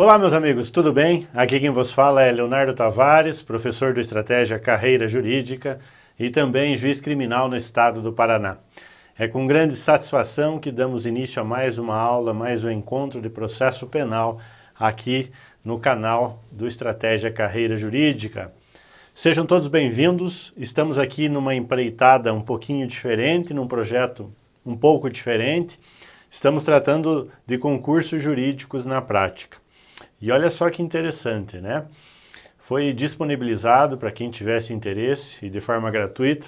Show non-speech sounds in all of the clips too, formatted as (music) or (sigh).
Olá, meus amigos, tudo bem? Aqui quem vos fala é Leonardo Tavares, professor do Estratégia Carreira Jurídica e também juiz criminal no estado do Paraná. É com grande satisfação que damos início a mais uma aula, mais um encontro de processo penal aqui no canal do Estratégia Carreira Jurídica. Sejam todos bem-vindos. Estamos aqui numa empreitada um pouquinho diferente, num projeto um pouco diferente. Estamos tratando de concursos jurídicos na prática. E olha só que interessante, né? Foi disponibilizado para quem tivesse interesse e de forma gratuita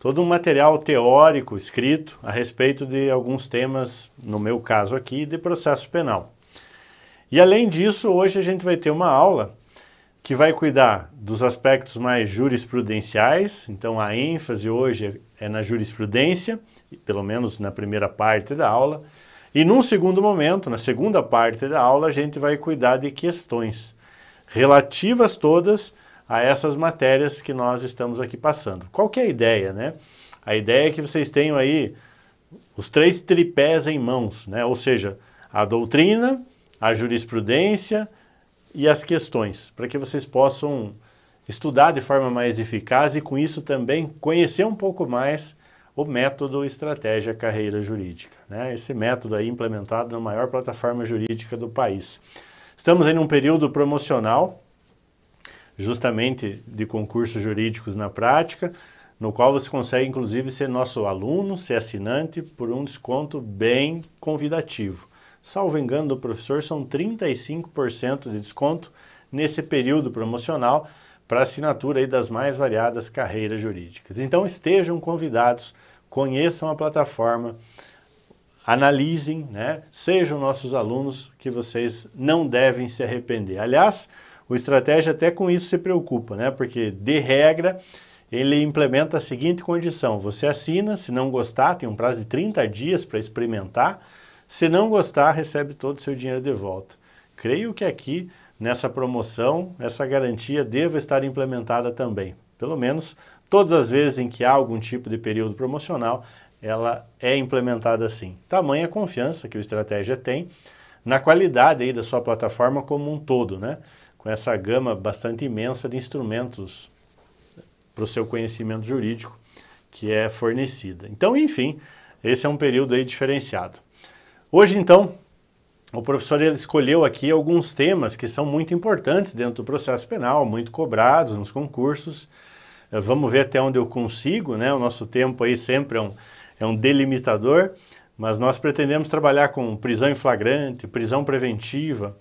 todo um material teórico escrito a respeito de alguns temas, no meu caso aqui, de processo penal. E além disso, hoje a gente vai ter uma aula que vai cuidar dos aspectos mais jurisprudenciais, então a ênfase hoje é na jurisprudência, pelo menos na primeira parte da aula, e num segundo momento, na segunda parte da aula, a gente vai cuidar de questões relativas todas a essas matérias que nós estamos aqui passando. Qual que é a ideia, né? A ideia é que vocês tenham aí os três tripés em mãos, né? Ou seja, a doutrina, a jurisprudência e as questões, para que vocês possam estudar de forma mais eficaz e com isso também conhecer um pouco mais o método estratégia carreira jurídica, né? Esse método aí implementado na maior plataforma jurídica do país. Estamos em um período promocional justamente de concursos jurídicos na prática, no qual você consegue inclusive ser nosso aluno, ser assinante por um desconto bem convidativo. Salvo engano do professor, são 35% de desconto nesse período promocional para assinatura aí das mais variadas carreiras jurídicas. Então estejam convidados, conheçam a plataforma, analisem, né? sejam nossos alunos que vocês não devem se arrepender. Aliás, o estratégia até com isso se preocupa, né? Porque de regra ele implementa a seguinte condição: você assina, se não gostar, tem um prazo de 30 dias para experimentar. Se não gostar, recebe todo o seu dinheiro de volta. Creio que aqui nessa promoção essa garantia deva estar implementada também. Pelo menos todas as vezes em que há algum tipo de período promocional, ela é implementada assim. Tamanha confiança que o estratégia tem na qualidade aí da sua plataforma como um todo, né? com essa gama bastante imensa de instrumentos para o seu conhecimento jurídico que é fornecida. Então, enfim, esse é um período aí diferenciado. Hoje, então, o professor escolheu aqui alguns temas que são muito importantes dentro do processo penal, muito cobrados nos concursos. Eh, vamos ver até onde eu consigo, né? O nosso tempo aí sempre é um, é um delimitador, mas nós pretendemos trabalhar com prisão em flagrante, prisão preventiva,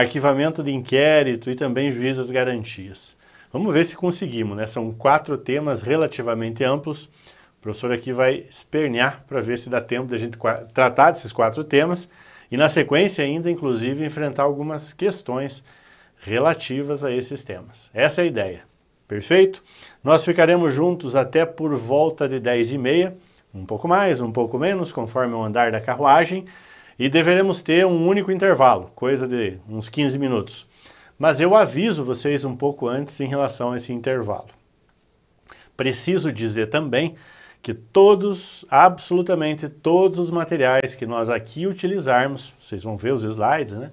arquivamento de inquérito e também juiz das garantias. Vamos ver se conseguimos, né? São quatro temas relativamente amplos. O professor aqui vai espernear para ver se dá tempo de a gente tratar desses quatro temas e, na sequência, ainda, inclusive, enfrentar algumas questões relativas a esses temas. Essa é a ideia, perfeito? Nós ficaremos juntos até por volta de 10 e meia, um pouco mais, um pouco menos, conforme o andar da carruagem. E deveremos ter um único intervalo, coisa de uns 15 minutos. Mas eu aviso vocês um pouco antes em relação a esse intervalo. Preciso dizer também que todos, absolutamente todos os materiais que nós aqui utilizarmos, vocês vão ver os slides, né?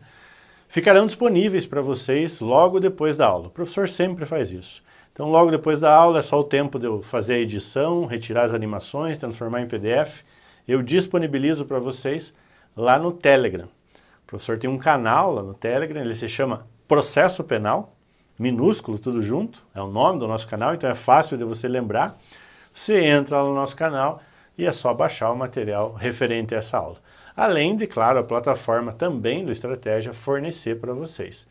Ficarão disponíveis para vocês logo depois da aula. O professor sempre faz isso. Então, logo depois da aula, é só o tempo de eu fazer a edição, retirar as animações, transformar em PDF. Eu disponibilizo para vocês lá no Telegram. O professor tem um canal lá no Telegram, ele se chama Processo Penal, minúsculo, tudo junto, é o nome do nosso canal, então é fácil de você lembrar. Você entra lá no nosso canal e é só baixar o material referente a essa aula. Além de, claro, a plataforma também do Estratégia fornecer para vocês.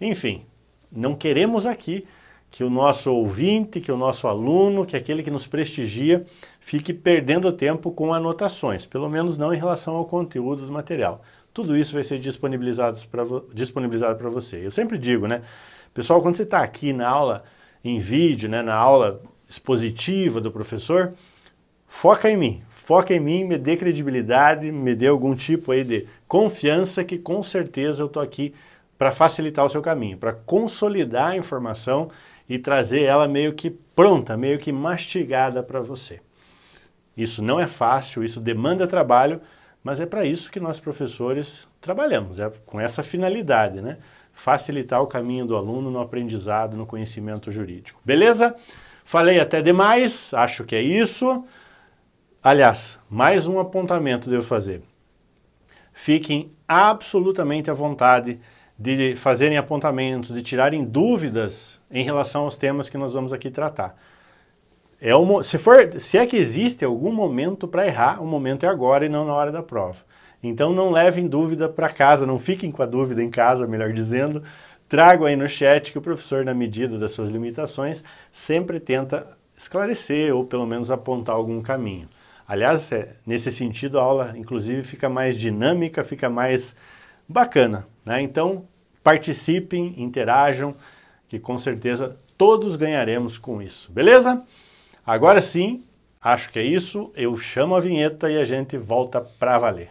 Enfim, não queremos aqui que o nosso ouvinte, que o nosso aluno, que aquele que nos prestigia, fique perdendo tempo com anotações, pelo menos não em relação ao conteúdo do material. Tudo isso vai ser disponibilizado para você. Eu sempre digo, né? Pessoal, quando você está aqui na aula em vídeo, né, na aula expositiva do professor, foca em mim. Foca em mim, me dê credibilidade, me dê algum tipo aí de confiança que com certeza eu estou aqui para facilitar o seu caminho, para consolidar a informação e trazer ela meio que pronta, meio que mastigada para você. Isso não é fácil, isso demanda trabalho, mas é para isso que nós professores trabalhamos, é com essa finalidade, né? Facilitar o caminho do aluno no aprendizado, no conhecimento jurídico. Beleza? Falei até demais, acho que é isso. Aliás, mais um apontamento devo fazer. Fiquem absolutamente à vontade de fazerem apontamentos, de tirarem dúvidas em relação aos temas que nós vamos aqui tratar. É um, se, for, se é que existe algum momento para errar, o momento é agora e não na hora da prova. Então não levem dúvida para casa, não fiquem com a dúvida em casa, melhor dizendo. Trago aí no chat que o professor, na medida das suas limitações, sempre tenta esclarecer ou pelo menos apontar algum caminho. Aliás, é, nesse sentido, a aula, inclusive, fica mais dinâmica, fica mais bacana. Né? Então, participem, interajam, que com certeza todos ganharemos com isso, beleza? Agora sim, acho que é isso. Eu chamo a vinheta e a gente volta para valer.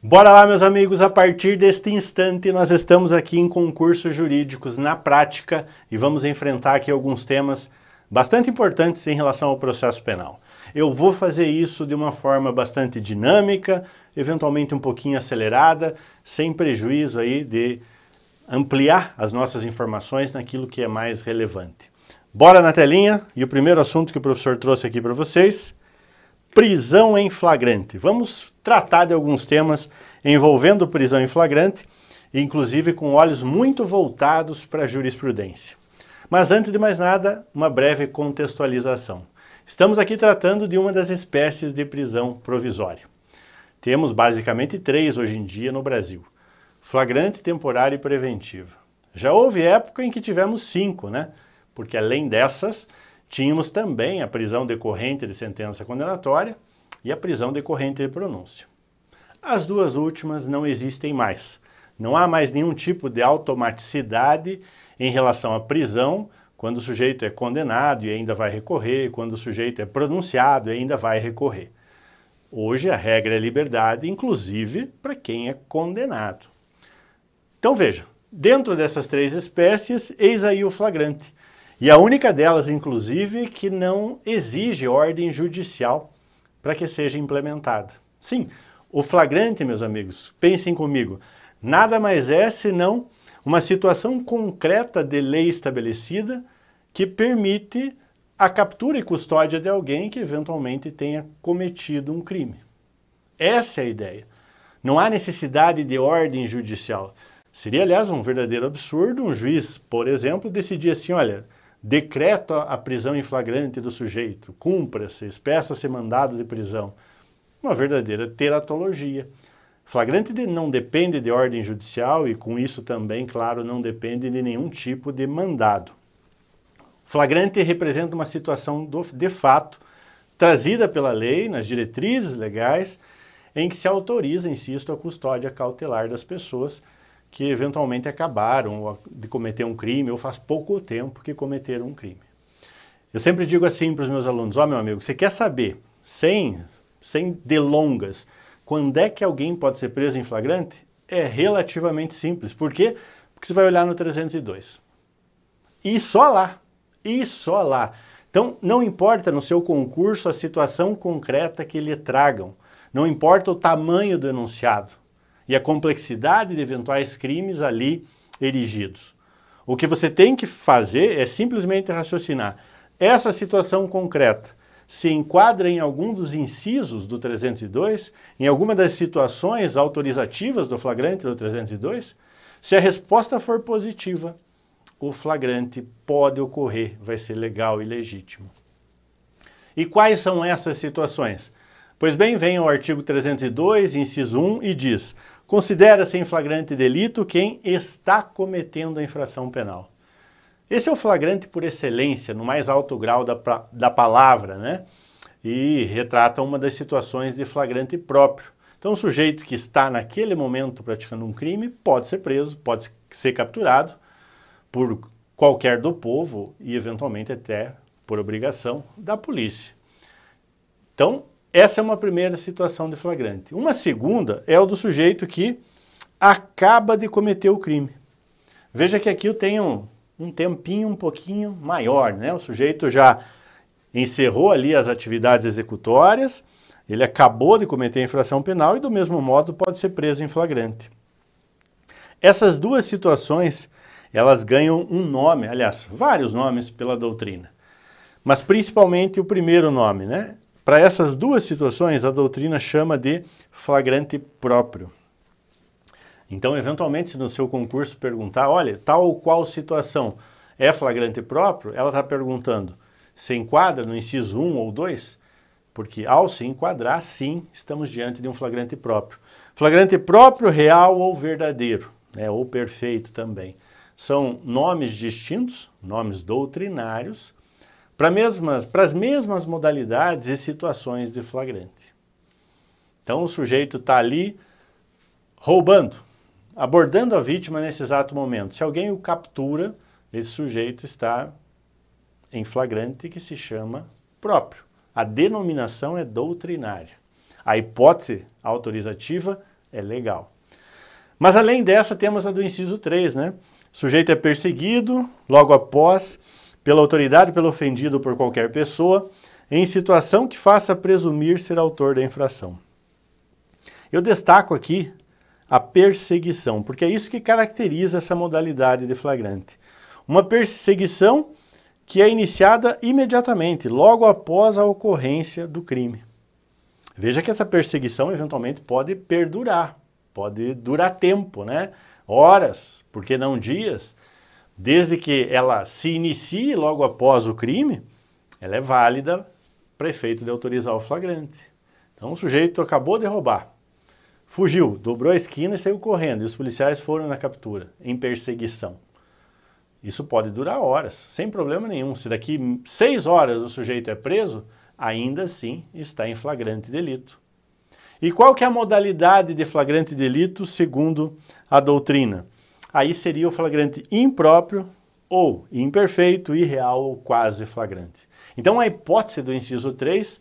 Bora lá, meus amigos, a partir deste instante nós estamos aqui em concursos jurídicos na prática e vamos enfrentar aqui alguns temas bastante importantes em relação ao processo penal. Eu vou fazer isso de uma forma bastante dinâmica, eventualmente um pouquinho acelerada, sem prejuízo aí de ampliar as nossas informações naquilo que é mais relevante. Bora na telinha e o primeiro assunto que o professor trouxe aqui para vocês prisão em flagrante. Vamos tratar de alguns temas envolvendo prisão em flagrante, inclusive com olhos muito voltados para a jurisprudência. Mas antes de mais nada, uma breve contextualização. Estamos aqui tratando de uma das espécies de prisão provisória. Temos basicamente três hoje em dia no Brasil: flagrante, temporária e preventiva. Já houve época em que tivemos cinco, né? Porque além dessas, Tínhamos também a prisão decorrente de sentença condenatória e a prisão decorrente de pronúncia. As duas últimas não existem mais. Não há mais nenhum tipo de automaticidade em relação à prisão quando o sujeito é condenado e ainda vai recorrer, quando o sujeito é pronunciado e ainda vai recorrer. Hoje a regra é liberdade, inclusive para quem é condenado. Então veja, dentro dessas três espécies, eis aí o flagrante e a única delas, inclusive, que não exige ordem judicial para que seja implementada. Sim, o flagrante, meus amigos, pensem comigo, nada mais é senão uma situação concreta de lei estabelecida que permite a captura e custódia de alguém que eventualmente tenha cometido um crime. Essa é a ideia. Não há necessidade de ordem judicial. Seria, aliás, um verdadeiro absurdo um juiz, por exemplo, decidir assim: olha, decreto a prisão em flagrante do sujeito, cumpra-se, espeça se mandado de prisão. Uma verdadeira teratologia. Flagrante de não depende de ordem judicial e, com isso também, claro, não depende de nenhum tipo de mandado. Flagrante representa uma situação do, de fato trazida pela lei, nas diretrizes legais, em que se autoriza, insisto, a custódia cautelar das pessoas que eventualmente acabaram de cometer um crime ou faz pouco tempo que cometeram um crime. Eu sempre digo assim para os meus alunos: ó, oh, meu amigo, você quer saber, sem, sem delongas, quando é que alguém pode ser preso em flagrante? É relativamente simples. Por quê? Porque você vai olhar no 302. E só lá. E só lá. Então, não importa no seu concurso a situação concreta que lhe tragam, não importa o tamanho do enunciado, e a complexidade de eventuais crimes ali erigidos. O que você tem que fazer é simplesmente raciocinar. Essa situação concreta se enquadra em algum dos incisos do 302, em alguma das situações autorizativas do flagrante do 302? Se a resposta for positiva, o flagrante pode ocorrer, vai ser legal e legítimo. E quais são essas situações? Pois bem, vem o artigo 302, inciso 1 e diz: Considera-se em flagrante delito quem está cometendo a infração penal. Esse é o flagrante por excelência, no mais alto grau da, da palavra, né? E retrata uma das situações de flagrante próprio. Então, o sujeito que está naquele momento praticando um crime pode ser preso, pode ser capturado por qualquer do povo e, eventualmente, até por obrigação da polícia. Então, essa é uma primeira situação de flagrante. Uma segunda é o do sujeito que acaba de cometer o crime. Veja que aqui eu tenho um tempinho um pouquinho maior, né? O sujeito já encerrou ali as atividades executórias, ele acabou de cometer a infração penal e, do mesmo modo, pode ser preso em flagrante. Essas duas situações, elas ganham um nome, aliás, vários nomes pela doutrina, mas principalmente o primeiro nome, né? Para essas duas situações, a doutrina chama de flagrante próprio. Então, eventualmente, se no seu concurso perguntar, olha, tal ou qual situação é flagrante próprio, ela está perguntando se enquadra no inciso 1 ou 2, porque ao se enquadrar, sim, estamos diante de um flagrante próprio. Flagrante próprio, real ou verdadeiro, né, ou perfeito também. São nomes distintos, nomes doutrinários, para mesmas, as mesmas modalidades e situações de flagrante. Então o sujeito está ali roubando, abordando a vítima nesse exato momento. Se alguém o captura, esse sujeito está em flagrante que se chama próprio. A denominação é doutrinária. A hipótese autorizativa é legal. Mas além dessa, temos a do inciso 3, né? O sujeito é perseguido, logo após pela autoridade, pelo ofendido por qualquer pessoa, em situação que faça presumir ser autor da infração. Eu destaco aqui a perseguição, porque é isso que caracteriza essa modalidade de flagrante. Uma perseguição que é iniciada imediatamente, logo após a ocorrência do crime. Veja que essa perseguição eventualmente pode perdurar, pode durar tempo, né? Horas, por que não dias? desde que ela se inicie logo após o crime, ela é válida para efeito de autorizar o flagrante. Então o sujeito acabou de roubar, fugiu, dobrou a esquina e saiu correndo, e os policiais foram na captura, em perseguição. Isso pode durar horas, sem problema nenhum. Se daqui seis horas o sujeito é preso, ainda assim está em flagrante delito. E qual que é a modalidade de flagrante delito segundo a doutrina? aí seria o flagrante impróprio ou imperfeito, irreal ou quase flagrante. Então a hipótese do inciso 3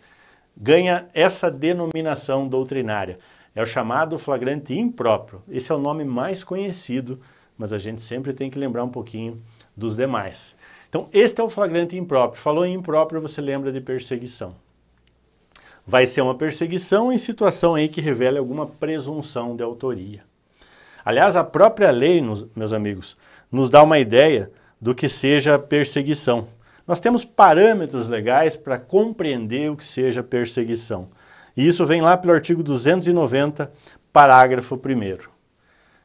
ganha essa denominação doutrinária. É o chamado flagrante impróprio. Esse é o nome mais conhecido, mas a gente sempre tem que lembrar um pouquinho dos demais. Então, este é o flagrante impróprio. Falou em impróprio, você lembra de perseguição. Vai ser uma perseguição em situação aí que revele alguma presunção de autoria. Aliás, a própria lei, nos, meus amigos, nos dá uma ideia do que seja perseguição. Nós temos parâmetros legais para compreender o que seja perseguição. E isso vem lá pelo artigo 290, parágrafo 1.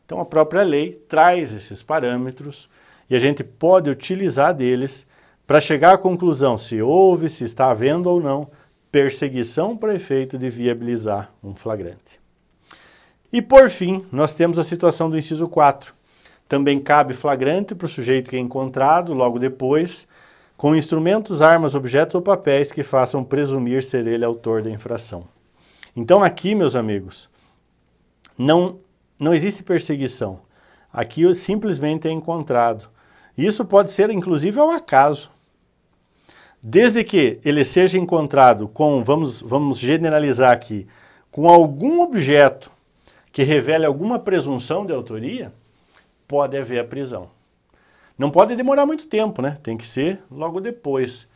Então, a própria lei traz esses parâmetros e a gente pode utilizar deles para chegar à conclusão se houve, se está havendo ou não perseguição para efeito de viabilizar um flagrante. E por fim, nós temos a situação do inciso 4. Também cabe flagrante para o sujeito que é encontrado logo depois com instrumentos, armas, objetos ou papéis que façam presumir ser ele autor da infração. Então aqui, meus amigos, não não existe perseguição. Aqui simplesmente é encontrado. Isso pode ser inclusive ao acaso. Desde que ele seja encontrado com, vamos, vamos generalizar aqui, com algum objeto que revele alguma presunção de autoria, pode haver a prisão. Não pode demorar muito tempo, né? Tem que ser logo depois.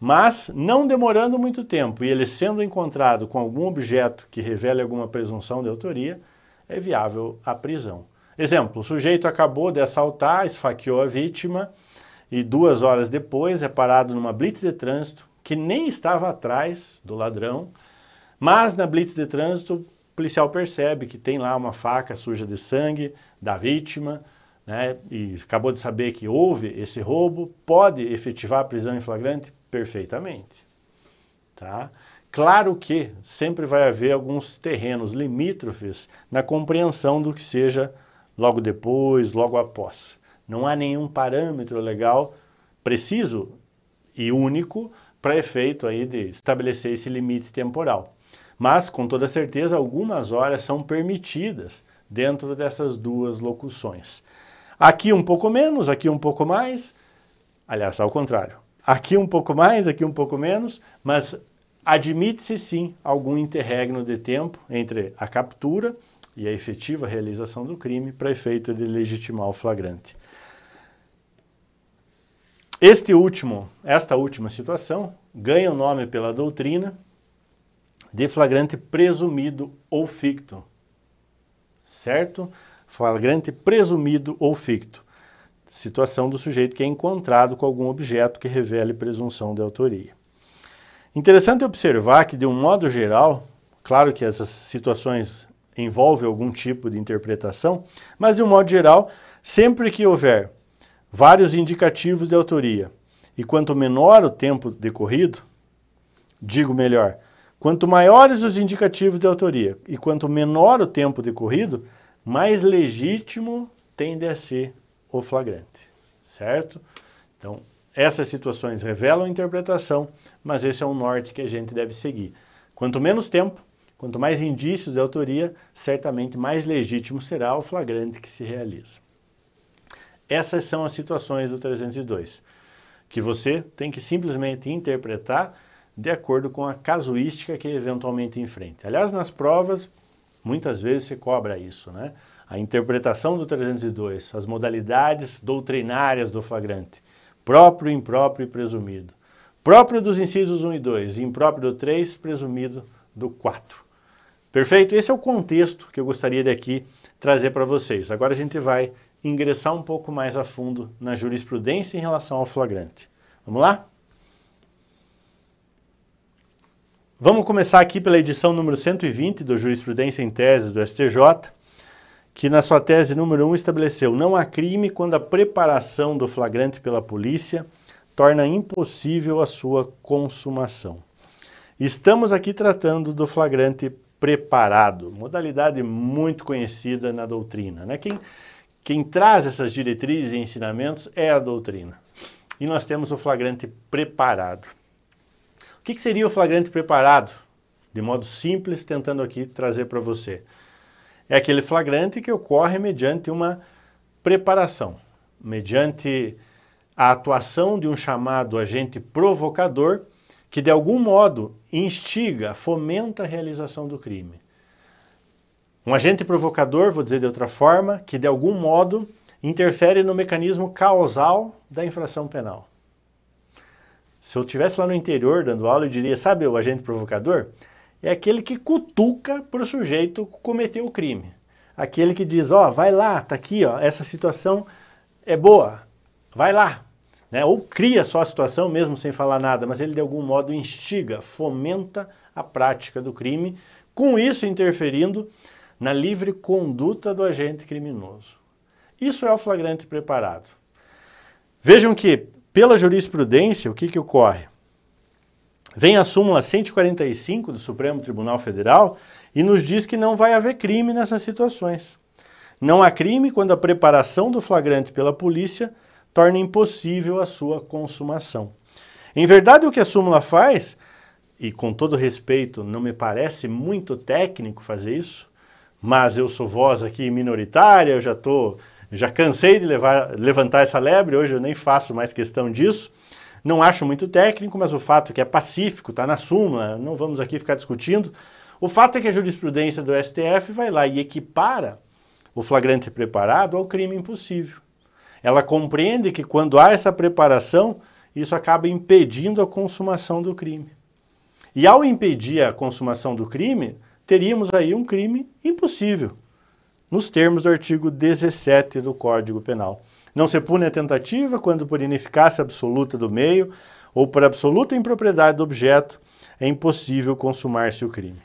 Mas, não demorando muito tempo e ele sendo encontrado com algum objeto que revele alguma presunção de autoria, é viável a prisão. Exemplo: o sujeito acabou de assaltar, esfaqueou a vítima e duas horas depois é parado numa blitz de trânsito que nem estava atrás do ladrão, mas na blitz de trânsito policial percebe que tem lá uma faca suja de sangue da vítima, né, e acabou de saber que houve esse roubo, pode efetivar a prisão em flagrante? Perfeitamente. Tá? Claro que sempre vai haver alguns terrenos limítrofes na compreensão do que seja logo depois, logo após. Não há nenhum parâmetro legal preciso e único para efeito aí de estabelecer esse limite temporal. Mas, com toda certeza, algumas horas são permitidas dentro dessas duas locuções. Aqui um pouco menos, aqui um pouco mais. Aliás, ao contrário. Aqui um pouco mais, aqui um pouco menos, mas admite-se sim algum interregno de tempo entre a captura e a efetiva realização do crime para efeito de legitimar o flagrante. Este último, esta última situação ganha o nome pela doutrina de flagrante presumido ou ficto. Certo? Flagrante presumido ou ficto. Situação do sujeito que é encontrado com algum objeto que revele presunção de autoria. Interessante observar que, de um modo geral, claro que essas situações envolvem algum tipo de interpretação, mas, de um modo geral, sempre que houver vários indicativos de autoria e quanto menor o tempo decorrido, digo melhor, Quanto maiores os indicativos de autoria e quanto menor o tempo decorrido, mais legítimo tende a ser o flagrante, certo? Então, essas situações revelam interpretação, mas esse é o norte que a gente deve seguir. Quanto menos tempo, quanto mais indícios de autoria, certamente mais legítimo será o flagrante que se realiza. Essas são as situações do 302, que você tem que simplesmente interpretar de acordo com a casuística que eventualmente enfrente. Aliás, nas provas, muitas vezes se cobra isso, né? A interpretação do 302, as modalidades doutrinárias do flagrante, próprio, impróprio e presumido. Próprio dos incisos 1 e 2, impróprio do 3, presumido do 4. Perfeito? Esse é o contexto que eu gostaria de aqui trazer para vocês. Agora a gente vai ingressar um pouco mais a fundo na jurisprudência em relação ao flagrante. Vamos lá? Vamos começar aqui pela edição número 120 do Jurisprudência em Tese do STJ, que na sua tese número 1 estabeleceu: não há crime quando a preparação do flagrante pela polícia torna impossível a sua consumação. Estamos aqui tratando do flagrante preparado, modalidade muito conhecida na doutrina. Né? Quem, quem traz essas diretrizes e ensinamentos é a doutrina. E nós temos o flagrante preparado. O que, que seria o flagrante preparado? De modo simples, tentando aqui trazer para você. É aquele flagrante que ocorre mediante uma preparação, mediante a atuação de um chamado agente provocador que de algum modo instiga, fomenta a realização do crime. Um agente provocador, vou dizer de outra forma, que de algum modo interfere no mecanismo causal da infração penal. Se eu tivesse lá no interior dando aula, eu diria, sabe o agente provocador? É aquele que cutuca para o sujeito cometer o crime. Aquele que diz, ó, oh, vai lá, tá aqui, ó, essa situação é boa, vai lá. Né? Ou cria só a situação mesmo sem falar nada, mas ele de algum modo instiga, fomenta a prática do crime, com isso interferindo na livre conduta do agente criminoso. Isso é o flagrante preparado. Vejam que pela jurisprudência, o que, que ocorre? Vem a súmula 145 do Supremo Tribunal Federal e nos diz que não vai haver crime nessas situações. Não há crime quando a preparação do flagrante pela polícia torna impossível a sua consumação. Em verdade, o que a súmula faz, e com todo respeito, não me parece muito técnico fazer isso, mas eu sou voz aqui minoritária, eu já estou já cansei de levar, levantar essa lebre, hoje eu nem faço mais questão disso. Não acho muito técnico, mas o fato é que é pacífico, está na súmula, não vamos aqui ficar discutindo. O fato é que a jurisprudência do STF vai lá e equipara o flagrante preparado ao crime impossível. Ela compreende que quando há essa preparação, isso acaba impedindo a consumação do crime. E ao impedir a consumação do crime, teríamos aí um crime impossível nos termos do artigo 17 do Código Penal. Não se pune a tentativa quando por ineficácia absoluta do meio ou por absoluta impropriedade do objeto é impossível consumar-se o crime.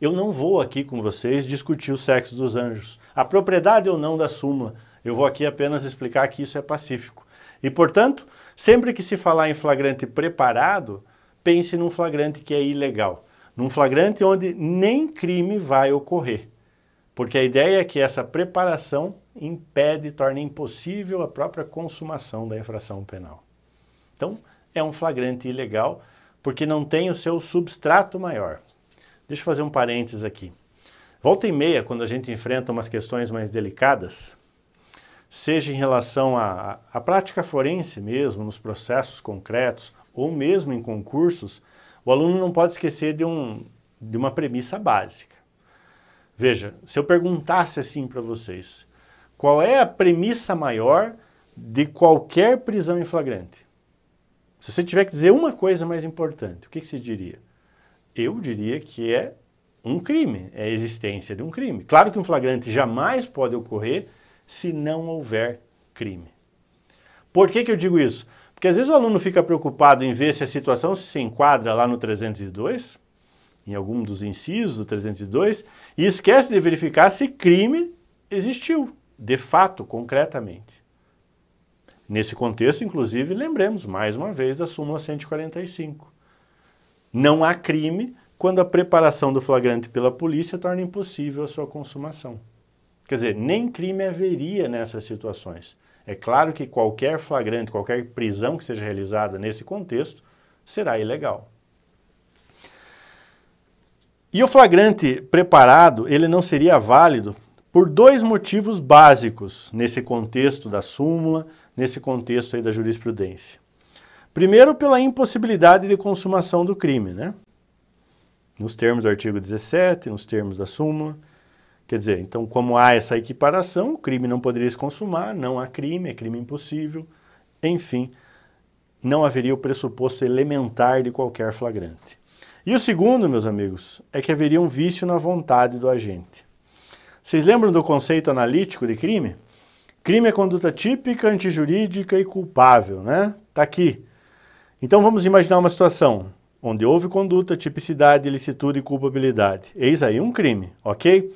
Eu não vou aqui com vocês discutir o sexo dos anjos, a propriedade ou não da súmula. Eu vou aqui apenas explicar que isso é pacífico. E, portanto, sempre que se falar em flagrante preparado, pense num flagrante que é ilegal, num flagrante onde nem crime vai ocorrer. Porque a ideia é que essa preparação impede, torna impossível a própria consumação da infração penal. Então, é um flagrante ilegal porque não tem o seu substrato maior. Deixa eu fazer um parênteses aqui. Volta e meia, quando a gente enfrenta umas questões mais delicadas, seja em relação à, à prática forense mesmo, nos processos concretos, ou mesmo em concursos, o aluno não pode esquecer de, um, de uma premissa básica. Veja, se eu perguntasse assim para vocês, qual é a premissa maior de qualquer prisão em flagrante? Se você tiver que dizer uma coisa mais importante, o que, que você diria? Eu diria que é um crime, é a existência de um crime. Claro que um flagrante jamais pode ocorrer se não houver crime. Por que, que eu digo isso? Porque às vezes o aluno fica preocupado em ver se a situação se enquadra lá no 302 em algum dos incisos do 302 e esquece de verificar se crime existiu, de fato, concretamente. Nesse contexto, inclusive, lembremos mais uma vez da súmula 145. Não há crime quando a preparação do flagrante pela polícia torna impossível a sua consumação. Quer dizer, nem crime haveria nessas situações. É claro que qualquer flagrante, qualquer prisão que seja realizada nesse contexto será ilegal. E o flagrante preparado, ele não seria válido por dois motivos básicos nesse contexto da súmula, nesse contexto aí da jurisprudência. Primeiro, pela impossibilidade de consumação do crime, né? Nos termos do artigo 17, nos termos da súmula. Quer dizer, então, como há essa equiparação, o crime não poderia se consumar, não há crime, é crime impossível, enfim, não haveria o pressuposto elementar de qualquer flagrante. E o segundo, meus amigos, é que haveria um vício na vontade do agente. Vocês lembram do conceito analítico de crime? Crime é conduta típica, antijurídica e culpável, né? Tá aqui. Então vamos imaginar uma situação onde houve conduta, tipicidade, ilicitude e culpabilidade. Eis aí um crime, ok?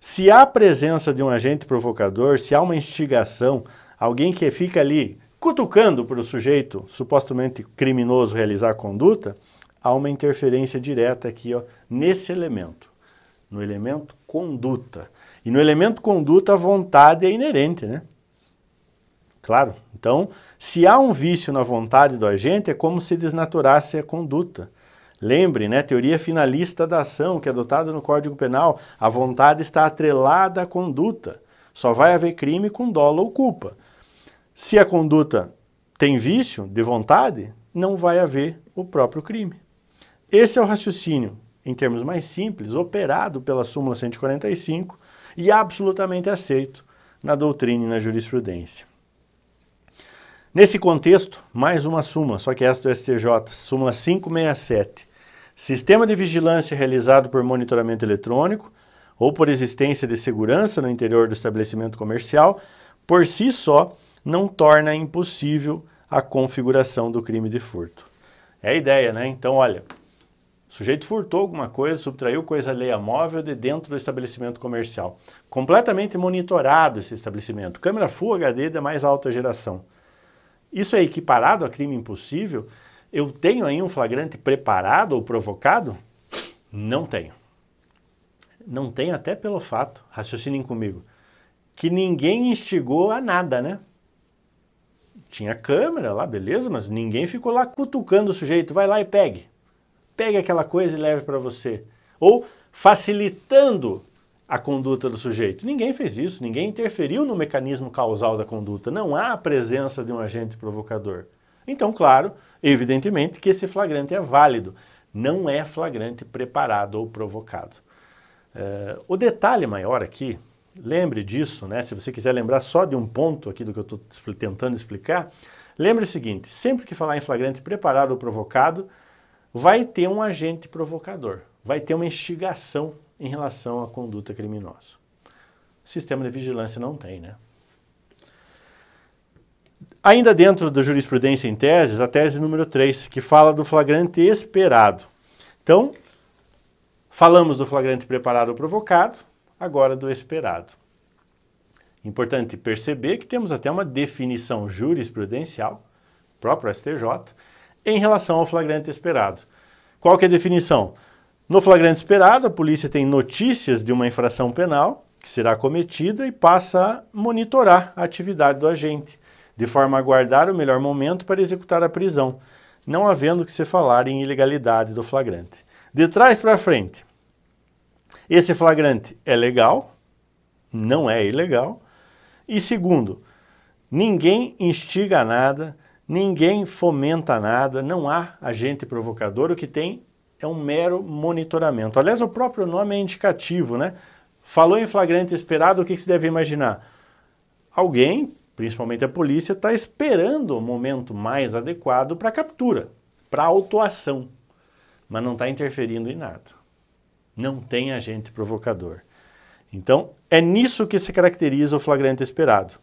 Se há presença de um agente provocador, se há uma instigação, alguém que fica ali cutucando para o sujeito supostamente criminoso realizar a conduta, há uma interferência direta aqui ó, nesse elemento, no elemento conduta. E no elemento conduta, a vontade é inerente, né? Claro. Então, se há um vício na vontade do agente, é como se desnaturasse a conduta. Lembre, né, teoria finalista da ação, que é adotada no Código Penal, a vontade está atrelada à conduta. Só vai haver crime com dolo ou culpa. Se a conduta tem vício de vontade, não vai haver o próprio crime. Esse é o raciocínio, em termos mais simples, operado pela súmula 145 e absolutamente aceito na doutrina e na jurisprudência. Nesse contexto, mais uma súmula, só que essa do é STJ, súmula 567. Sistema de vigilância realizado por monitoramento eletrônico ou por existência de segurança no interior do estabelecimento comercial, por si só, não torna impossível a configuração do crime de furto. É a ideia, né? Então, olha, o sujeito furtou alguma coisa, subtraiu coisa alheia móvel de dentro do estabelecimento comercial. Completamente monitorado esse estabelecimento. Câmera Full HD da mais alta geração. Isso é equiparado a crime impossível? Eu tenho aí um flagrante preparado ou provocado? Não tenho. Não tenho até pelo fato, raciocinem comigo, que ninguém instigou a nada, né? Tinha câmera lá, beleza, mas ninguém ficou lá cutucando o sujeito, vai lá e pegue pegue aquela coisa e leve para você. Ou facilitando a conduta do sujeito. Ninguém fez isso, ninguém interferiu no mecanismo causal da conduta. Não há a presença de um agente provocador. Então, claro, evidentemente que esse flagrante é válido. Não é flagrante preparado ou provocado. É, o detalhe maior aqui, lembre disso, né? Se você quiser lembrar só de um ponto aqui do que eu estou tentando explicar, lembre o seguinte: sempre que falar em flagrante preparado ou provocado, vai ter um agente provocador, vai ter uma instigação em relação à conduta criminosa. O sistema de vigilância não tem, né? Ainda dentro da jurisprudência em teses, a tese número 3, que fala do flagrante esperado. Então, falamos do flagrante preparado ou provocado, agora do esperado. Importante perceber que temos até uma definição jurisprudencial, próprio STJ, em relação ao flagrante esperado. Qual que é a definição? No flagrante esperado, a polícia tem notícias de uma infração penal que será cometida e passa a monitorar a atividade do agente, de forma a guardar o melhor momento para executar a prisão, não havendo que se falar em ilegalidade do flagrante. De trás para frente, esse flagrante é legal, não é ilegal. E segundo, ninguém instiga nada, Ninguém fomenta nada, não há agente provocador, o que tem é um mero monitoramento. Aliás, o próprio nome é indicativo, né? Falou em flagrante esperado, o que, que se deve imaginar? Alguém, principalmente a polícia, está esperando o momento mais adequado para captura, para autuação, mas não está interferindo em nada. Não tem agente provocador. Então, é nisso que se caracteriza o flagrante esperado.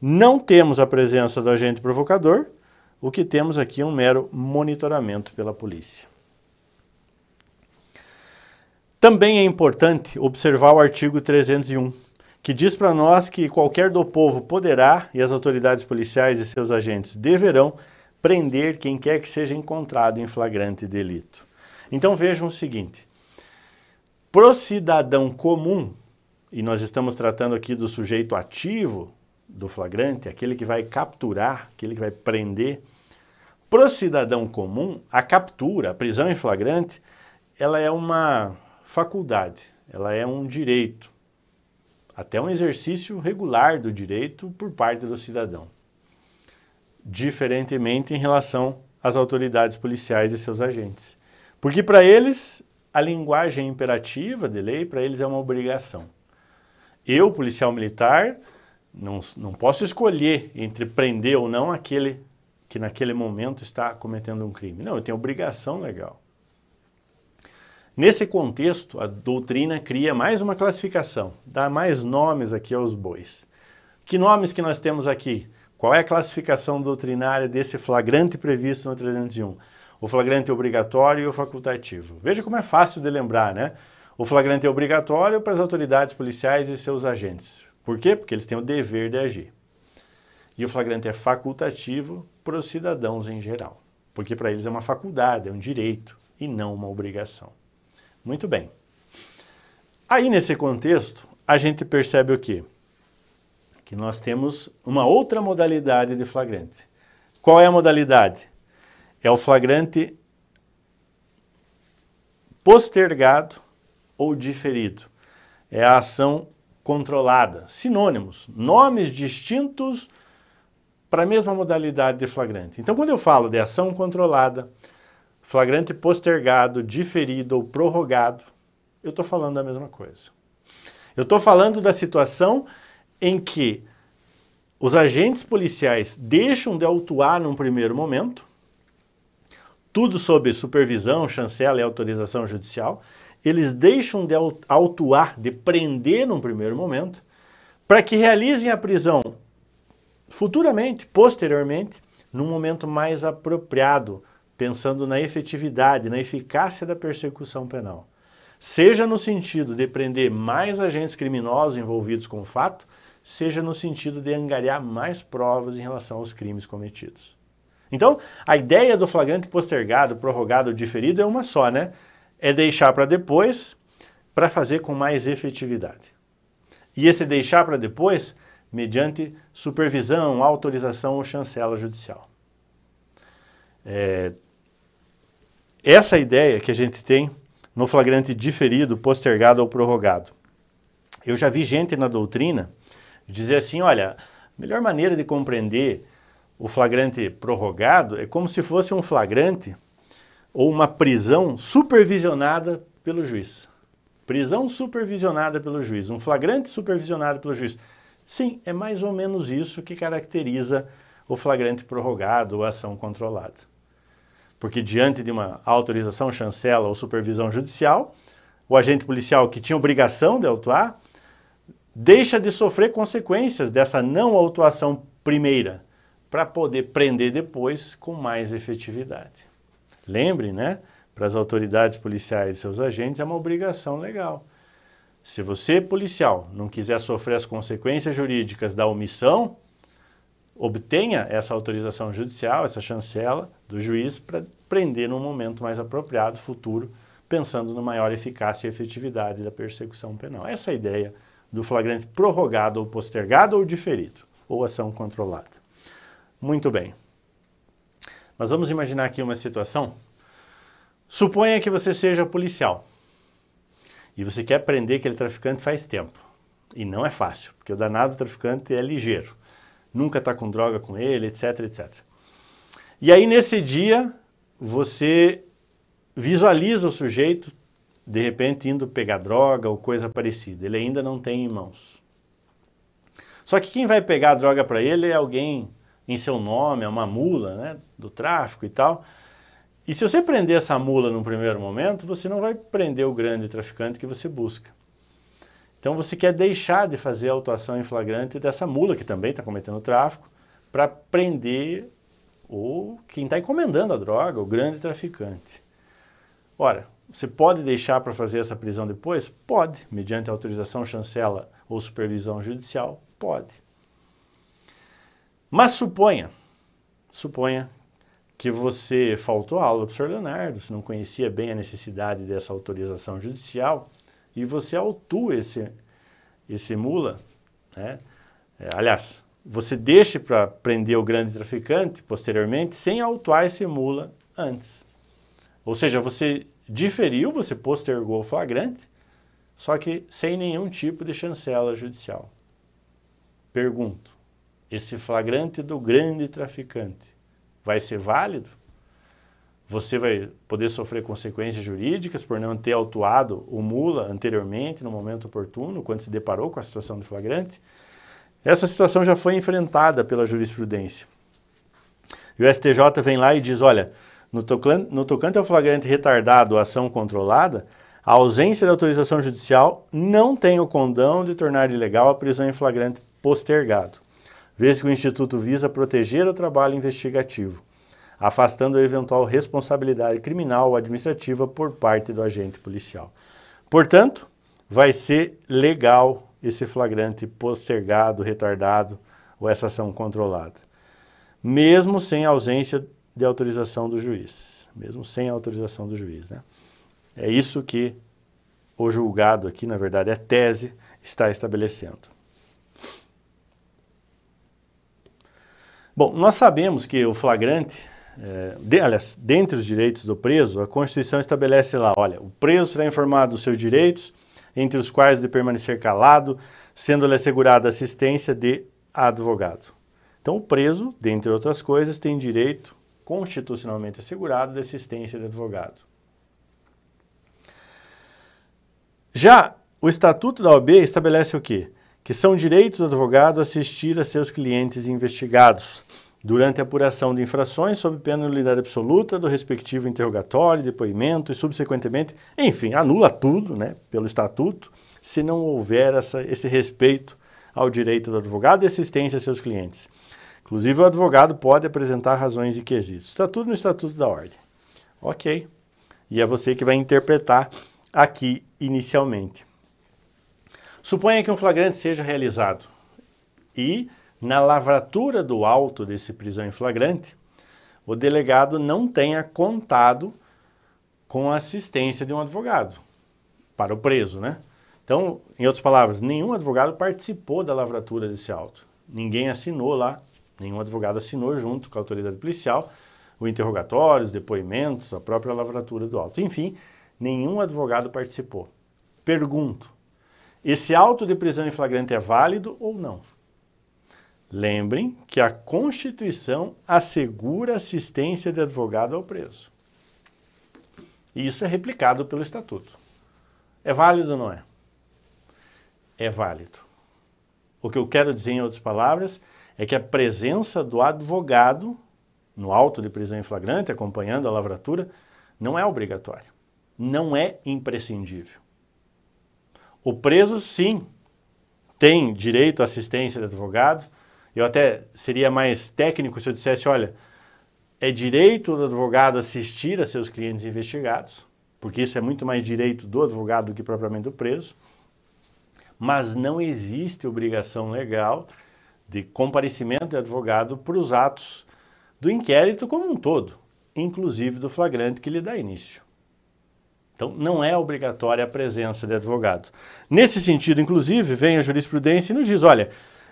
Não temos a presença do agente provocador, o que temos aqui é um mero monitoramento pela polícia. Também é importante observar o artigo 301, que diz para nós que qualquer do povo poderá, e as autoridades policiais e seus agentes deverão, prender quem quer que seja encontrado em flagrante delito. Então vejam o seguinte: para o cidadão comum, e nós estamos tratando aqui do sujeito ativo do flagrante, aquele que vai capturar, aquele que vai prender, para o cidadão comum, a captura, a prisão em flagrante, ela é uma faculdade, ela é um direito, até um exercício regular do direito por parte do cidadão. Diferentemente em relação às autoridades policiais e seus agentes. Porque para eles, a linguagem imperativa de lei, para eles é uma obrigação. Eu, policial militar, não, não posso escolher entre prender ou não aquele que naquele momento está cometendo um crime. Não, eu tenho obrigação legal. Nesse contexto, a doutrina cria mais uma classificação, dá mais nomes aqui aos bois. Que nomes que nós temos aqui? Qual é a classificação doutrinária desse flagrante previsto no 301? O flagrante obrigatório e o facultativo. Veja como é fácil de lembrar, né? O flagrante é obrigatório para as autoridades policiais e seus agentes. Por quê? Porque eles têm o dever de agir. E o flagrante é facultativo para os cidadãos em geral, porque para eles é uma faculdade, é um direito e não uma obrigação. Muito bem. Aí, nesse contexto, a gente percebe o quê? Que nós temos uma outra modalidade de flagrante. Qual é a modalidade? É o flagrante postergado ou diferido. É a ação controlada. Sinônimos, nomes distintos para a mesma modalidade de flagrante. Então, quando eu falo de ação controlada, flagrante postergado, diferido ou prorrogado, eu estou falando da mesma coisa. Eu estou falando da situação em que os agentes policiais deixam de autuar num primeiro momento, tudo sob supervisão, chancela e autorização judicial, eles deixam de autuar, de prender num primeiro momento, para que realizem a prisão futuramente, posteriormente, num momento mais apropriado, pensando na efetividade, na eficácia da persecução penal. Seja no sentido de prender mais agentes criminosos envolvidos com o fato, seja no sentido de angariar mais provas em relação aos crimes cometidos. Então, a ideia do flagrante postergado, prorrogado, diferido é uma só, né? É deixar para depois para fazer com mais efetividade. E esse deixar para depois mediante supervisão, autorização ou chancela judicial. É, essa ideia que a gente tem no flagrante diferido, postergado ou prorrogado. Eu já vi gente na doutrina dizer assim: olha, a melhor maneira de compreender o flagrante prorrogado é como se fosse um flagrante ou uma prisão supervisionada pelo juiz. Prisão supervisionada pelo juiz, um flagrante supervisionado pelo juiz. Sim, é mais ou menos isso que caracteriza o flagrante prorrogado ou ação controlada. Porque diante de uma autorização, chancela ou supervisão judicial, o agente policial que tinha obrigação de autuar deixa de sofrer consequências dessa não autuação primeira para poder prender depois com mais efetividade. Lembre, né, para as autoridades policiais e seus agentes é uma obrigação legal. Se você, policial, não quiser sofrer as consequências jurídicas da omissão, obtenha essa autorização judicial, essa chancela do juiz para prender num momento mais apropriado, futuro, pensando na maior eficácia e efetividade da persecução penal. Essa é a ideia do flagrante prorrogado ou postergado ou diferido, ou ação controlada. Muito bem. Mas vamos imaginar aqui uma situação. Suponha que você seja policial e você quer prender aquele traficante faz tempo. E não é fácil, porque o danado traficante é ligeiro. Nunca está com droga com ele, etc, etc. E aí nesse dia, você visualiza o sujeito, de repente, indo pegar droga ou coisa parecida. Ele ainda não tem em mãos. Só que quem vai pegar a droga para ele é alguém em seu nome, é uma mula né, do tráfico e tal. E se você prender essa mula num primeiro momento, você não vai prender o grande traficante que você busca. Então você quer deixar de fazer a autuação em flagrante dessa mula, que também está cometendo tráfico, para prender o quem está encomendando a droga, o grande traficante. Ora, você pode deixar para fazer essa prisão depois? Pode, mediante autorização, chancela ou supervisão judicial? Pode. Mas suponha, suponha que você faltou aula para o senhor Leonardo, você não conhecia bem a necessidade dessa autorização judicial e você autua esse, esse mula, né? É, aliás, você deixa para prender o grande traficante posteriormente sem autuar esse mula antes. Ou seja, você diferiu, você postergou o flagrante, só que sem nenhum tipo de chancela judicial. Pergunto, esse flagrante do grande traficante vai ser válido? Você vai poder sofrer consequências jurídicas por não ter autuado o mula anteriormente, no momento oportuno, quando se deparou com a situação do flagrante? Essa situação já foi enfrentada pela jurisprudência. E o STJ vem lá e diz: olha, no tocante, no tocante ao flagrante retardado, a ação controlada, a ausência da autorização judicial não tem o condão de tornar ilegal a prisão em flagrante postergado. Vê-se que o Instituto visa proteger o trabalho investigativo, afastando a eventual responsabilidade criminal ou administrativa por parte do agente policial. Portanto, vai ser legal esse flagrante postergado, retardado ou essa ação controlada, mesmo sem ausência de autorização do juiz, mesmo sem autorização do juiz, né? É isso que o julgado aqui, na verdade, é tese, está estabelecendo. Bom, nós sabemos que o flagrante, é, de, aliás, dentre os direitos do preso, a Constituição estabelece lá, olha, o preso será informado dos seus direitos, entre os quais de permanecer calado, sendo-lhe assegurada assistência de advogado. Então, o preso, dentre outras coisas, tem direito constitucionalmente assegurado de assistência de advogado. Já o Estatuto da OAB estabelece o quê? que são direitos do advogado assistir a seus clientes investigados durante a apuração de infrações sob pena de nulidade absoluta do respectivo interrogatório, depoimento e, subsequentemente, enfim, anula tudo né, pelo estatuto se não houver essa, esse respeito ao direito do advogado e assistência a seus clientes. Inclusive, o advogado pode apresentar razões e quesitos. Está tudo no Estatuto da Ordem. Ok. E é você que vai interpretar aqui inicialmente. Suponha que um flagrante seja realizado e, na lavratura do auto desse prisão em flagrante, o delegado não tenha contado com a assistência de um advogado para o preso, né? Então, em outras palavras, nenhum advogado participou da lavratura desse auto. Ninguém assinou lá, nenhum advogado assinou junto com a autoridade policial o interrogatório, os depoimentos, a própria lavratura do auto. Enfim, nenhum advogado participou. Pergunto, esse auto de prisão em flagrante é válido ou não? Lembrem que a Constituição assegura assistência de advogado ao preso. E isso é replicado pelo Estatuto. É válido ou não é? É válido. O que eu quero dizer, em outras palavras, é que a presença do advogado no auto de prisão em flagrante, acompanhando a lavratura, não é obrigatória, não é imprescindível. O preso, sim, tem direito à assistência de advogado. Eu até seria mais técnico se eu dissesse: olha, é direito do advogado assistir a seus clientes investigados, porque isso é muito mais direito do advogado do que propriamente do preso, mas não existe obrigação legal de comparecimento de advogado para os atos do inquérito como um todo, inclusive do flagrante que lhe dá início. Então, não é obrigatória a presença de advogado. Nesse sentido, inclusive, vem a jurisprudência e nos diz: olha,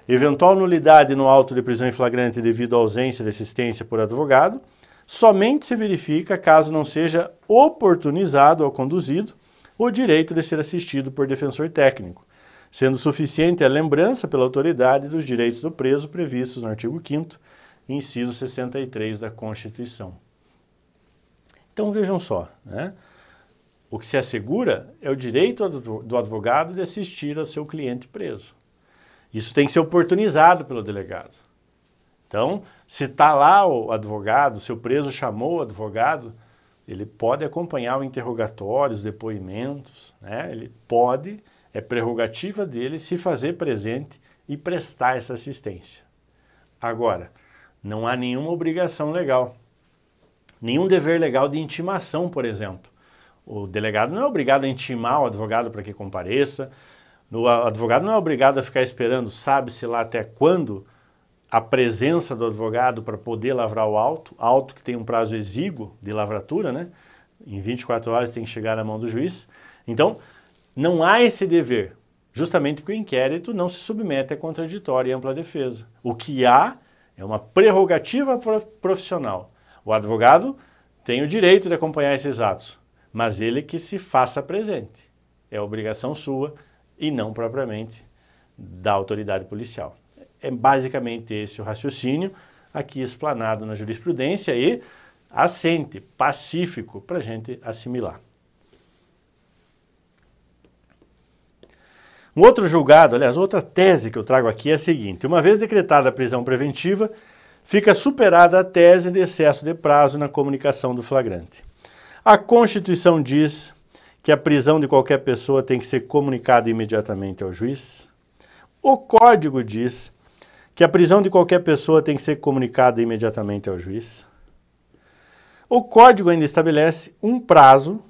eventual nulidade no auto de prisão em flagrante devido à ausência de assistência por advogado somente se verifica caso não seja oportunizado ao conduzido o direito de ser assistido por defensor técnico, sendo suficiente a lembrança pela autoridade dos direitos do preso previstos no artigo 5 inciso 63 da Constituição. Então vejam só, né? O que se assegura é o direito do advogado de assistir ao seu cliente preso. Isso tem que ser oportunizado pelo delegado. Então, se está lá o advogado, se o preso chamou o advogado, ele pode acompanhar o interrogatório, os depoimentos, né? ele pode, é prerrogativa dele se fazer presente e prestar essa assistência. Agora, não há nenhuma obrigação legal, nenhum dever legal de intimação, por exemplo. O delegado não é obrigado a intimar o advogado para que compareça, o advogado não é obrigado a ficar esperando, sabe-se lá até quando, a presença do advogado para poder lavrar o auto, auto que tem um prazo exíguo de lavratura, né? Em 24 horas tem que chegar na mão do juiz. Então, não há esse dever, justamente porque o inquérito não se submete a é contraditória e ampla defesa. O que há é uma prerrogativa profissional. O advogado tem o direito de acompanhar esses atos mas ele que se faça presente. É obrigação sua e não propriamente da autoridade policial. É basicamente esse o raciocínio aqui explanado na jurisprudência e assente, pacífico, para a gente assimilar. Um outro julgado, aliás, outra tese que eu trago aqui é a seguinte: uma vez decretada a prisão preventiva, fica superada a tese de excesso de prazo na comunicação do flagrante. A Constituição diz que a prisão de qualquer pessoa tem que ser comunicada imediatamente ao juiz. O Código diz que a prisão de qualquer pessoa tem que ser comunicada imediatamente ao juiz. O Código ainda estabelece um prazo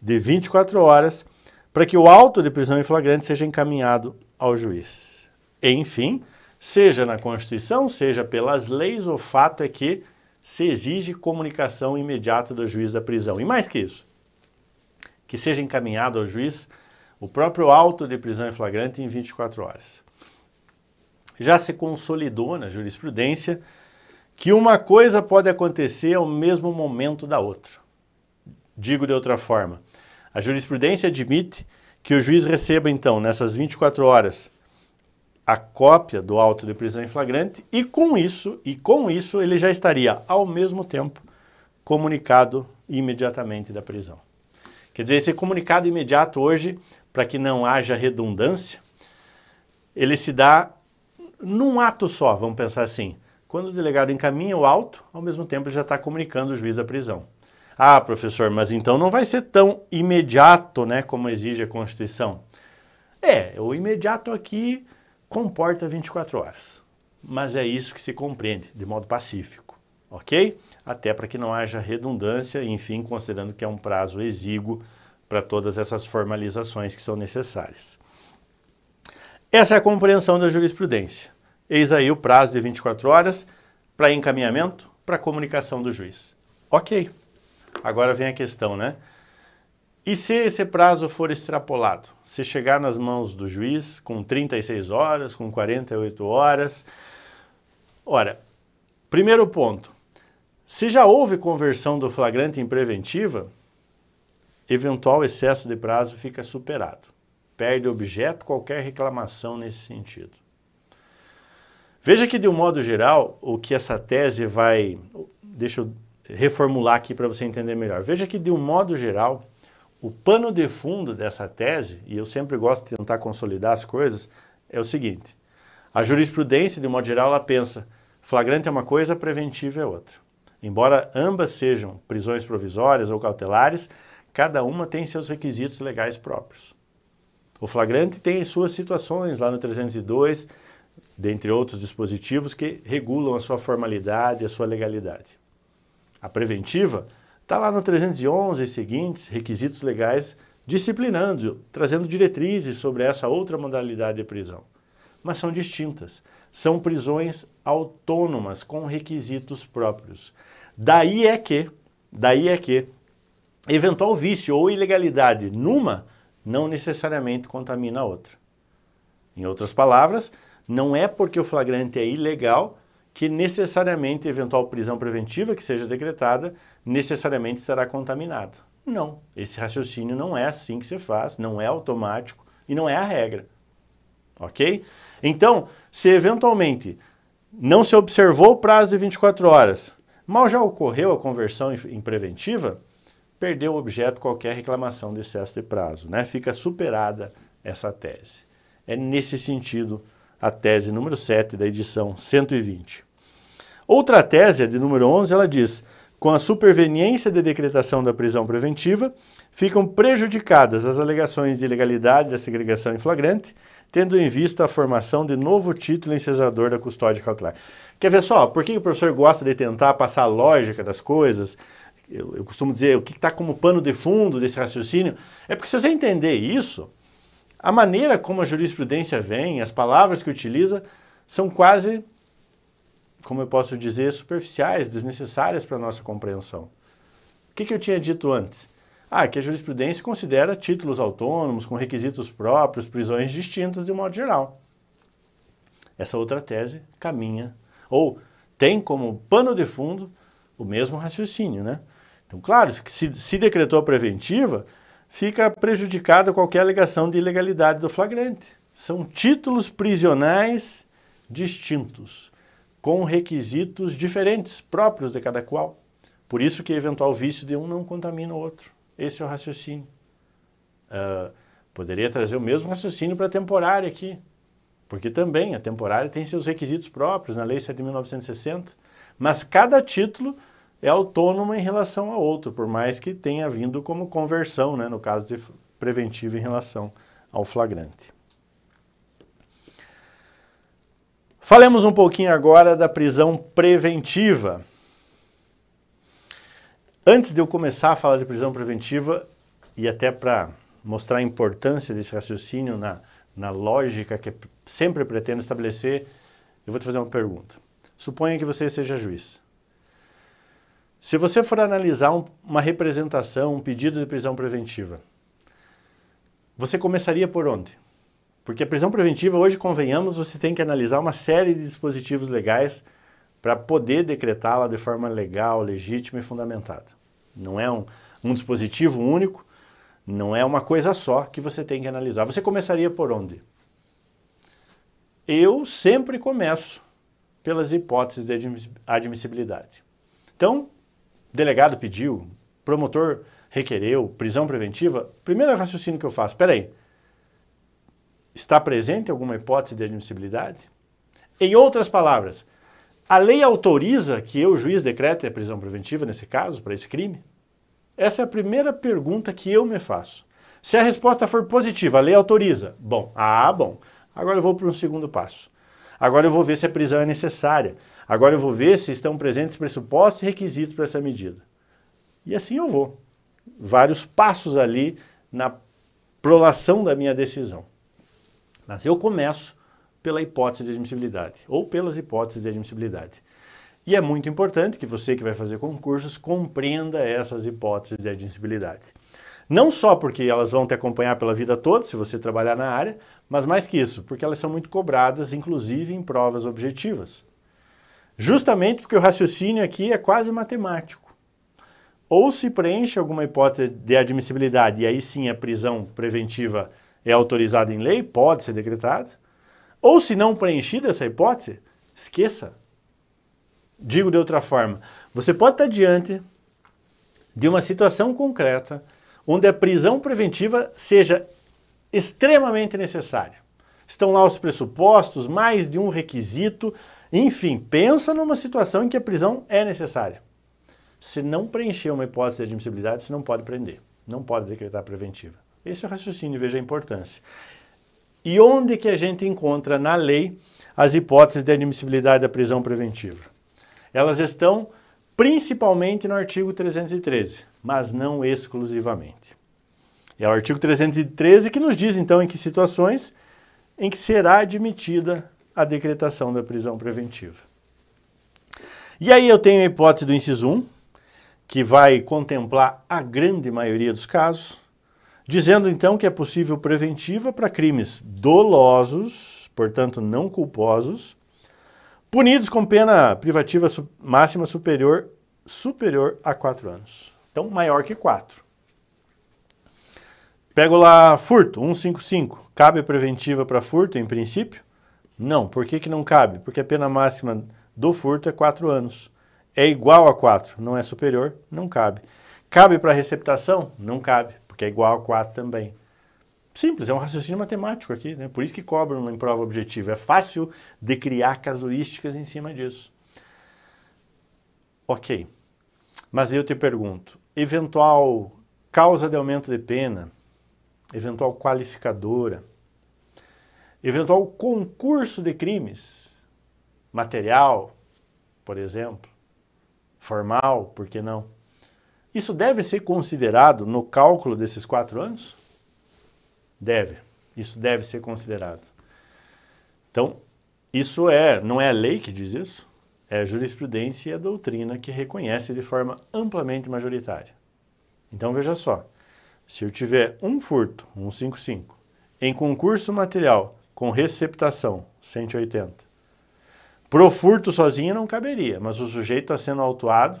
de 24 horas para que o auto de prisão em flagrante seja encaminhado ao juiz. Enfim, seja na Constituição, seja pelas leis, o fato é que se exige comunicação imediata do juiz da prisão. E mais que isso, que seja encaminhado ao juiz o próprio auto de prisão em flagrante em 24 horas. Já se consolidou na jurisprudência que uma coisa pode acontecer ao mesmo momento da outra. Digo de outra forma, a jurisprudência admite que o juiz receba, então, nessas 24 horas, a cópia do auto de prisão em flagrante e com isso, e com isso ele já estaria ao mesmo tempo comunicado imediatamente da prisão. Quer dizer, esse comunicado imediato hoje, para que não haja redundância, ele se dá num ato só, vamos pensar assim. Quando o delegado encaminha o auto, ao mesmo tempo ele já está comunicando o juiz da prisão. Ah, professor, mas então não vai ser tão imediato, né, como exige a Constituição. É, o imediato aqui comporta 24 horas. Mas é isso que se compreende de modo pacífico, ok? Até para que não haja redundância, enfim, considerando que é um prazo exíguo para todas essas formalizações que são necessárias. Essa é a compreensão da jurisprudência. Eis aí o prazo de 24 horas para encaminhamento, para comunicação do juiz. Ok. Agora vem a questão, né? E se esse prazo for extrapolado? Se chegar nas mãos do juiz com 36 horas, com 48 horas? Ora, primeiro ponto: se já houve conversão do flagrante em preventiva, eventual excesso de prazo fica superado. Perde objeto qualquer reclamação nesse sentido. Veja que, de um modo geral, o que essa tese vai. Deixa eu reformular aqui para você entender melhor. Veja que, de um modo geral, o pano de fundo dessa tese, e eu sempre gosto de tentar consolidar as coisas, é o seguinte: a jurisprudência, de modo geral, ela pensa flagrante é uma coisa, preventiva é outra. Embora ambas sejam prisões provisórias ou cautelares, cada uma tem seus requisitos legais próprios. O flagrante tem suas situações lá no 302, dentre outros dispositivos que regulam a sua formalidade, e a sua legalidade. A preventiva Está lá no 311 seguintes, requisitos legais, disciplinando, trazendo diretrizes sobre essa outra modalidade de prisão. Mas são distintas. São prisões autônomas com requisitos próprios. Daí é que, daí é que eventual vício ou ilegalidade numa não necessariamente contamina a outra. Em outras palavras, não é porque o flagrante é ilegal que necessariamente eventual prisão preventiva que seja decretada necessariamente será contaminado. Não, esse raciocínio não é assim que você faz, não é automático e não é a regra. Ok? Então, se eventualmente não se observou o prazo de 24 horas, mal já ocorreu a conversão em preventiva, perdeu o objeto qualquer reclamação de excesso de prazo, né? Fica superada essa tese. É nesse sentido a tese número 7 da edição 120. Outra tese, a de número 11, ela diz: com a superveniência de decretação da prisão preventiva, ficam prejudicadas as alegações de ilegalidade da segregação em flagrante, tendo em vista a formação de novo título em cesador da custódia cautelar. Quer ver só, por que o professor gosta de tentar passar a lógica das coisas? Eu, eu costumo dizer, o que está como pano de fundo desse raciocínio? É porque se você entender isso, a maneira como a jurisprudência vem, as palavras que utiliza, são quase como eu posso dizer, superficiais, desnecessárias para a nossa compreensão. O que, que eu tinha dito antes? Ah, que a jurisprudência considera títulos autônomos, com requisitos próprios, prisões distintas de um modo geral. Essa outra tese caminha, ou tem como pano de fundo o mesmo raciocínio, né? Então, claro, se, se decretou preventiva, fica prejudicada qualquer alegação de ilegalidade do flagrante. São títulos prisionais distintos com requisitos diferentes, próprios de cada qual. Por isso que eventual vício de um não contamina o outro. Esse é o raciocínio. Uh, poderia trazer o mesmo raciocínio para a temporária aqui, porque também a temporária tem seus requisitos próprios na Lei 7.960, mas cada título é autônomo em relação ao outro, por mais que tenha vindo como conversão, né, no caso de preventivo em relação ao flagrante. Falemos um pouquinho agora da prisão preventiva. Antes de eu começar a falar de prisão preventiva, e até para mostrar a importância desse raciocínio na, na lógica que é sempre pretendo estabelecer, eu vou te fazer uma pergunta. Suponha que você seja juiz. Se você for analisar um, uma representação, um pedido de prisão preventiva, você começaria por onde? Porque a prisão preventiva, hoje, convenhamos, você tem que analisar uma série de dispositivos legais para poder decretá-la de forma legal, legítima e fundamentada. Não é um, um dispositivo único, não é uma coisa só que você tem que analisar. Você começaria por onde? Eu sempre começo pelas hipóteses de admissibilidade. Então, delegado pediu, promotor requereu, prisão preventiva, primeiro raciocínio que eu faço, peraí, aí Está presente alguma hipótese de admissibilidade? Em outras palavras, a lei autoriza que eu, juiz, decrete a prisão preventiva nesse caso, para esse crime? Essa é a primeira pergunta que eu me faço. Se a resposta for positiva, a lei autoriza. Bom, ah, bom. Agora eu vou para um segundo passo. Agora eu vou ver se a prisão é necessária. Agora eu vou ver se estão presentes pressupostos e requisitos para essa medida. E assim eu vou. Vários passos ali na prolação da minha decisão. Mas eu começo pela hipótese de admissibilidade, ou pelas hipóteses de admissibilidade. E é muito importante que você que vai fazer concursos compreenda essas hipóteses de admissibilidade. Não só porque elas vão te acompanhar pela vida toda, se você trabalhar na área, mas mais que isso, porque elas são muito cobradas, inclusive em provas objetivas. Justamente porque o raciocínio aqui é quase matemático. Ou se preenche alguma hipótese de admissibilidade, e aí sim a é prisão preventiva é autorizada em lei, pode ser decretada, ou se não preenchida essa hipótese, esqueça. Digo de outra forma, você pode estar diante de uma situação concreta onde a prisão preventiva seja extremamente necessária. Estão lá os pressupostos, mais de um requisito, enfim, pensa numa situação em que a prisão é necessária. Se não preencher uma hipótese de admissibilidade, você não pode prender, não pode decretar preventiva. Esse é o raciocínio, veja a importância. E onde que a gente encontra na lei as hipóteses de admissibilidade da prisão preventiva? Elas estão principalmente no artigo 313, mas não exclusivamente. É o artigo 313 que nos diz, então, em que situações em que será admitida a decretação da prisão preventiva. E aí eu tenho a hipótese do inciso 1, que vai contemplar a grande maioria dos casos dizendo então que é possível preventiva para crimes dolosos, portanto não culposos, punidos com pena privativa su máxima superior superior a quatro anos. Então, maior que quatro. Pego lá furto, 155. Cabe preventiva para furto, em princípio? Não. Por que, que não cabe? Porque a pena máxima do furto é quatro anos. É igual a quatro, não é superior? Não cabe. Cabe para receptação? Não cabe porque é igual a 4 também. Simples, é um raciocínio matemático aqui, né? por isso que cobram em prova objetiva. É fácil de criar casuísticas em cima disso. Ok, mas eu te pergunto, eventual causa de aumento de pena, eventual qualificadora, eventual concurso de crimes, material, por exemplo, formal, por que não? Isso deve ser considerado no cálculo desses quatro anos? Deve. Isso deve ser considerado. Então, isso é, não é a lei que diz isso, é a jurisprudência e a doutrina que reconhece de forma amplamente majoritária. Então veja só, se eu tiver um furto, 155, em concurso material com receptação, 180, pro furto sozinho não caberia, mas o sujeito está sendo autuado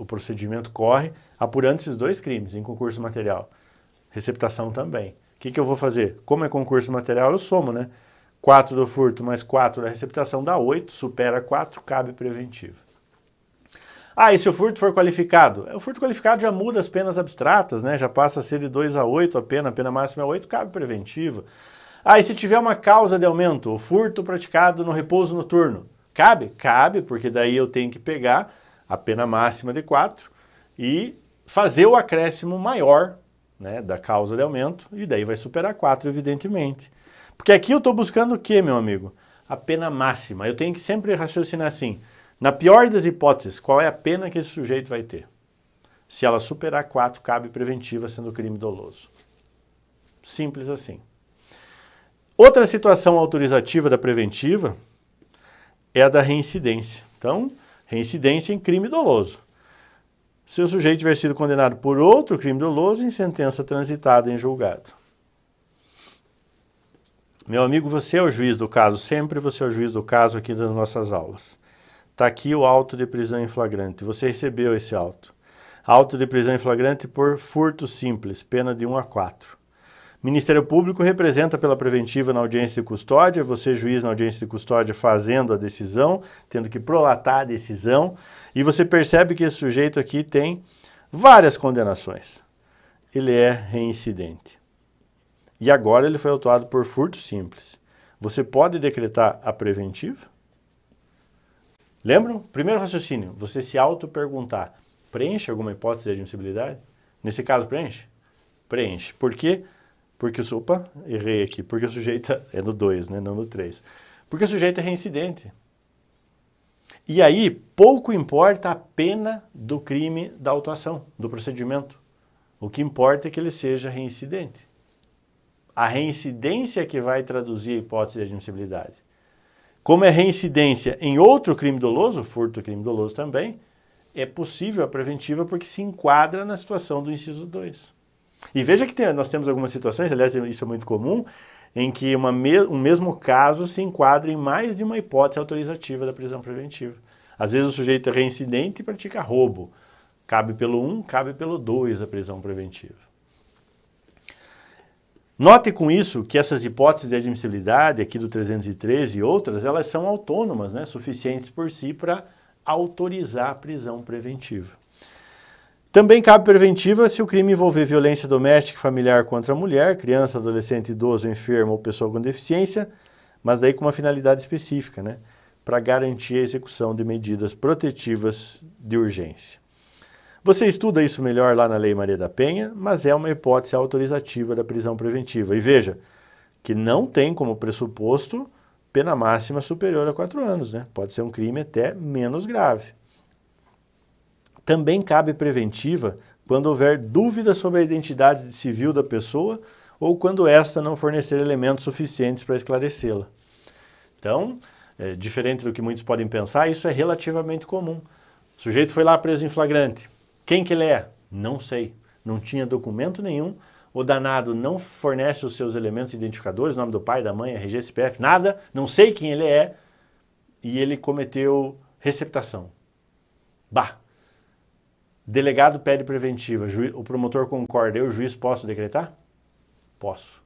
o procedimento corre apurando esses dois crimes em concurso material. Receptação também. O que, que eu vou fazer? Como é concurso material, eu somo, né? 4 do furto mais 4 da receptação dá 8, supera 4, cabe preventivo. Ah, e se o furto for qualificado? O furto qualificado já muda as penas abstratas, né? Já passa a ser de 2 a 8 a pena, a pena máxima é 8, cabe preventivo. Ah, e se tiver uma causa de aumento, o furto praticado no repouso noturno, cabe? Cabe, porque daí eu tenho que pegar a pena máxima de 4 e fazer o acréscimo maior né, da causa de aumento, e daí vai superar 4, evidentemente. Porque aqui eu estou buscando o que, meu amigo? A pena máxima. Eu tenho que sempre raciocinar assim: na pior das hipóteses, qual é a pena que esse sujeito vai ter? Se ela superar 4, cabe preventiva sendo crime doloso. Simples assim. Outra situação autorizativa da preventiva é a da reincidência. Então, Reincidência em crime doloso. Se o sujeito tiver sido condenado por outro crime doloso em sentença transitada em julgado. Meu amigo, você é o juiz do caso, sempre você é o juiz do caso aqui nas nossas aulas. Está aqui o auto de prisão em flagrante, você recebeu esse auto. Auto de prisão em flagrante por furto simples, pena de 1 a 4. Ministério Público representa pela preventiva na audiência de custódia, você, juiz, na audiência de custódia, fazendo a decisão, tendo que prolatar a decisão, e você percebe que esse sujeito aqui tem várias condenações. Ele é reincidente. E agora ele foi autuado por furto simples. Você pode decretar a preventiva? Lembram? Primeiro raciocínio, você se auto-perguntar, preenche alguma hipótese de admissibilidade? Nesse caso, preenche? Preenche. Por quê? Porque porque, opa, errei aqui. Porque o sujeito é no 2, né? não no 3. Porque o sujeito é reincidente. E aí, pouco importa a pena do crime da autuação, do procedimento. O que importa é que ele seja reincidente. A reincidência que vai traduzir a hipótese de admissibilidade. Como é reincidência em outro crime doloso, furto crime doloso também, é possível a preventiva porque se enquadra na situação do inciso 2. E veja que tem, nós temos algumas situações, aliás, isso é muito comum, em que uma me, um mesmo caso se enquadra em mais de uma hipótese autorizativa da prisão preventiva. Às vezes o sujeito é reincidente e pratica roubo. Cabe pelo 1, um, cabe pelo 2 a prisão preventiva. Note com isso que essas hipóteses de admissibilidade, aqui do 313 e outras, elas são autônomas, né, suficientes por si para autorizar a prisão preventiva. Também cabe preventiva se o crime envolver violência doméstica e familiar contra a mulher, criança, adolescente, idoso, enfermo ou pessoa com deficiência, mas daí com uma finalidade específica, né? Para garantir a execução de medidas protetivas de urgência. Você estuda isso melhor lá na Lei Maria da Penha, mas é uma hipótese autorizativa da prisão preventiva. E veja que não tem como pressuposto pena máxima superior a quatro anos, né? Pode ser um crime até menos grave. Também cabe preventiva quando houver dúvida sobre a identidade civil da pessoa ou quando esta não fornecer elementos suficientes para esclarecê-la. Então, é, diferente do que muitos podem pensar, isso é relativamente comum. O sujeito foi lá preso em flagrante. Quem que ele é? Não sei. Não tinha documento nenhum. O danado não fornece os seus elementos identificadores, nome do pai, da mãe, RG, CPF, nada. Não sei quem ele é. E ele cometeu receptação. Bah, Delegado pede preventiva, o promotor concorda, eu, juiz, posso decretar? Posso.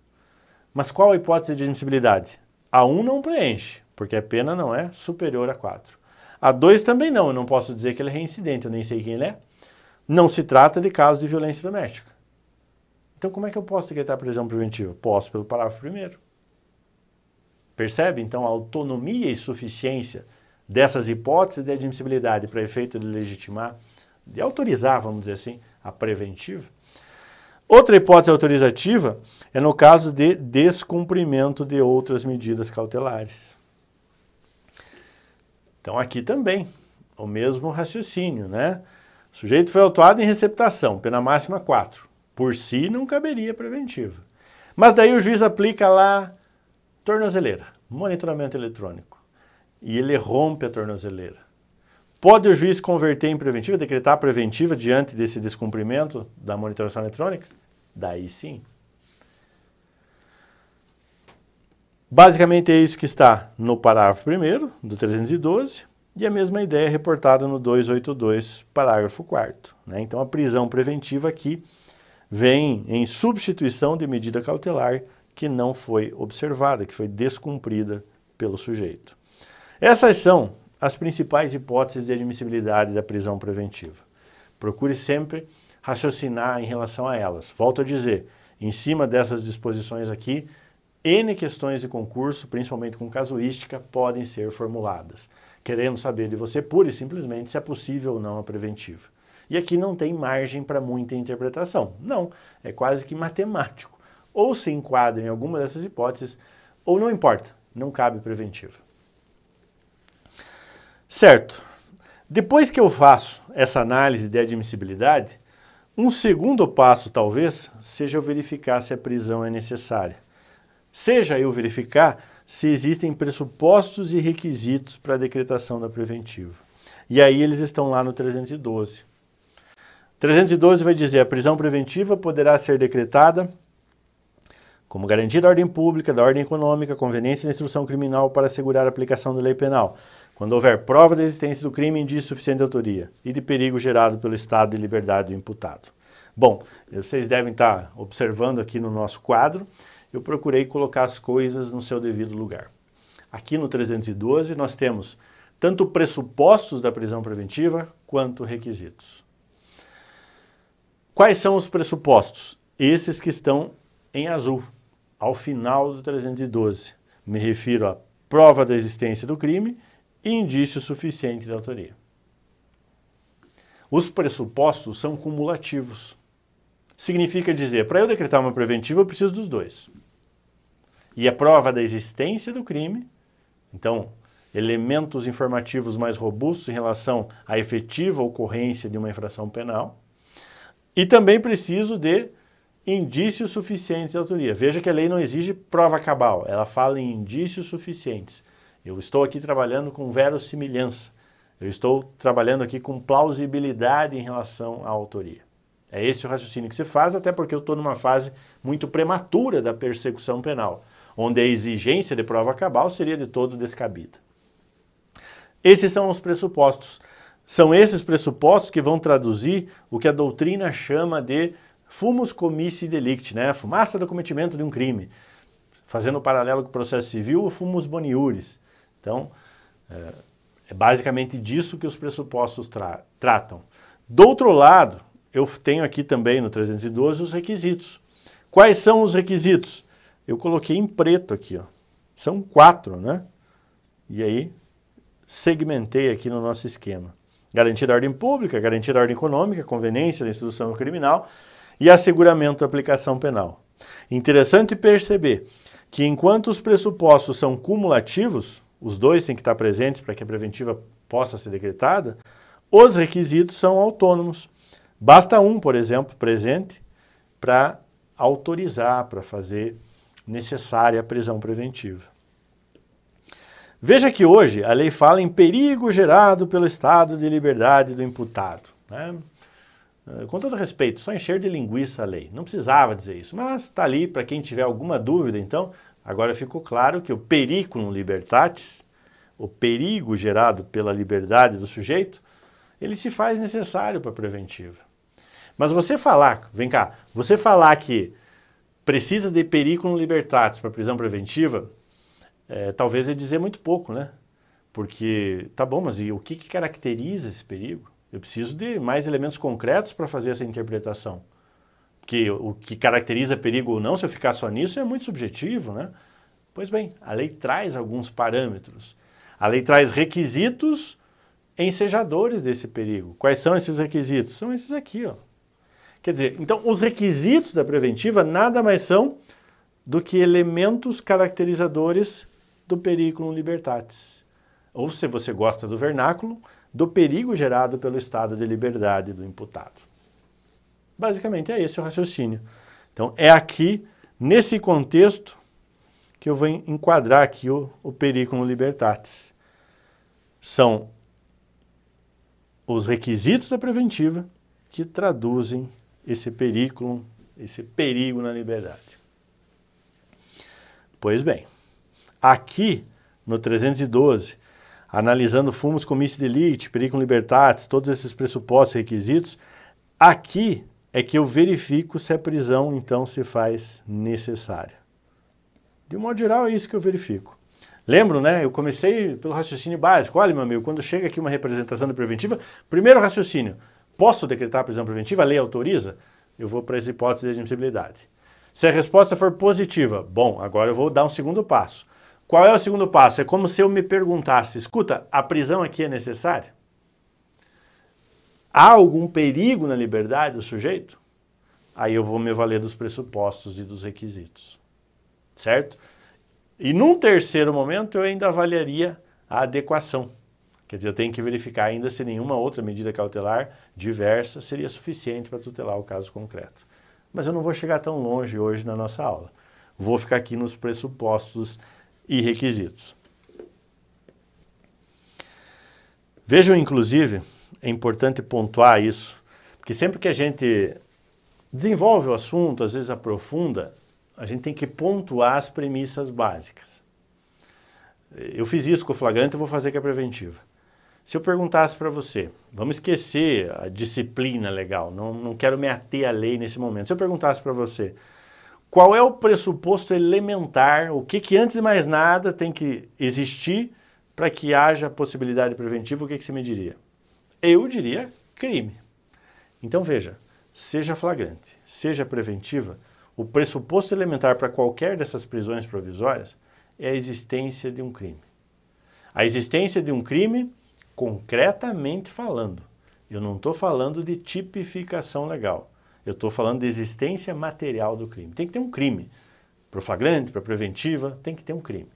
Mas qual a hipótese de admissibilidade? A 1 não preenche, porque a pena não é superior a 4. A 2 também não, eu não posso dizer que ele é reincidente, eu nem sei quem ele é. Não se trata de caso de violência doméstica. Então, como é que eu posso decretar prisão preventiva? Posso pelo parágrafo 1. Percebe? Então, a autonomia e suficiência dessas hipóteses de admissibilidade para efeito de legitimar de autorizar, vamos dizer assim, a preventiva. Outra hipótese autorizativa é no caso de descumprimento de outras medidas cautelares. Então aqui também, o mesmo raciocínio, né? O sujeito foi autuado em receptação, pena máxima 4. Por si não caberia preventiva. Mas daí o juiz aplica lá tornozeleira, monitoramento eletrônico. E ele rompe a tornozeleira. Pode o juiz converter em preventiva, decretar preventiva diante desse descumprimento da monitoração eletrônica? Daí sim. Basicamente é isso que está no parágrafo 1 do 312 e a mesma ideia é reportada no 282, parágrafo 4. Né? Então a prisão preventiva aqui vem em substituição de medida cautelar que não foi observada, que foi descumprida pelo sujeito. Essas são as principais hipóteses de admissibilidade da prisão preventiva. Procure sempre raciocinar em relação a elas. Volto a dizer, em cima dessas disposições aqui, N questões de concurso, principalmente com casuística, podem ser formuladas. Querendo saber de você, pura e simplesmente, se é possível ou não a preventiva. E aqui não tem margem para muita interpretação. Não, é quase que matemático. Ou se enquadra em alguma dessas hipóteses, ou não importa, não cabe preventiva. Certo. Depois que eu faço essa análise de admissibilidade, um segundo passo talvez seja eu verificar se a prisão é necessária. Seja eu verificar se existem pressupostos e requisitos para a decretação da preventiva. E aí eles estão lá no 312. 312 vai dizer: a prisão preventiva poderá ser decretada como garantia da ordem pública, da ordem econômica, conveniência da instrução criminal para assegurar a aplicação da lei penal quando houver prova da existência do crime, de suficiente autoria e de perigo gerado pelo estado de liberdade do imputado. Bom, eh, vocês devem estar tá observando aqui no nosso quadro, eu procurei colocar as coisas no seu devido lugar. Aqui no 312 nós temos tanto pressupostos da prisão preventiva quanto requisitos. Quais são os pressupostos? Esses que estão em azul, ao final do 312. Me refiro à prova da existência do crime e indício suficiente de autoria. Os pressupostos são cumulativos. Significa dizer, para eu decretar uma preventiva, eu preciso dos dois. E a é prova da existência do crime, então, elementos informativos mais robustos em relação à efetiva ocorrência de uma infração penal, e também preciso de indícios suficientes de autoria. Veja que a lei não exige prova cabal, ela fala em indícios suficientes. Eu estou aqui trabalhando com verossimilhança. Eu estou trabalhando aqui com plausibilidade em relação à autoria. É esse o raciocínio que se faz, até porque eu estou numa fase muito prematura da persecução penal, onde a exigência de prova cabal seria de todo descabida. Esses são os pressupostos. São esses pressupostos que vão traduzir o que a doutrina chama de fumus comissi delicti, né? fumaça do cometimento de um crime. Fazendo um paralelo com o processo civil, o fumus boniuris. Então, é, é basicamente disso que os pressupostos tra tratam. Do outro lado, eu tenho aqui também no 312 os requisitos. Quais são os requisitos? Eu coloquei em preto aqui, ó. São quatro, né? E aí, segmentei aqui no nosso esquema. Garantia da ordem pública, garantia da ordem econômica, conveniência da instituição criminal e asseguramento da aplicação penal. Interessante perceber que enquanto os pressupostos são cumulativos, os dois têm que estar presentes para que a preventiva possa ser decretada, os requisitos são autônomos. Basta um, por exemplo, presente para autorizar, para fazer necessária a prisão preventiva. Veja que hoje a lei fala em perigo gerado pelo estado de liberdade do imputado. Né? Eh, com todo respeito, só encher de linguiça a lei. Não precisava dizer isso, mas está ali para quem tiver alguma dúvida, então, Agora ficou claro que o periculum libertatis, o perigo gerado pela liberdade do sujeito, ele se faz necessário para a preventiva. Mas você falar, vem cá, você falar que precisa de periculum libertatis para prisão preventiva, é, talvez é dizer muito pouco, né? Porque, tá bom, mas e o que, que caracteriza esse perigo? Eu preciso de mais elementos concretos para fazer essa interpretação que, o que caracteriza perigo ou não, se eu ficar só nisso, é muito subjetivo, né? Pois bem, a lei traz alguns parâmetros. A lei traz requisitos ensejadores desse perigo. Quais são esses requisitos? São esses aqui, ó. Quer dizer, então os requisitos da preventiva nada mais são do que elementos caracterizadores do periculum libertatis. Ou se você gosta do vernáculo, do perigo gerado pelo estado de liberdade do imputado. Basicamente é esse o raciocínio. Então, é aqui, nesse contexto, que eu vou enquadrar aqui o, o periculum libertatis. São os requisitos da preventiva que traduzem esse periculum, esse perigo na liberdade. Pois bem, aqui no 312, analisando fumos de delict periculum libertatis, todos esses pressupostos e requisitos, aqui é que eu verifico se a prisão então se faz necessária. De um modo geral, é isso que eu verifico. Lembro, né? Eu comecei pelo raciocínio básico. Olha, meu amigo, quando chega aqui uma representação de preventiva, primeiro raciocínio: posso decretar a prisão preventiva? A lei autoriza? Eu vou para as hipóteses de admissibilidade. Se a resposta for positiva, bom, agora eu vou dar um segundo passo. Qual é o segundo passo? É como se eu me perguntasse: escuta, a prisão aqui é necessária? há algum perigo na liberdade do sujeito? Aí eu vou me valer dos pressupostos e dos requisitos. Certo? E num terceiro momento eu ainda avaliaria a adequação. Quer dizer, eu tenho que verificar ainda se nenhuma outra medida cautelar diversa seria suficiente para tutelar o caso concreto. Mas eu não vou chegar tão longe hoje na nossa aula. Vou ficar aqui nos pressupostos e requisitos. Vejam, inclusive, é importante pontuar isso, porque sempre que a gente desenvolve o assunto, às vezes aprofunda, a gente tem que pontuar as premissas básicas. Eu fiz isso com o flagrante, eu vou fazer com a preventiva. Se eu perguntasse para você, vamos esquecer a disciplina legal, não, não quero me ater à lei nesse momento. Se eu perguntasse para você, qual é o pressuposto elementar, o que, que antes de mais nada tem que existir para que haja possibilidade preventiva, o que, que você me diria? eu diria crime. Então veja, seja flagrante, seja preventiva, o pressuposto elementar para qualquer dessas prisões provisórias é a existência de um crime. A existência de um crime, concretamente falando. Eu não estou falando de tipificação legal. Eu estou falando de existência material do crime. Tem que ter um crime. Para o flagrante, para a preventiva, tem que ter um crime.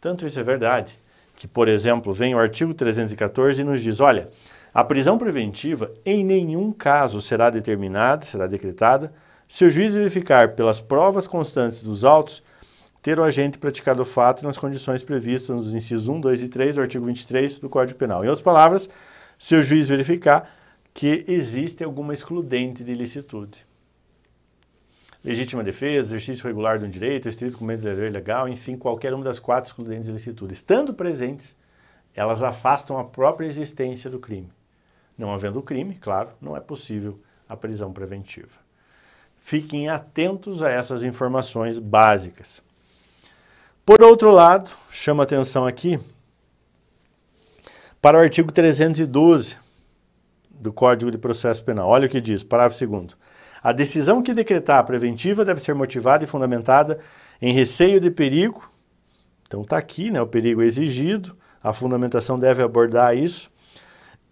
Tanto isso é verdade que, por exemplo, vem o artigo 314 e nos diz: olha, a prisão preventiva em nenhum caso será determinada, será decretada, se o juiz verificar pelas provas constantes dos autos ter o agente praticado o fato nas condições previstas nos incisos 1, 2 e 3 do artigo 23 do Código Penal. Em outras palavras, se o juiz verificar que existe alguma excludente de ilicitude legítima defesa, exercício regular de um direito, estrito medo de dever legal, enfim, qualquer uma das quatro excludentes da licitude. Estando presentes, elas afastam a própria existência do crime. Não havendo crime, claro, não é possível a prisão preventiva. Fiquem atentos a essas informações básicas. Por outro lado, chama atenção aqui para o artigo 312 do Código de Processo Penal. Olha o que diz, parágrafo 2 a decisão que decretar a preventiva deve ser motivada e fundamentada em receio de perigo. Então está aqui, né, o perigo exigido, a fundamentação deve abordar isso.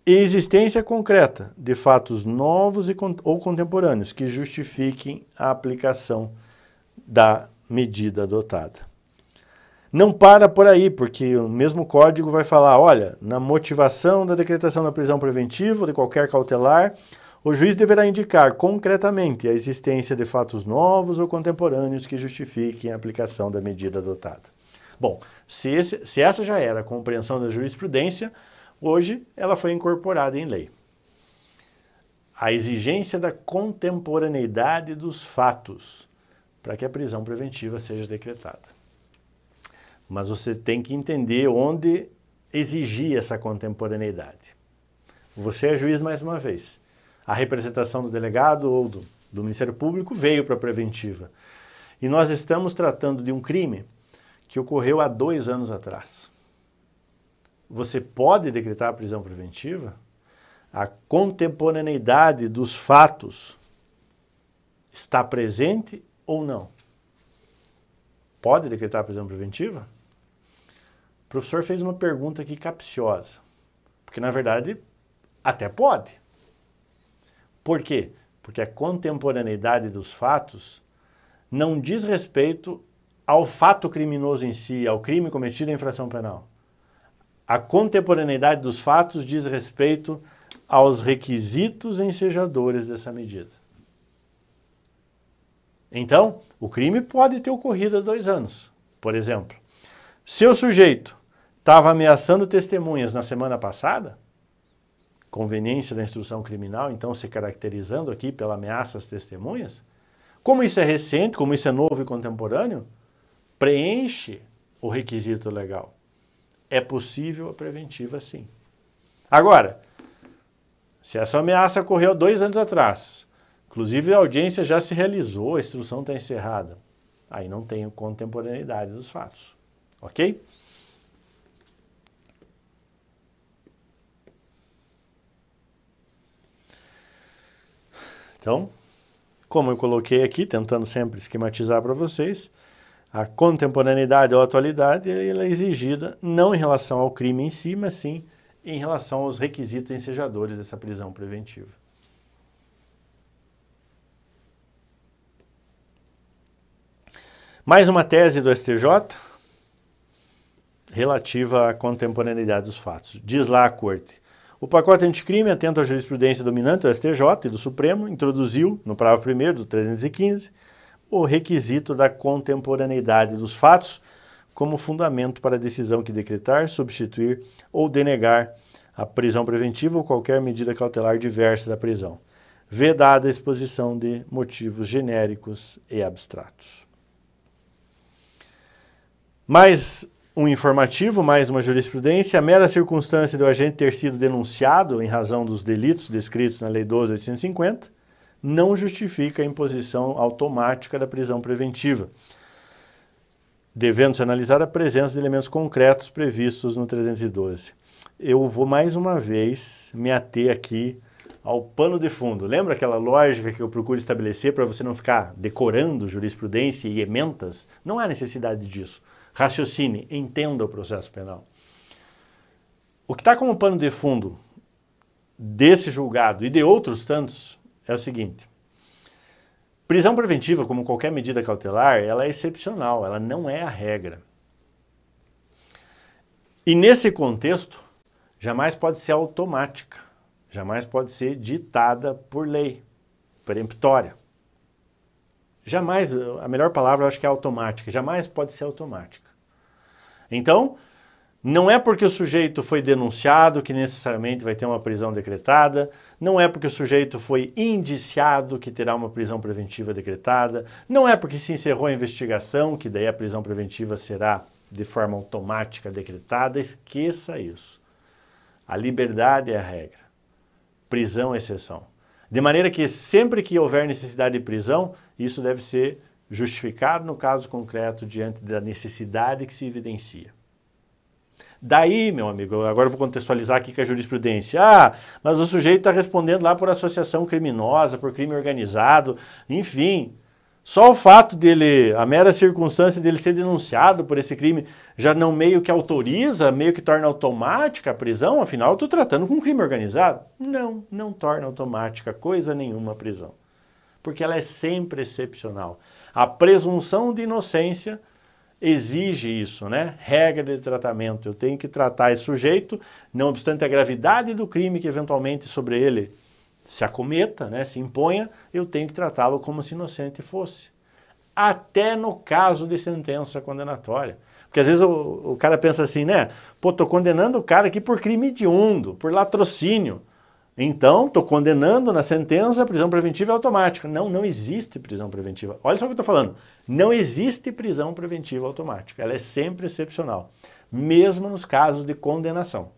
E existência concreta de fatos novos e, ou contemporâneos que justifiquem a aplicação da medida adotada. Não para por aí, porque o mesmo código vai falar: olha, na motivação da decretação da prisão preventiva ou de qualquer cautelar, o juiz deverá indicar concretamente a existência de fatos novos ou contemporâneos que justifiquem a aplicação da medida adotada. Bom, se, esse, se essa já era a compreensão da jurisprudência, hoje ela foi incorporada em lei. A exigência da contemporaneidade dos fatos para que a prisão preventiva seja decretada. Mas você tem que entender onde exigir essa contemporaneidade. Você é juiz mais uma vez a representação do delegado ou do, do Ministério Público veio para a preventiva. E nós estamos tratando de um crime que ocorreu há dois anos atrás. Você pode decretar a prisão preventiva? A contemporaneidade dos fatos está presente ou não? Pode decretar a prisão preventiva? O professor fez uma pergunta aqui capciosa, porque na verdade até pode. Por quê? Porque a contemporaneidade dos fatos não diz respeito ao fato criminoso em si, ao crime cometido em infração penal. A contemporaneidade dos fatos diz respeito aos requisitos ensejadores dessa medida. Então, o crime pode ter ocorrido há dois anos, por exemplo. Se o sujeito estava ameaçando testemunhas na semana passada, conveniência da instrução criminal, então se caracterizando aqui pela ameaça às testemunhas, como isso é recente, como isso é novo e contemporâneo, preenche o requisito legal. É possível a preventiva, sim. Agora, se essa ameaça ocorreu dois anos atrás, inclusive a audiência já se realizou, a instrução está encerrada, aí não tem contemporaneidade dos fatos. Ok? Então, como eu coloquei aqui, tentando sempre esquematizar para vocês, a contemporaneidade ou atualidade ela é exigida não em relação ao crime em si, mas sim em relação aos requisitos ensejadores dessa prisão preventiva. Mais uma tese do STJ relativa à contemporaneidade dos fatos. Diz lá a corte: o pacote anticrime, atento à jurisprudência dominante do STJ e do Supremo, introduziu, no parágrafo 1 do 315, o requisito da contemporaneidade dos fatos como fundamento para a decisão que decretar, substituir ou denegar a prisão preventiva ou qualquer medida cautelar diversa da prisão, vedada a exposição de motivos genéricos e abstratos. Mas um informativo, mais uma jurisprudência, a mera circunstância do agente ter sido denunciado em razão dos delitos descritos na Lei 12.850 não justifica a imposição automática da prisão preventiva, devendo-se analisar a presença de elementos concretos previstos no 312. Eu vou mais uma vez me ater aqui ao pano de fundo. Lembra aquela lógica que eu procuro estabelecer para você não ficar decorando jurisprudência e ementas? Não há necessidade disso raciocine, entenda o processo penal. O que está como pano de fundo desse julgado e de outros tantos é o seguinte: prisão preventiva, como qualquer medida cautelar, ela é excepcional, ela não é a regra. E nesse contexto, jamais pode ser automática, jamais pode ser ditada por lei peremptória. Jamais, a melhor palavra eu acho que é automática, jamais pode ser automática. Então, não é porque o sujeito foi denunciado que necessariamente vai ter uma prisão decretada, não é porque o sujeito foi indiciado que terá uma prisão preventiva decretada, não é porque se encerrou a investigação que daí a prisão preventiva será de forma automática decretada, esqueça isso. A liberdade é a regra, prisão é exceção. De maneira que sempre que houver necessidade de prisão, isso deve ser justificado no caso concreto diante da necessidade que se evidencia. Daí, meu amigo, agora eu vou contextualizar aqui com a jurisprudência. Ah, mas o sujeito está respondendo lá por associação criminosa, por crime organizado, enfim. Só o fato dele, a mera circunstância dele ser denunciado por esse crime, já não meio que autoriza, meio que torna automática a prisão, afinal, eu estou tratando com crime organizado? Não, não torna automática coisa nenhuma a prisão porque ela é sempre excepcional. A presunção de inocência exige isso, né? Regra de tratamento. Eu tenho que tratar esse sujeito, não obstante a gravidade do crime que eventualmente sobre ele se acometa, né, se imponha, eu tenho que tratá-lo como se inocente fosse. Até no caso de sentença condenatória. Porque às vezes o, o cara pensa assim, né? Pô, tô condenando o cara aqui por crime hediondo, por latrocínio. Então, estou condenando na sentença prisão preventiva automática. Não, não existe prisão preventiva. Olha só o que eu estou falando. Não existe prisão preventiva automática. Ela é sempre excepcional, mesmo nos casos de condenação.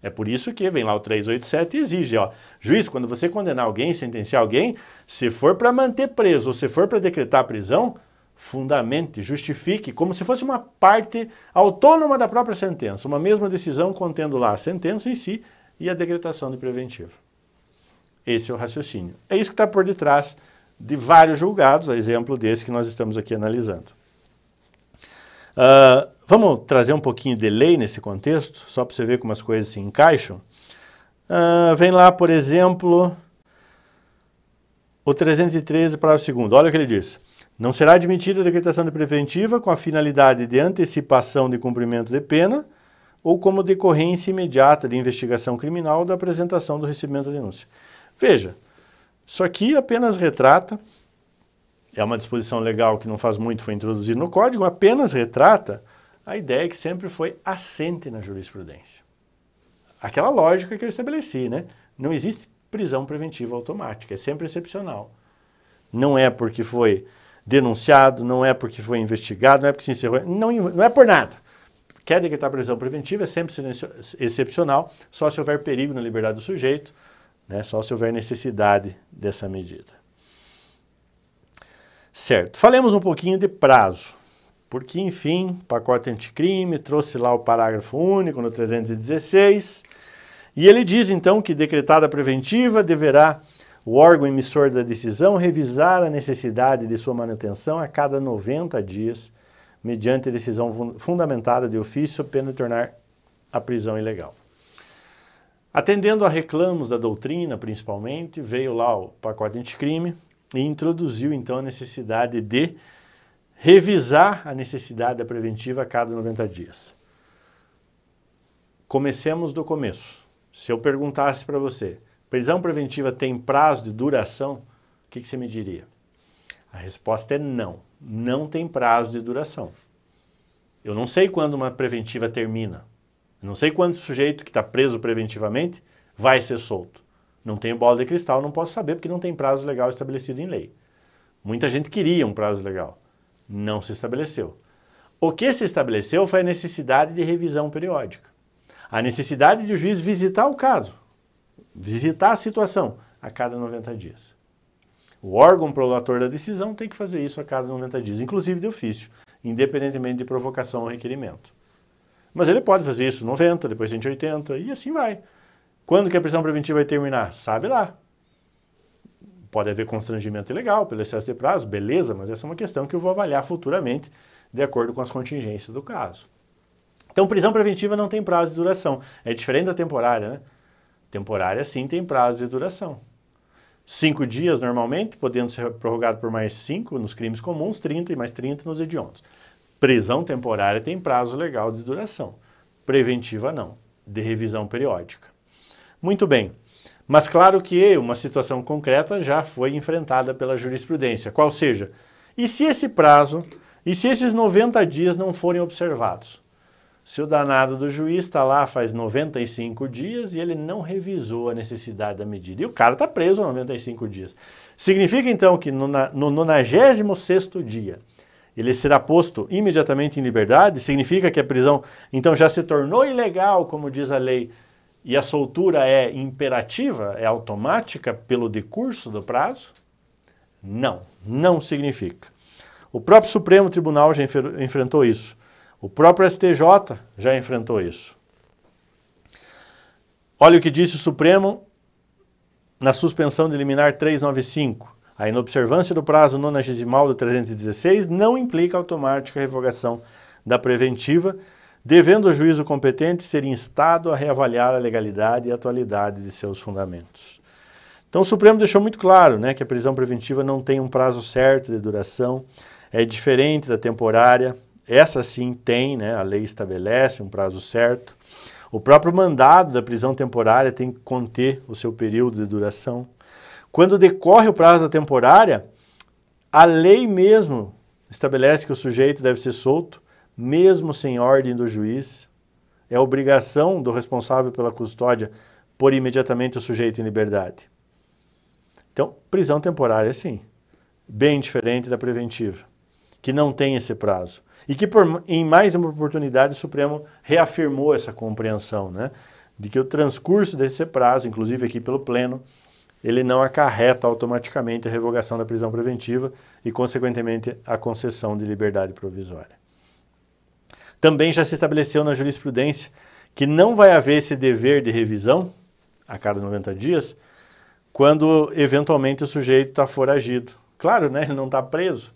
É por isso que vem lá o 387 e exige, ó, juiz, quando você condenar alguém, sentenciar alguém, se for para manter preso ou se for para decretar a prisão, fundamente, justifique como se fosse uma parte autônoma da própria sentença, uma mesma decisão contendo lá a sentença em si e a decretação de preventivo. Esse é o raciocínio. É isso que está por detrás de vários julgados, a exemplo desse que nós estamos aqui analisando. Uh, vamos trazer um pouquinho de lei nesse contexto, só para você ver como as coisas se encaixam. Uh, vem lá, por exemplo, o 313, parágrafo 2. Olha o que ele diz. Não será admitida a decretação de preventiva com a finalidade de antecipação de cumprimento de pena ou como decorrência imediata de investigação criminal da apresentação do recebimento da denúncia. Veja, isso aqui apenas retrata, é uma disposição legal que não faz muito, foi introduzida no Código, apenas retrata a ideia que sempre foi assente na jurisprudência. Aquela lógica que eu estabeleci, né? Não existe prisão preventiva automática, é sempre excepcional. Não é porque foi denunciado, não é porque foi investigado, não é porque se encerrou, não, não é por nada. Quer decretar prisão preventiva é sempre excepcional, só se houver perigo na liberdade do sujeito, né, só se houver necessidade dessa medida. Certo, falemos um pouquinho de prazo, porque, enfim, pacote anticrime trouxe lá o parágrafo único no 316, e ele diz então que decretada preventiva deverá o órgão emissor da decisão revisar a necessidade de sua manutenção a cada 90 dias mediante decisão fundamentada de ofício, pena de tornar a prisão ilegal. Atendendo a reclamos da doutrina, principalmente, veio lá o pacote anticrime e introduziu então a necessidade de revisar a necessidade da preventiva a cada 90 dias. Comecemos do começo. Se eu perguntasse para você, prisão preventiva tem prazo de duração, o que, que você me diria? A resposta é não não tem prazo de duração. Eu não sei quando uma preventiva termina. Eu não sei quando o sujeito que está preso preventivamente vai ser solto. Não tenho bola de cristal, não posso saber, porque não tem prazo legal estabelecido em lei. Muita gente queria um prazo legal. Não se estabeleceu. O que se estabeleceu foi a necessidade de revisão periódica. A necessidade de o juiz visitar o caso, visitar a situação a cada 90 dias. O órgão prolator da decisão tem que fazer isso a cada 90 dias, inclusive de ofício, independentemente de provocação ou requerimento. Mas ele pode fazer isso 90, depois 180 e assim vai. Quando que a prisão preventiva vai terminar? Sabe lá. Pode haver constrangimento ilegal pelo excesso de prazo, beleza, mas essa é uma questão que eu vou avaliar futuramente de acordo com as contingências do caso. Então, prisão preventiva não tem prazo de duração. É diferente da temporária, né? Temporária sim tem prazo de duração cinco dias normalmente, podendo ser prorrogado por mais cinco nos crimes comuns, 30 e mais 30 nos hediondos. Prisão temporária tem prazo legal de duração, preventiva não, de revisão periódica. Muito bem, mas claro que uma situação concreta já foi enfrentada pela jurisprudência, qual seja, e se esse prazo, e se esses 90 dias não forem observados? Se o danado do juiz está lá faz 95 dias e ele não revisou a necessidade da medida. E o cara está preso 95 dias. Significa então que no, 96 dia ele será posto imediatamente em liberdade? Significa que a prisão então já se tornou ilegal, como diz a lei, e a soltura é imperativa, é automática pelo decurso do prazo? Não, não significa. O próprio Supremo Tribunal já enfrentou isso. O próprio STJ já enfrentou isso. Olha o que disse o Supremo na suspensão de liminar 395. A inobservância do prazo nonagesimal do 316 não implica automática revogação da preventiva, devendo o juízo competente ser instado a reavaliar a legalidade e a atualidade de seus fundamentos. Então o Supremo deixou muito claro né, que a prisão preventiva não tem um prazo certo de duração, é diferente da temporária, essa sim tem, né, a lei estabelece um prazo certo. O próprio mandado da prisão temporária tem que conter o seu período de duração. Quando decorre o prazo da temporária, a lei mesmo estabelece que o sujeito deve ser solto, mesmo sem ordem do juiz. É obrigação do responsável pela custódia pôr imediatamente o sujeito em liberdade. Então, prisão temporária, sim. Bem diferente da preventiva, que não tem esse prazo. E que por, em mais uma oportunidade o Supremo reafirmou essa compreensão, né? de que o transcurso desse prazo, inclusive aqui pelo Pleno, ele não acarreta automaticamente a revogação da prisão preventiva e, consequentemente, a concessão de liberdade provisória. Também já se estabeleceu na jurisprudência que não vai haver esse dever de revisão a cada 90 dias quando, eventualmente, o sujeito está foragido. Claro, né? ele não está preso,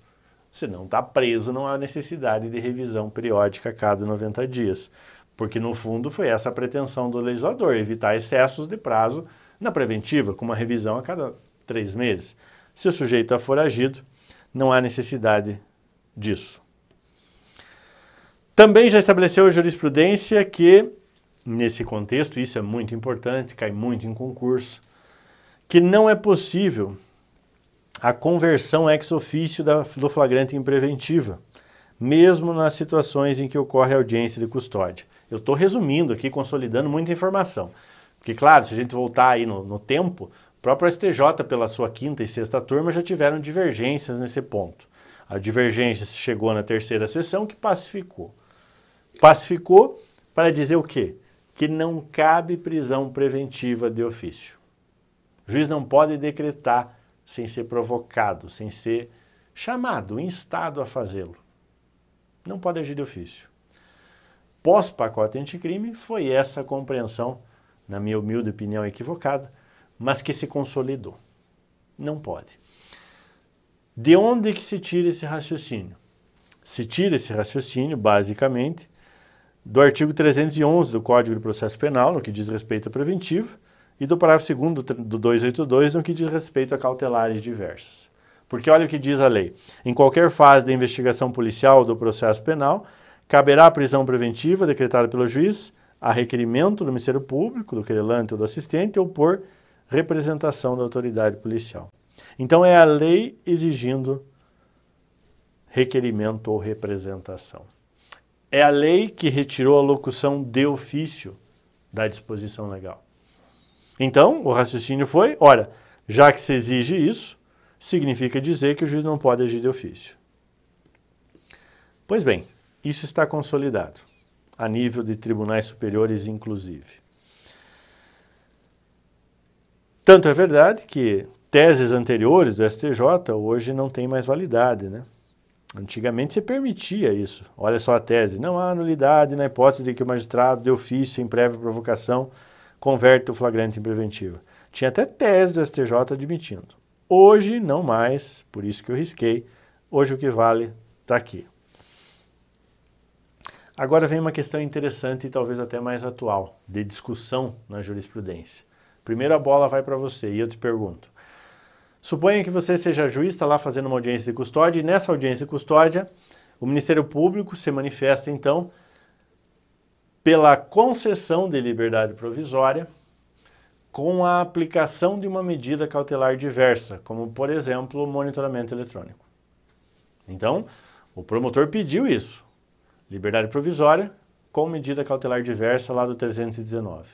se não está preso, não há necessidade de revisão periódica a cada 90 dias. Porque, no fundo, foi essa a pretensão do legislador, evitar excessos de prazo na preventiva, com uma revisão a cada três meses. Se o sujeito é foragido, não há necessidade disso. Também já estabeleceu a jurisprudência que, nesse contexto, isso é muito importante, cai muito em concurso, que não é possível a conversão ex ofício do flagrante em preventiva, mesmo nas situações em que ocorre audiência de custódia. Eu estou resumindo aqui, consolidando muita informação. Porque, claro, se a gente voltar aí no, no tempo, o próprio STJ, pela sua quinta e sexta turma, já tiveram divergências nesse ponto. A divergência chegou na terceira sessão que pacificou. Pacificou para dizer o quê? Que não cabe prisão preventiva de ofício. O juiz não pode decretar sem ser provocado, sem ser chamado, instado a fazê-lo. Não pode agir de ofício. Pós-pacote anticrime foi essa compreensão, na minha humilde opinião equivocada, mas que se consolidou. Não pode. De onde que se tira esse raciocínio? Se tira esse raciocínio, basicamente, do artigo 311 do Código de Processo Penal, no que diz respeito à preventiva, e do parágrafo 2 do 282 no que diz respeito a cautelares diversas. Porque olha o que diz a lei. Em qualquer fase da investigação policial ou do processo penal, caberá a prisão preventiva decretada pelo juiz a requerimento do Ministério Público, do querelante ou do assistente ou por representação da autoridade policial. Então é a lei exigindo requerimento ou representação. É a lei que retirou a locução de ofício da disposição legal. Então, o raciocínio foi: olha, já que se exige isso, significa dizer que o juiz não pode agir de ofício. Pois bem, isso está consolidado, a nível de tribunais superiores, inclusive. Tanto é verdade que teses anteriores do STJ hoje não têm mais validade, né? Antigamente se permitia isso. Olha só a tese. Não há nulidade na hipótese de que o magistrado de ofício, em prévia provocação, converte o flagrante em preventivo. Tinha até tese do STJ admitindo. Hoje, não mais, por isso que eu risquei. Hoje o que vale está aqui. Agora vem uma questão interessante e talvez até mais atual, de discussão na jurisprudência. Primeiro a bola vai para você e eu te pergunto. Suponha que você seja juiz, está lá fazendo uma audiência de custódia e nessa audiência de custódia o Ministério Público se manifesta então pela concessão de liberdade provisória com a aplicação de uma medida cautelar diversa, como, por exemplo, o monitoramento eletrônico. Então, o promotor pediu isso, liberdade provisória com medida cautelar diversa lá do 319.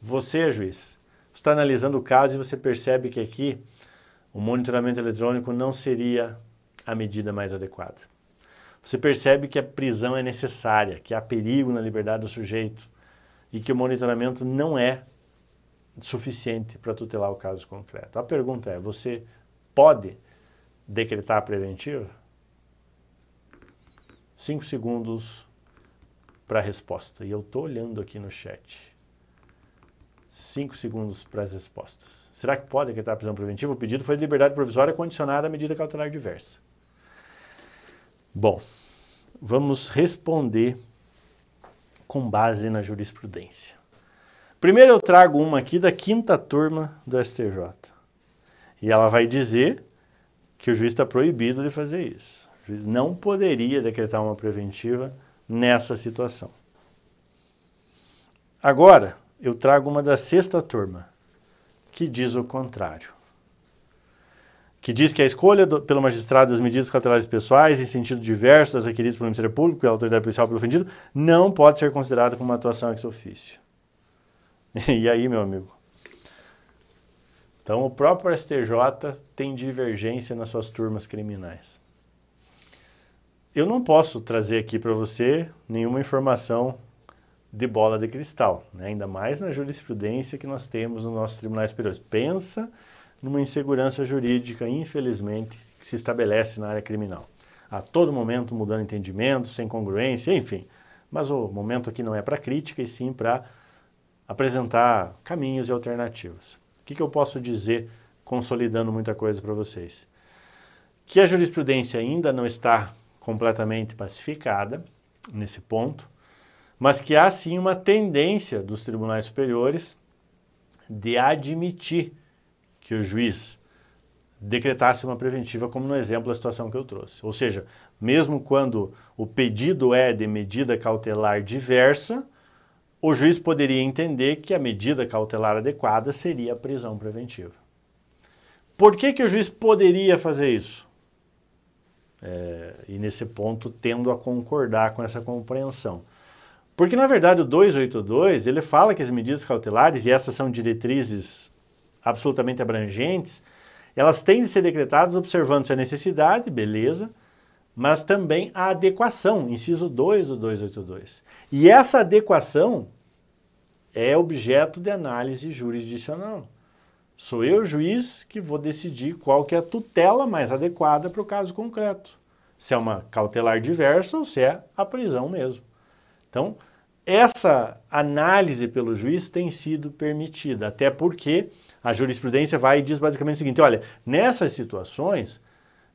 Você, juiz, está analisando o caso e você percebe que aqui o monitoramento eletrônico não seria a medida mais adequada você percebe que a prisão é necessária, que há perigo na liberdade do sujeito e que o monitoramento não é suficiente para tutelar o caso concreto. A pergunta é: você pode decretar a preventiva? Cinco segundos para a resposta. E eu estou olhando aqui no chat. Cinco segundos para as respostas. Será que pode decretar a prisão preventiva? O pedido foi de liberdade provisória condicionada à medida cautelar diversa. Bom, vamos responder com base na jurisprudência. Primeiro eu trago uma aqui da quinta turma do STJ. E ela vai dizer que o juiz está proibido de fazer isso. O juiz não poderia decretar uma preventiva nessa situação. Agora, eu trago uma da sexta turma, que diz o contrário que diz que a escolha do, pelo magistrado das medidas cautelares pessoais em sentido diverso das requeridas pelo Ministério Público e a autoridade policial pelo ofendido não pode ser considerada como uma atuação ex ofício. (laughs) E aí, meu amigo? Então, o próprio STJ tem divergência nas suas turmas criminais. Eu não posso trazer aqui para você nenhuma informação de bola de cristal, né? ainda mais na jurisprudência que nós temos nos nossos tribunais superiores. Pensa numa insegurança jurídica, infelizmente, que se estabelece na área criminal. A todo momento mudando entendimento, sem congruência, enfim. Mas o momento aqui não é para crítica, e sim para apresentar caminhos e alternativas. O que, que eu posso dizer, consolidando muita coisa para vocês? Que a jurisprudência ainda não está completamente pacificada nesse ponto, mas que há sim uma tendência dos tribunais superiores de admitir que o juiz decretasse uma preventiva, como no exemplo da situação que eu trouxe. Ou seja, mesmo quando o pedido é de medida cautelar diversa, o juiz poderia entender que a medida cautelar adequada seria a prisão preventiva. Por que, que o juiz poderia fazer isso? É, e nesse ponto tendo a concordar com essa compreensão. Porque, na verdade, o 282, ele fala que as medidas cautelares, e essas são diretrizes absolutamente abrangentes, elas têm de ser decretadas observando-se a necessidade, beleza, mas também a adequação, inciso 2 do 282. E essa adequação é objeto de análise jurisdicional. Sou eu, juiz, que vou decidir qual que é a tutela mais adequada para o caso concreto. Se é uma cautelar diversa ou se é a prisão mesmo. Então, essa análise pelo juiz tem sido permitida, até porque a jurisprudência vai e diz basicamente o seguinte: olha, nessas situações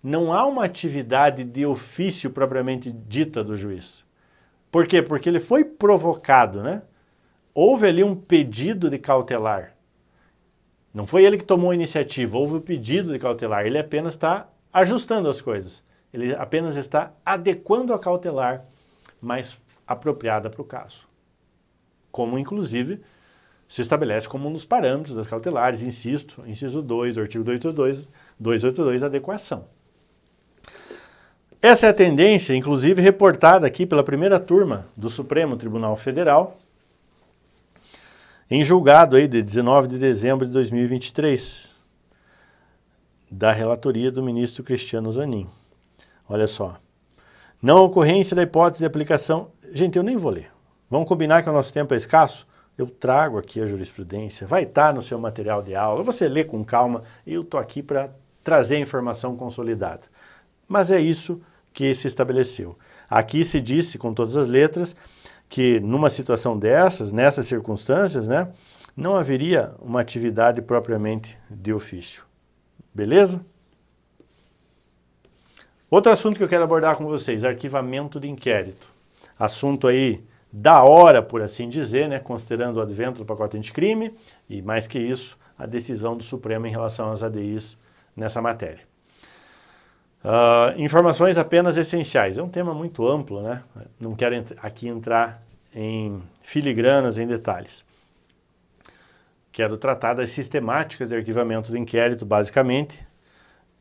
não há uma atividade de ofício propriamente dita do juiz. Por quê? Porque ele foi provocado, né? Houve ali um pedido de cautelar. Não foi ele que tomou a iniciativa, houve o pedido de cautelar. Ele apenas está ajustando as coisas. Ele apenas está adequando a cautelar mais apropriada para o caso. Como, inclusive, se estabelece como um dos parâmetros das cautelares, insisto, inciso 2 do artigo 282, 282, adequação. Essa é a tendência, inclusive reportada aqui pela primeira turma do Supremo Tribunal Federal, em julgado aí de 19 de dezembro de 2023, da relatoria do ministro Cristiano Zanin. Olha só. Não ocorrência da hipótese de aplicação. Gente, eu nem vou ler. Vamos combinar que o nosso tempo é escasso? Eu trago aqui a jurisprudência, vai estar no seu material de aula, você lê com calma, eu estou aqui para trazer a informação consolidada. Mas é isso que se estabeleceu. Aqui se disse com todas as letras que numa situação dessas, nessas circunstâncias, né, não haveria uma atividade propriamente de ofício. Beleza? Outro assunto que eu quero abordar com vocês, arquivamento de inquérito. Assunto aí da hora, por assim dizer, né, considerando o advento do pacote anticrime e, mais que isso, a decisão do Supremo em relação às ADIs nessa matéria. Uh, informações apenas essenciais. É um tema muito amplo, né? Não quero ent aqui entrar em filigranas, em detalhes. Quero tratar das sistemáticas de arquivamento do inquérito, basicamente,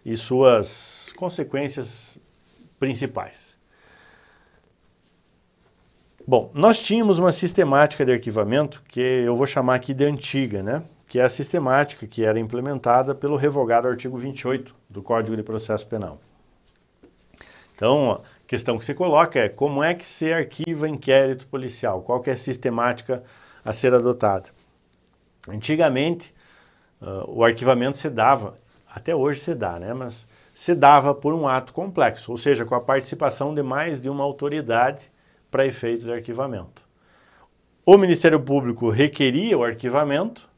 e suas consequências principais. Bom, nós tínhamos uma sistemática de arquivamento que eu vou chamar aqui de antiga, né? Que é a sistemática que era implementada pelo revogado artigo 28 do Código de Processo Penal. Então, a questão que se coloca é como é que se arquiva inquérito policial? Qual é a sistemática a ser adotada? Antigamente, uh, o arquivamento se dava, até hoje se dá, né? Mas se dava por um ato complexo, ou seja, com a participação de mais de uma autoridade para efeito de arquivamento. O Ministério Público requeria o arquivamento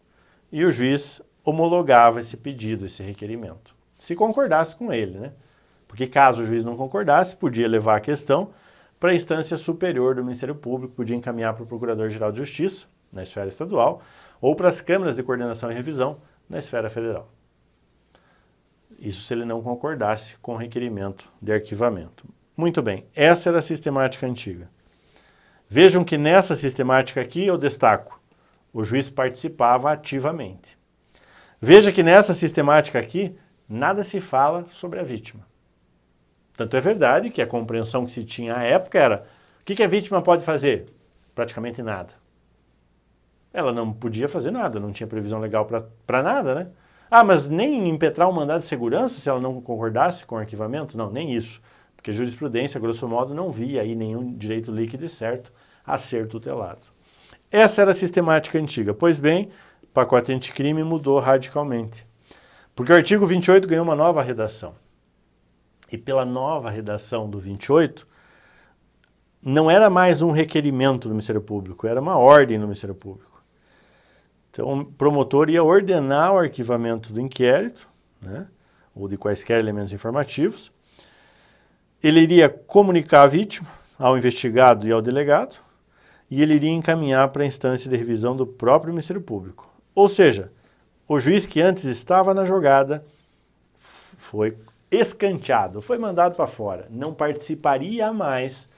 e o juiz homologava esse pedido, esse requerimento, se concordasse com ele, né? Porque caso o juiz não concordasse, podia levar a questão para a instância superior do Ministério Público, podia encaminhar para o Procurador-Geral de Justiça, na esfera estadual, ou para as câmaras de coordenação e revisão, na esfera federal. Isso se ele não concordasse com o requerimento de arquivamento. Muito bem, essa era a sistemática antiga. Vejam que nessa sistemática aqui eu destaco: o juiz participava ativamente. Veja que nessa sistemática aqui nada se fala sobre a vítima. Tanto é verdade que a compreensão que se tinha à época era: o que, que a vítima pode fazer? Praticamente nada. Ela não podia fazer nada, não tinha previsão legal para nada, né? Ah, mas nem impetrar um mandado de segurança se ela não concordasse com o arquivamento? Não, nem isso. Porque jurisprudência, grosso modo, não via aí nenhum direito líquido e certo a ser tutelado. Essa era a sistemática antiga. Pois bem, o pacote anticrime mudou radicalmente. Porque o artigo 28 ganhou uma nova redação. E pela nova redação do 28, não era mais um requerimento do Ministério Público, era uma ordem do Ministério Público. Então, o promotor ia ordenar o arquivamento do inquérito, né, ou de quaisquer elementos informativos. Ele iria comunicar a vítima, ao investigado e ao delegado e ele iria encaminhar para a instância de revisão do próprio Ministério Público. Ou seja, o juiz que antes estava na jogada foi escanteado, foi mandado para fora, não participaria mais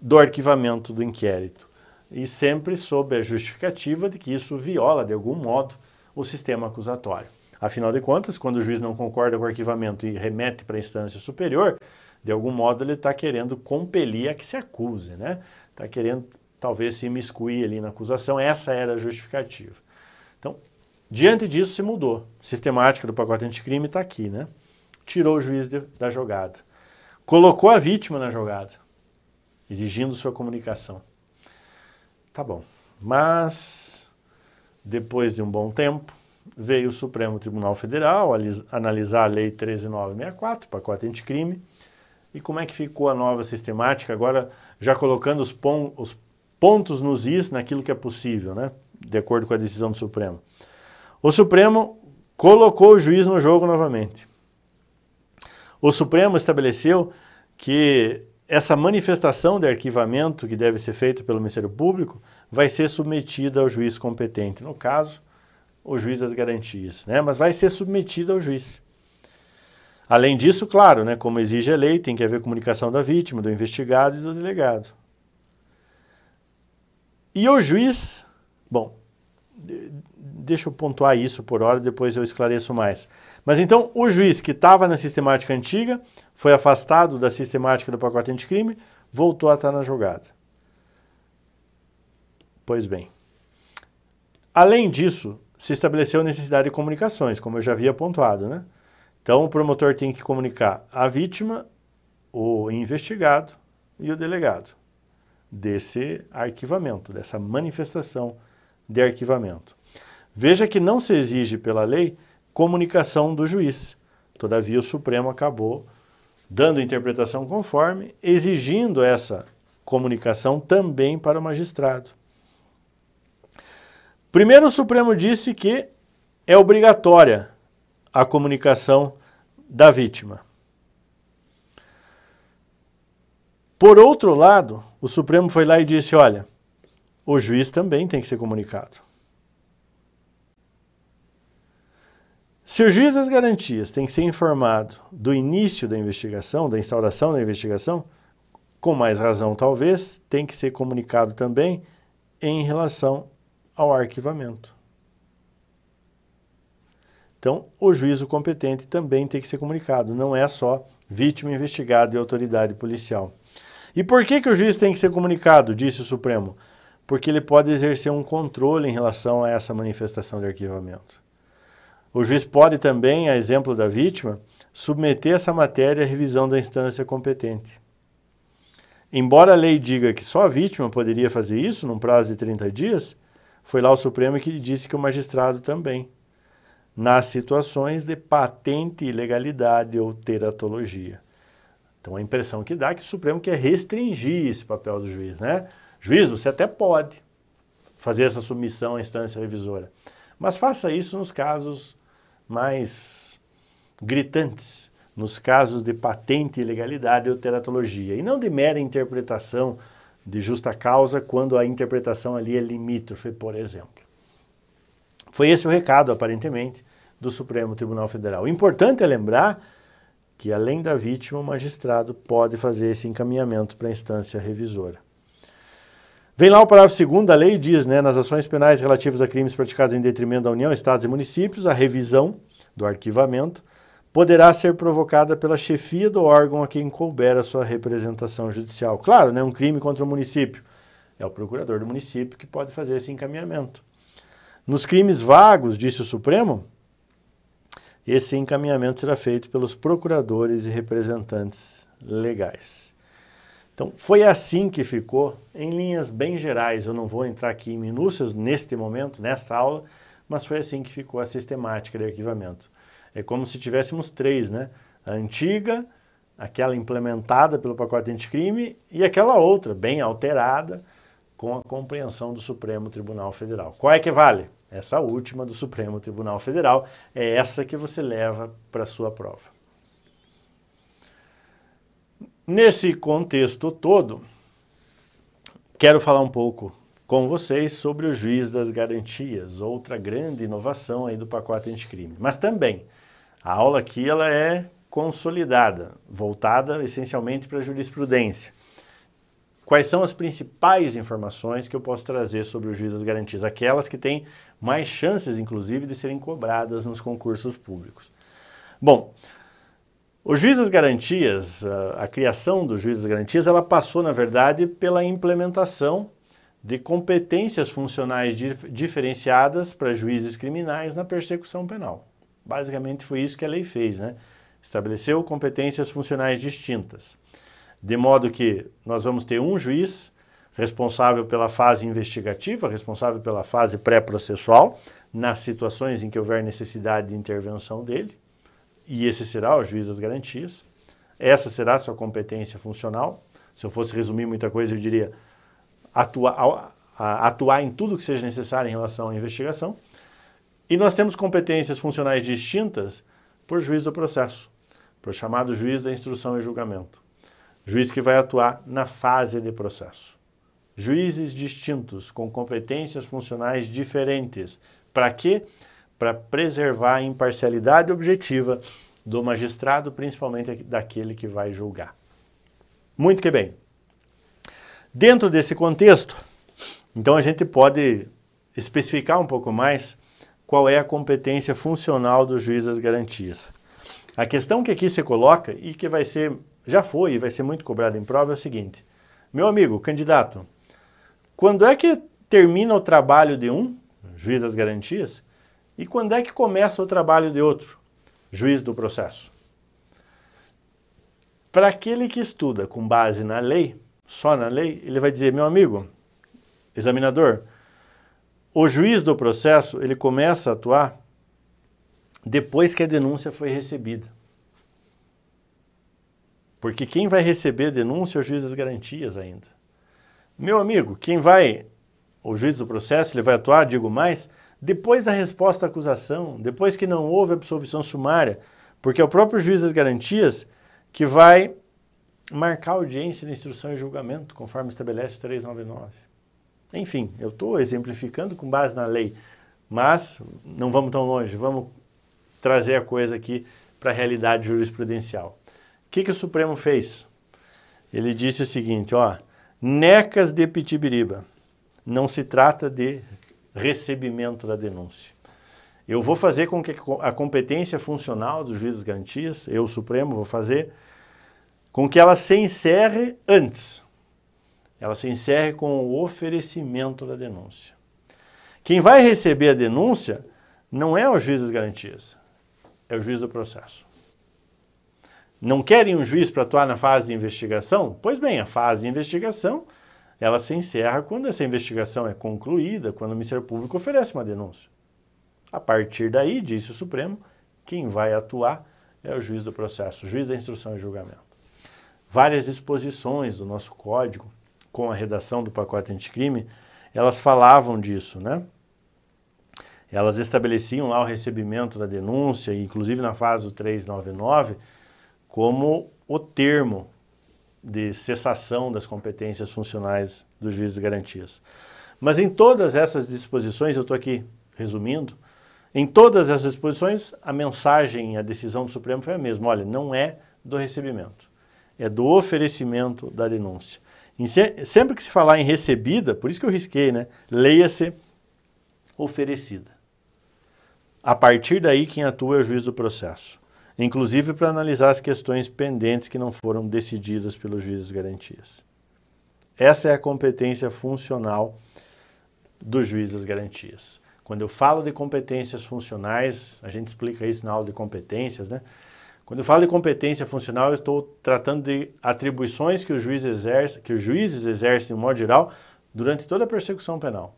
do arquivamento do inquérito. E sempre sob a justificativa de que isso viola, de algum modo, o sistema acusatório. Afinal de contas, quando o juiz não concorda com o arquivamento e remete para a instância superior, de algum modo ele está querendo compelir a que se acuse, né? Está querendo talvez se imiscuir ali na acusação, essa era a justificativa. Então, diante disso se mudou. Sistemática do pacote anticrime está aqui, né? Tirou o juiz de, da jogada. Colocou a vítima na jogada, exigindo sua comunicação. Tá bom. Mas, depois de um bom tempo, veio o Supremo Tribunal Federal analisar a Lei 13964, pacote anticrime, e como é que ficou a nova sistemática, agora já colocando os, pon, os pontos nos is naquilo que é possível, né? De acordo com a decisão do Supremo. O Supremo colocou o juiz no jogo novamente. O Supremo estabeleceu que essa manifestação de arquivamento que deve ser feita pelo Ministério Público vai ser submetida ao juiz competente, no caso, o juiz das garantias, né? Mas vai ser submetida ao juiz. Além disso, claro, né, como exige a lei, tem que haver comunicação da vítima, do investigado e do delegado. E o juiz, bom, deixa eu pontuar isso por hora, depois eu esclareço mais. Mas então, o juiz que estava na sistemática antiga foi afastado da sistemática do pacote anticrime, voltou a estar na jogada. Pois bem. Além disso, se estabeleceu a necessidade de comunicações, como eu já havia pontuado, né? Então, o promotor tem que comunicar a vítima, o investigado e o delegado desse arquivamento, dessa manifestação de arquivamento. Veja que não se exige pela lei comunicação do juiz. Todavia, o Supremo acabou dando interpretação conforme, exigindo essa comunicação também para o magistrado. Primeiro, o Supremo disse que é obrigatória a comunicação da vítima. Por outro lado, o Supremo foi lá e disse: olha, o juiz também tem que ser comunicado. Se o juiz das garantias tem que ser informado do início da investigação, da instauração da investigação, com mais razão talvez, tem que ser comunicado também em relação ao arquivamento. Então, o juízo competente também tem que ser comunicado, não é só vítima investigada e autoridade policial. E por que, que o juiz tem que ser comunicado, disse o Supremo? Porque ele pode exercer um controle em relação a essa manifestação de arquivamento. O juiz pode também, a exemplo da vítima, submeter essa matéria à revisão da instância competente. Embora a lei diga que só a vítima poderia fazer isso num prazo de 30 dias, foi lá o Supremo que disse que o magistrado também, nas situações de patente ilegalidade ou teratologia. Então a impressão que dá é que o Supremo quer restringir esse papel do juiz, né? Juiz, você até pode fazer essa submissão à instância revisora, mas faça isso nos casos mais gritantes, nos casos de patente ilegalidade ou teratologia, e não de mera interpretação de justa causa quando a interpretação ali é limítrofe, por exemplo. Foi esse o recado, aparentemente, do Supremo Tribunal Federal. O importante é lembrar que, além da vítima, o magistrado pode fazer esse encaminhamento para a instância revisora. Vem lá o parágrafo 2 da lei diz, né, nas ações penais relativas a crimes praticados em detrimento da União, Estados e municípios, a revisão do arquivamento poderá ser provocada pela chefia do órgão a quem couber a sua representação judicial. Claro, né, um crime contra o município. É o procurador do município que pode fazer esse encaminhamento. Nos crimes vagos, disse o Supremo, esse encaminhamento será feito pelos procuradores e representantes legais. Então, foi assim que ficou, em linhas bem gerais, eu não vou entrar aqui em minúcias neste momento, nesta aula, mas foi assim que ficou a sistemática de arquivamento. É como se tivéssemos três, né? A antiga, aquela implementada pelo pacote anticrime e aquela outra, bem alterada, com a compreensão do Supremo Tribunal Federal. Qual é que vale? Essa última do Supremo Tribunal Federal é essa que você leva para sua prova. Nesse contexto todo, quero falar um pouco com vocês sobre o juiz das garantias, outra grande inovação aí do pacote anticrime. Mas também, a aula aqui ela é consolidada, voltada essencialmente para a jurisprudência. Quais são as principais informações que eu posso trazer sobre o juiz das garantias? Aquelas que têm mais chances, inclusive, de serem cobradas nos concursos públicos. Bom, o juiz das garantias, a, a criação do juiz das garantias, ela passou, na verdade, pela implementação de competências funcionais dif diferenciadas para juízes criminais na persecução penal. Basicamente foi isso que a lei fez, né? Estabeleceu competências funcionais distintas. De modo que nós vamos ter um juiz responsável pela fase investigativa, responsável pela fase pré-processual, nas situações em que houver necessidade de intervenção dele, e esse será o juiz das garantias. Essa será a sua competência funcional. Se eu fosse resumir muita coisa, eu diria atuar, atuar em tudo que seja necessário em relação à investigação. E nós temos competências funcionais distintas por juiz do processo, por chamado juiz da instrução e julgamento. Juiz que vai atuar na fase de processo juízes distintos, com competências funcionais diferentes. Para quê? Para preservar a imparcialidade objetiva do magistrado, principalmente daquele que vai julgar. Muito que bem. Dentro desse contexto, então a gente pode especificar um pouco mais qual é a competência funcional do juiz das garantias. A questão que aqui se coloca e que vai ser, já foi e vai ser muito cobrada em prova é o seguinte: meu amigo, candidato, quando é que termina o trabalho de um, juiz das garantias, e quando é que começa o trabalho de outro, juiz do processo? Para aquele que estuda com base na lei, só na lei, ele vai dizer: meu amigo, examinador, o juiz do processo ele começa a atuar depois que a denúncia foi recebida. Porque quem vai receber a denúncia é o juiz das garantias ainda. Meu amigo, quem vai, o juiz do processo, ele vai atuar, digo mais, depois da resposta à acusação, depois que não houve absolvição sumária, porque é o próprio juiz das garantias que vai marcar audiência de instrução e julgamento, conforme estabelece o 399. Enfim, eu estou exemplificando com base na lei, mas não vamos tão longe, vamos trazer a coisa aqui para a realidade jurisprudencial. O que, que o Supremo fez? Ele disse o seguinte, ó, Necas de Pitibiriba. Não se trata de recebimento da denúncia. Eu vou fazer com que a competência funcional dos juízes garantias, eu, Supremo, vou fazer com que ela se encerre antes. Ela se encerre com o oferecimento da denúncia. Quem vai receber a denúncia não é o juiz das garantias, é o juiz do processo. Não querem um juiz para atuar na fase de investigação? Pois bem, a fase de investigação ela se encerra quando essa investigação é concluída, quando o Ministério Público oferece uma denúncia. A partir daí, disse o Supremo, quem vai atuar é o juiz do processo, o juiz da instrução e julgamento. Várias disposições do nosso código, com a redação do pacote anticrime, elas falavam disso, né? Elas estabeleciam lá o recebimento da denúncia, inclusive na fase do 399, como o termo de cessação das competências funcionais dos juízes de garantias. Mas em todas essas disposições, eu estou aqui resumindo, em todas essas disposições, a mensagem, a decisão do Supremo foi a mesma. Olha, não é do recebimento, é do oferecimento da denúncia. Se, sempre que se falar em recebida, por isso que eu risquei, né? Leia-se oferecida. A partir daí, quem atua é o juiz do processo inclusive para analisar as questões pendentes que não foram decididas pelos juízes garantias. Essa é a competência funcional dos juízes garantias. Quando eu falo de competências funcionais, a gente explica isso na aula de competências, né? Quando eu falo de competência funcional, eu estou tratando de atribuições que, o juiz exerce, que os juízes exercem, de modo geral, durante toda a persecução penal.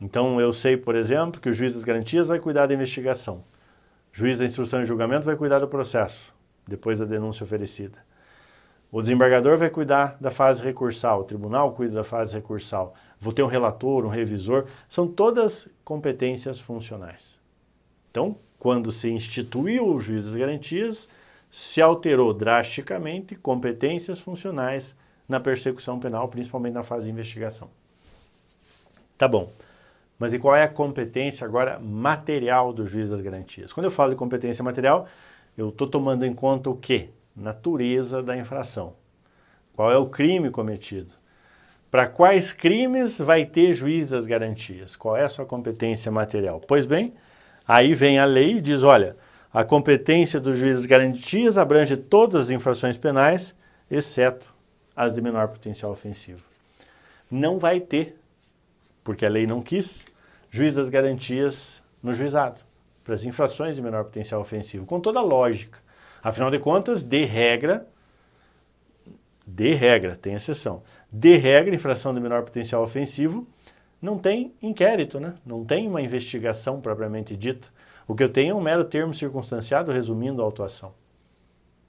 Então, eu sei, por exemplo, que o juiz das garantias vai cuidar da investigação juiz da instrução e julgamento vai cuidar do processo, depois da denúncia oferecida. O desembargador vai cuidar da fase recursal, o tribunal cuida da fase recursal. Vou ter um relator, um revisor, são todas competências funcionais. Então, quando se instituiu o juiz das garantias, se alterou drasticamente competências funcionais na persecução penal, principalmente na fase de investigação. Tá bom. Mas e qual é a competência agora material do juiz das garantias? Quando eu falo de competência material, eu estou tomando em conta o quê? Natureza da infração. Qual é o crime cometido? Para quais crimes vai ter juiz das garantias? Qual é a sua competência material? Pois bem, aí vem a lei e diz: olha, a competência do juiz das garantias abrange todas as infrações penais, exceto as de menor potencial ofensivo. Não vai ter porque a lei não quis, juiz das garantias no juizado, para as infrações de menor potencial ofensivo, com toda a lógica. Afinal de contas, de regra, de regra, tem exceção, de regra, infração de menor potencial ofensivo, não tem inquérito, né? não tem uma investigação propriamente dita. O que eu tenho é um mero termo circunstanciado resumindo a autuação.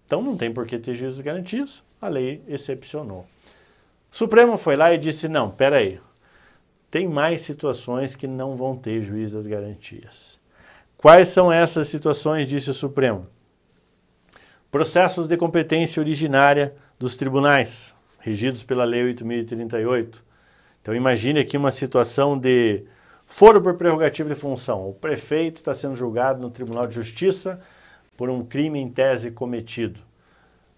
Então não tem por que ter juízes garantidos, a lei excepcionou. O Supremo foi lá e disse: não, peraí, tem mais situações que não vão ter juiz das garantias. Quais são essas situações, disse o Supremo? Processos de competência originária dos tribunais, regidos pela Lei 8.038. Então, imagine aqui uma situação de foro por prerrogativa de função. O prefeito está sendo julgado no Tribunal de Justiça por um crime em tese cometido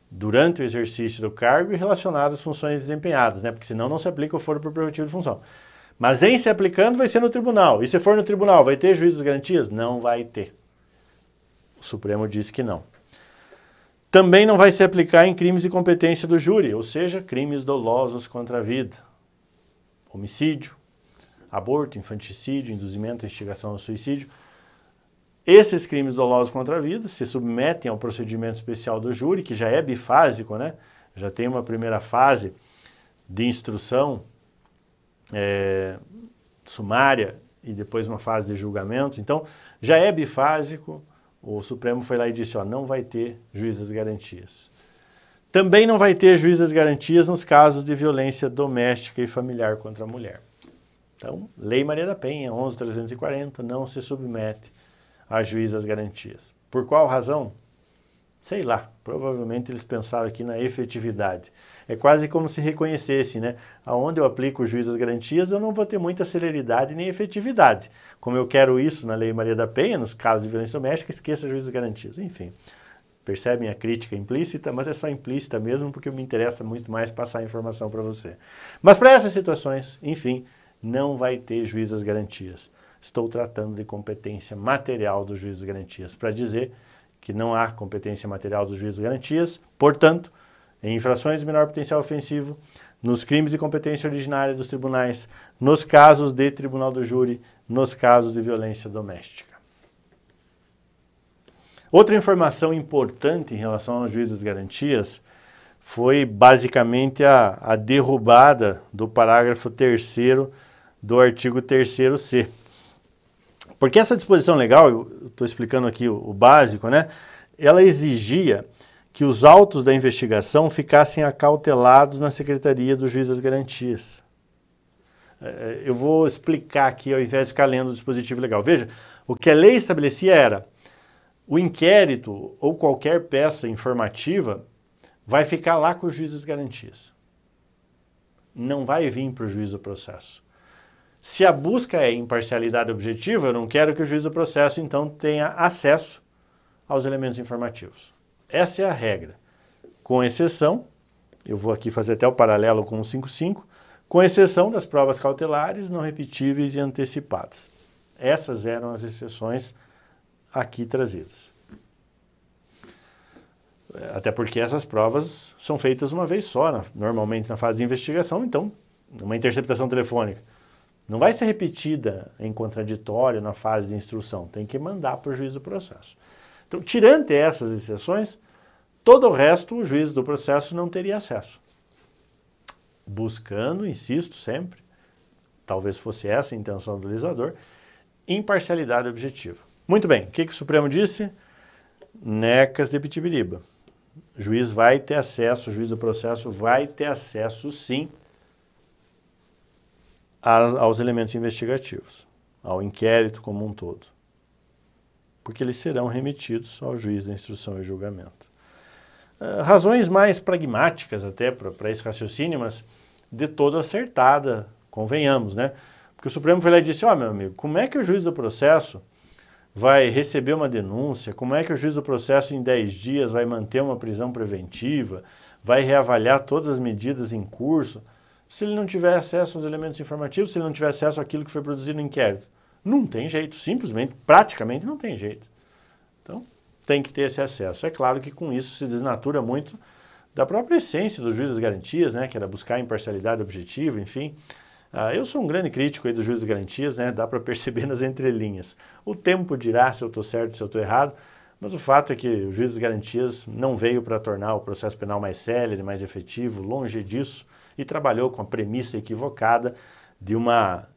durante o exercício do cargo e relacionado às funções desempenhadas, né? porque senão não se aplica o foro por prerrogativa de função. Mas em se aplicando vai ser no tribunal. E se for no tribunal, vai ter juízes de garantias? Não vai ter. O Supremo disse que não. Também não vai se aplicar em crimes de competência do júri, ou seja, crimes dolosos contra a vida. Homicídio, aborto, infanticídio, induzimento à instigação ao suicídio. Esses crimes dolosos contra a vida se submetem ao procedimento especial do júri, que já é bifásico, né? Já tem uma primeira fase de instrução é, sumária e depois uma fase de julgamento. Então, já é bifásico, o Supremo foi lá e disse, ó, não vai ter juízes garantias. Também não vai ter juízes garantias nos casos de violência doméstica e familiar contra a mulher. Então, Lei Maria da Penha, 11.340, não se submete a juízes garantias. Por qual razão? Sei lá, provavelmente eles pensaram aqui na efetividade é quase como se reconhecesse, né? Aonde eu aplico o juízo das garantias, eu não vou ter muita celeridade nem efetividade. Como eu quero isso na Lei Maria da Penha, nos casos de violência doméstica, esqueça juízo das garantias. Enfim, percebem a crítica implícita, mas é só implícita mesmo, porque me interessa muito mais passar a informação para você. Mas para essas situações, enfim, não vai ter juízo das garantias. Estou tratando de competência material do juízo das garantias, para dizer que não há competência material do juízo das garantias, portanto, em infrações de menor potencial ofensivo, nos crimes de competência originária dos tribunais, nos casos de tribunal do júri, nos casos de violência doméstica. Outra informação importante em relação aos juízes das garantias foi basicamente a, a derrubada do parágrafo 3 do artigo 3C. Porque essa disposição legal, eu estou explicando aqui o, o básico, né? Ela exigia que os autos da investigação ficassem acautelados na Secretaria do Juiz das Garantias. É, é, eu vou explicar aqui ao invés de ficar lendo o dispositivo legal. Veja, o que a lei estabelecia era o inquérito ou qualquer peça informativa vai ficar lá com o juiz das garantias. Não vai vir para o juiz do processo. Se a busca é imparcialidade objetiva, eu não quero que o juiz do processo então tenha acesso aos elementos informativos. Essa é a regra. Com exceção, eu vou aqui fazer até o paralelo com o 55, com exceção das provas cautelares, não repetíveis e antecipadas. Essas eram as exceções aqui trazidas. Até porque essas provas são feitas uma vez só, normalmente na fase de investigação, então, uma interceptação telefônica. Não vai ser repetida em contraditório na fase de instrução, tem que mandar para o juiz do processo. Então, tirante essas exceções, todo o resto o juiz do processo não teria acesso. Buscando, insisto sempre, talvez fosse essa a intenção do legislador, imparcialidade objetiva. Muito bem, o que, que o Supremo disse? Necas de Pitibiriba. O juiz vai ter acesso, o juiz do processo vai ter acesso, sim, aos elementos investigativos, ao inquérito como um todo porque eles serão remetidos ao juiz da instrução e julgamento. Ah, razões mais pragmáticas até para esse raciocínio, mas de todo acertada, convenhamos, né? Porque o Supremo foi lá e disse, ó oh, meu amigo, como é que o juiz do processo vai receber uma denúncia, como é que o juiz do processo em 10 dias vai manter uma prisão preventiva, vai reavaliar todas as medidas em curso, se ele não tiver acesso aos elementos informativos, se ele não tiver acesso àquilo que foi produzido no inquérito. Não tem jeito, simplesmente, praticamente não tem jeito. Então, tem que ter esse acesso. É claro que com isso se desnatura muito da própria essência do juiz das garantias, né, que era buscar imparcialidade objetiva, enfim. Ah, eu sou um grande crítico aí do juiz das garantias, né, dá para perceber (laughs) nas entrelinhas. O tempo dirá se eu estou certo, se eu estou errado, mas o fato é que o juiz das garantias não veio para tornar o processo penal mais célere, mais efetivo, longe disso, e trabalhou com a premissa equivocada de uma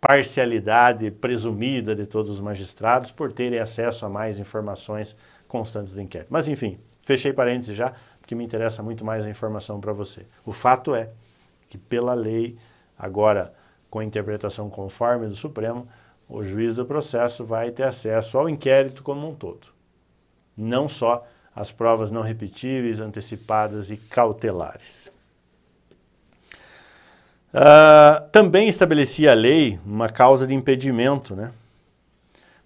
parcialidade presumida de todos os magistrados por terem acesso a mais informações constantes do inquérito. Mas, enfim, fechei parênteses já, porque me interessa muito mais a informação para você. O fato é que, pela lei, agora com a interpretação conforme do Supremo, o juiz do processo vai ter acesso ao inquérito como um todo, não só as provas não repetíveis, antecipadas e cautelares. Uh, também estabelecia a lei uma causa de impedimento, né?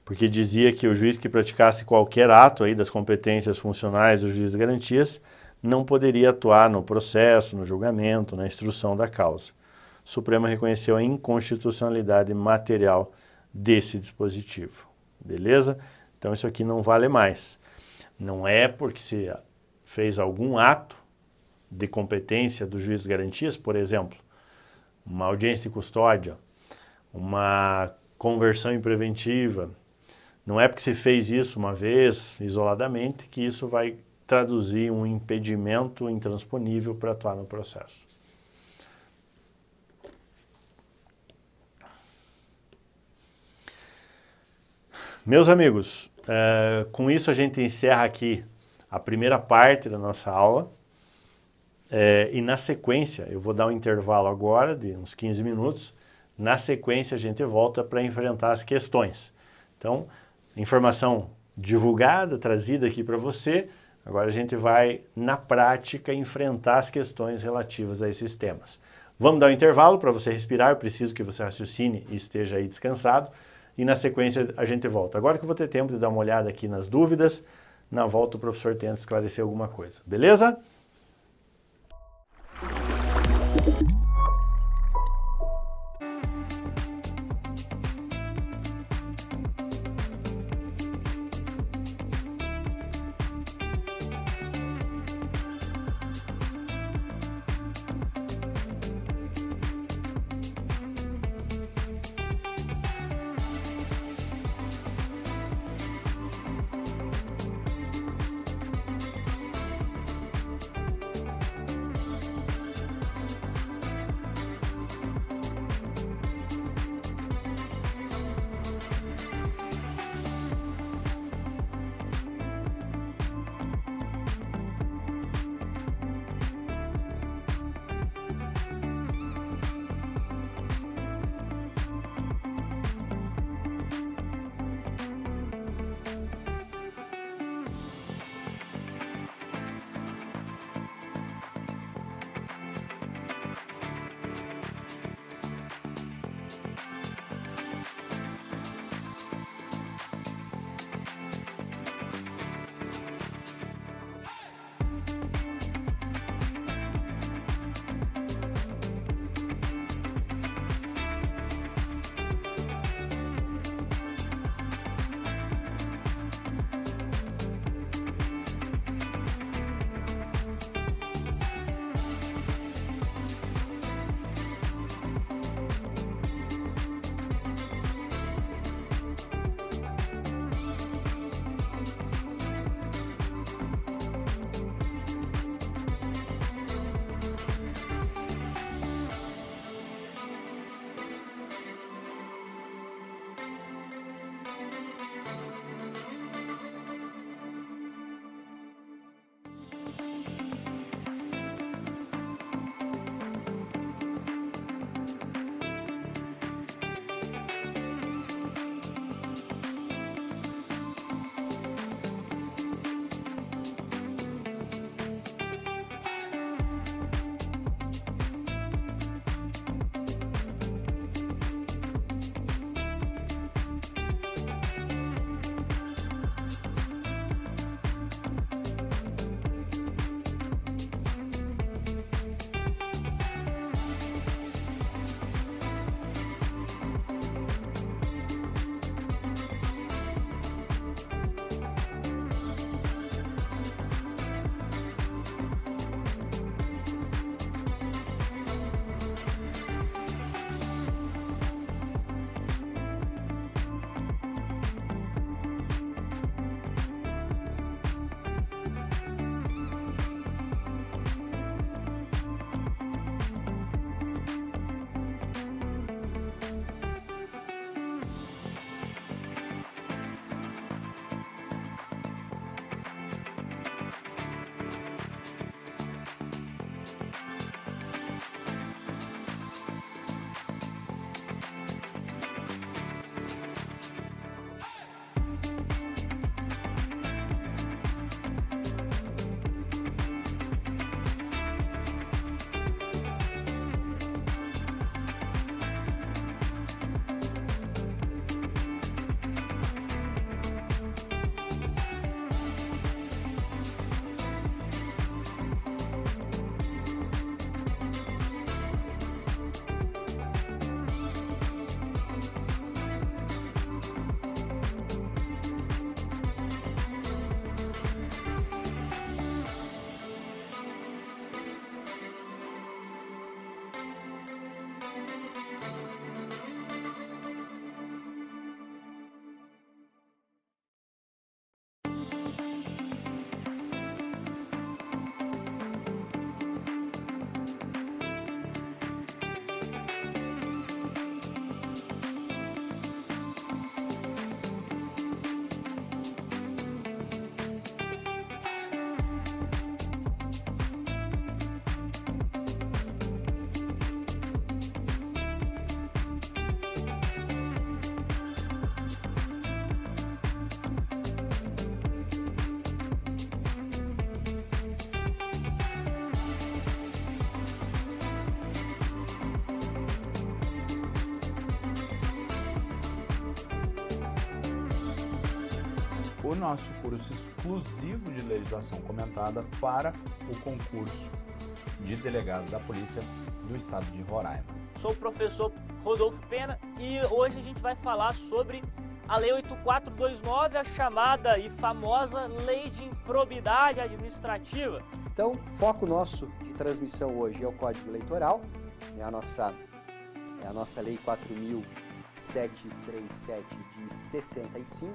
porque dizia que o juiz que praticasse qualquer ato aí das competências funcionais do juiz de garantias não poderia atuar no processo, no julgamento, na instrução da causa. O Supremo reconheceu a inconstitucionalidade material desse dispositivo. Beleza? Então isso aqui não vale mais. Não é porque se fez algum ato de competência do juiz de garantias, por exemplo, uma audiência e custódia, uma conversão em preventiva. Não é porque se fez isso uma vez, isoladamente, que isso vai traduzir um impedimento intransponível para atuar no processo. Meus amigos, é, com isso a gente encerra aqui a primeira parte da nossa aula. É, e na sequência, eu vou dar um intervalo agora de uns 15 minutos. Na sequência, a gente volta para enfrentar as questões. Então, informação divulgada, trazida aqui para você. Agora a gente vai, na prática, enfrentar as questões relativas a esses temas. Vamos dar um intervalo para você respirar. Eu preciso que você raciocine e esteja aí descansado. E na sequência a gente volta. Agora que eu vou ter tempo de dar uma olhada aqui nas dúvidas, na volta o professor tenta esclarecer alguma coisa. Beleza? para o concurso de delegado da Polícia do Estado de Roraima. Sou o professor Rodolfo Pena e hoje a gente vai falar sobre a Lei 8429, a chamada e famosa Lei de Improbidade Administrativa. Então, foco nosso de transmissão hoje é o Código Eleitoral, é a nossa, é a nossa Lei 4737 de 65.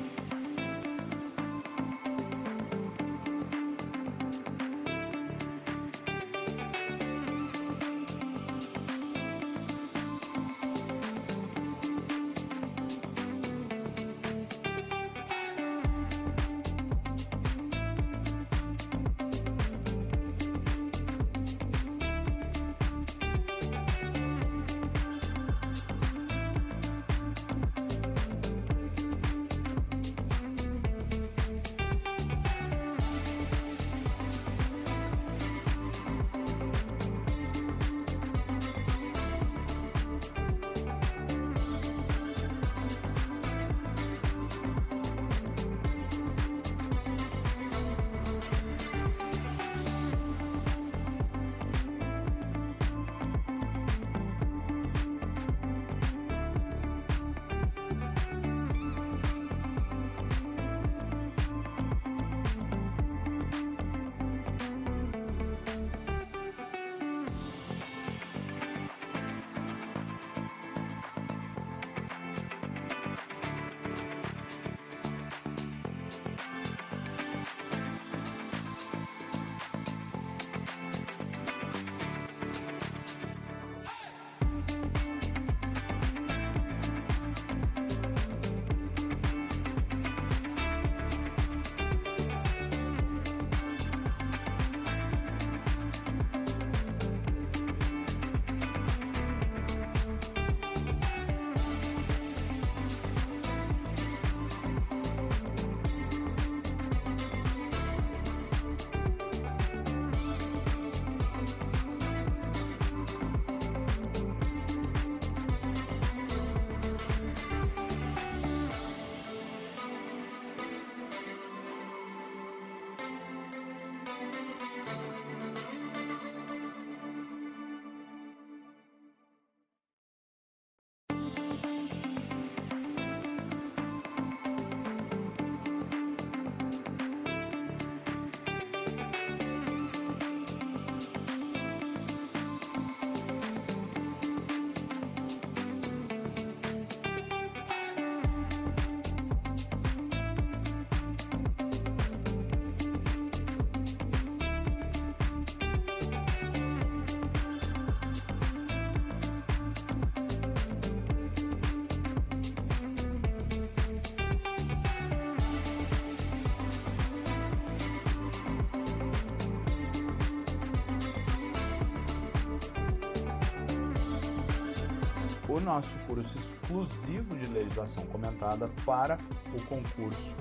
o nosso curso exclusivo de legislação comentada para o concurso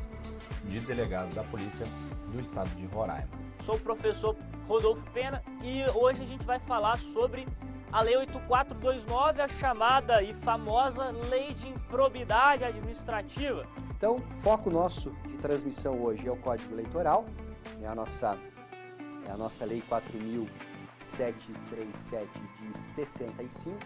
de delegado da Polícia do Estado de Roraima. Sou o professor Rodolfo Pena e hoje a gente vai falar sobre a Lei 8429, a chamada e famosa Lei de Improbidade Administrativa. Então, foco nosso de transmissão hoje é o Código Eleitoral, é a nossa, é a nossa Lei 4.737 de 65.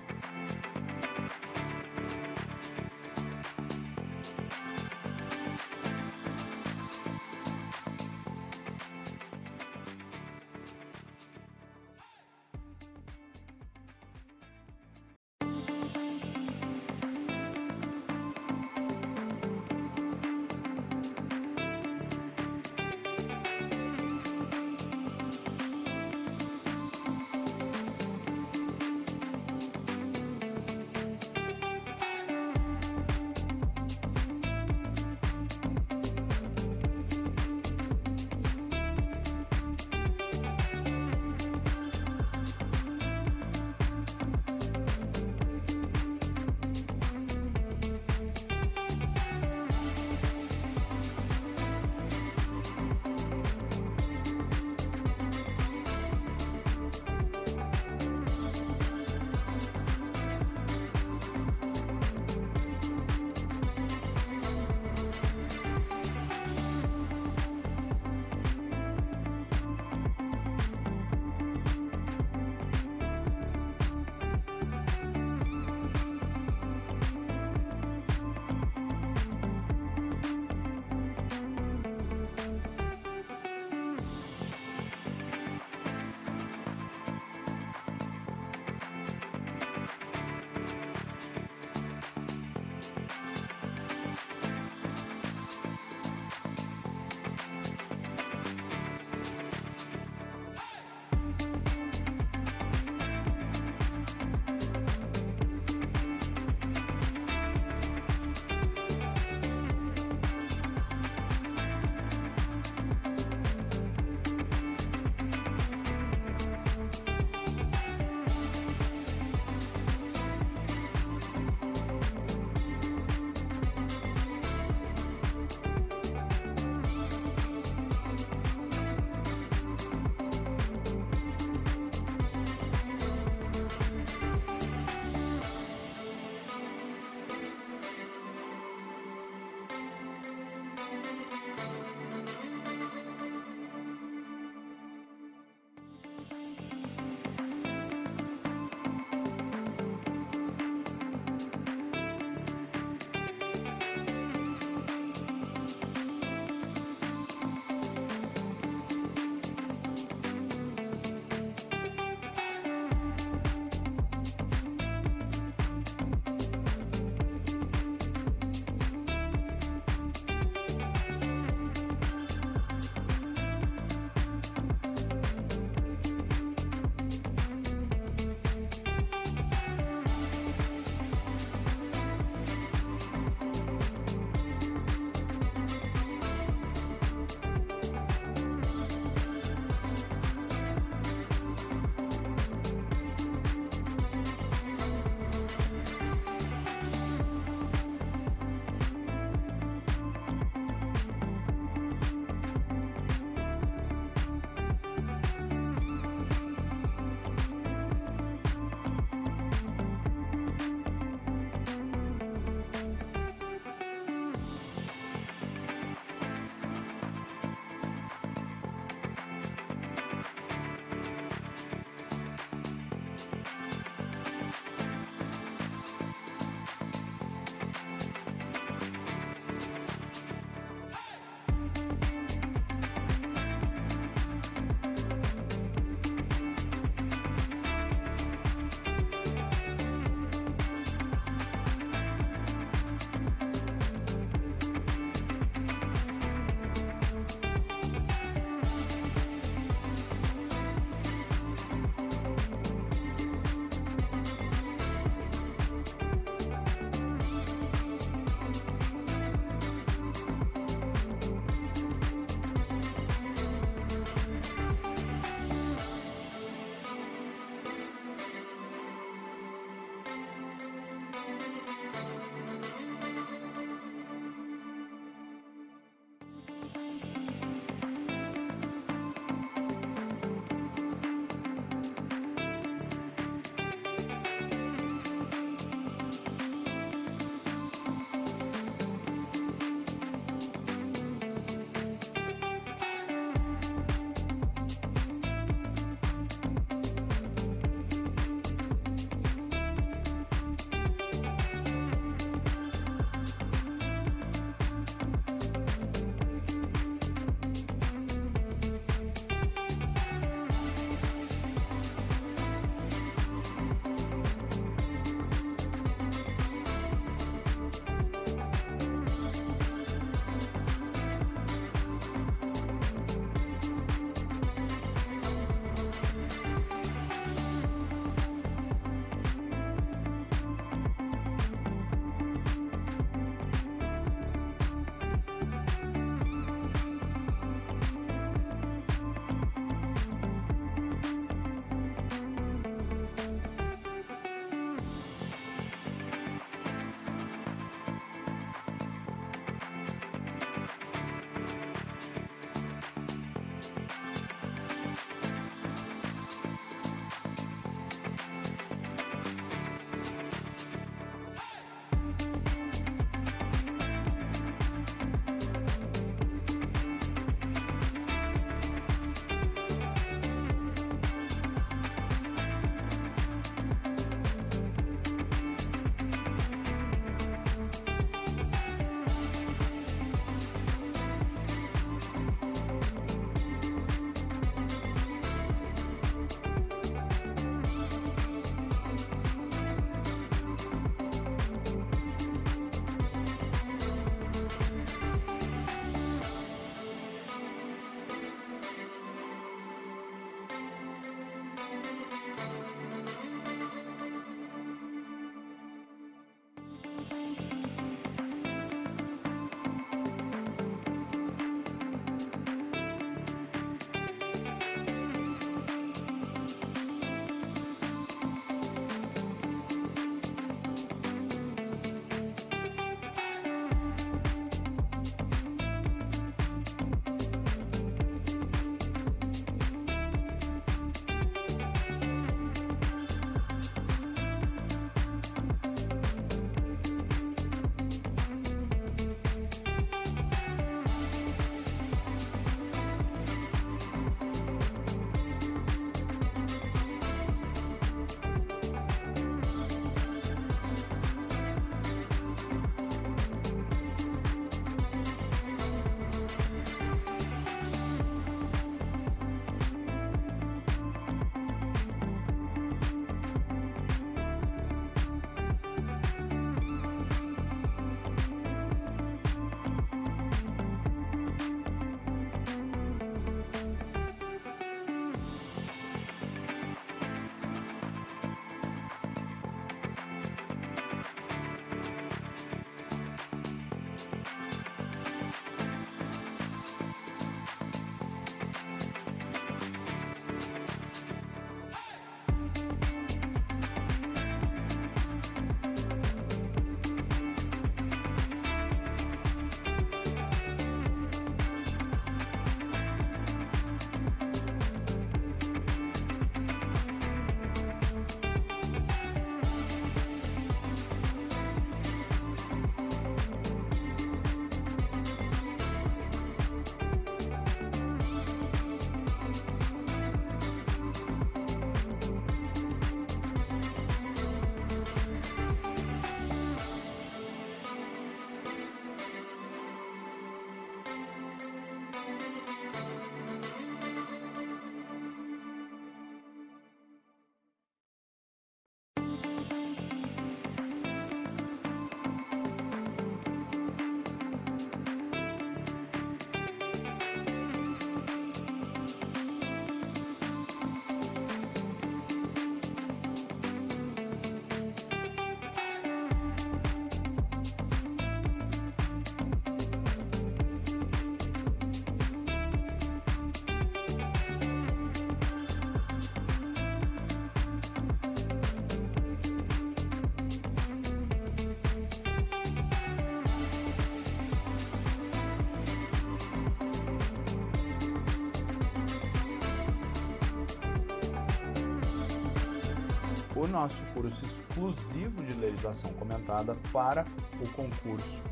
o nosso curso exclusivo de legislação comentada para o concurso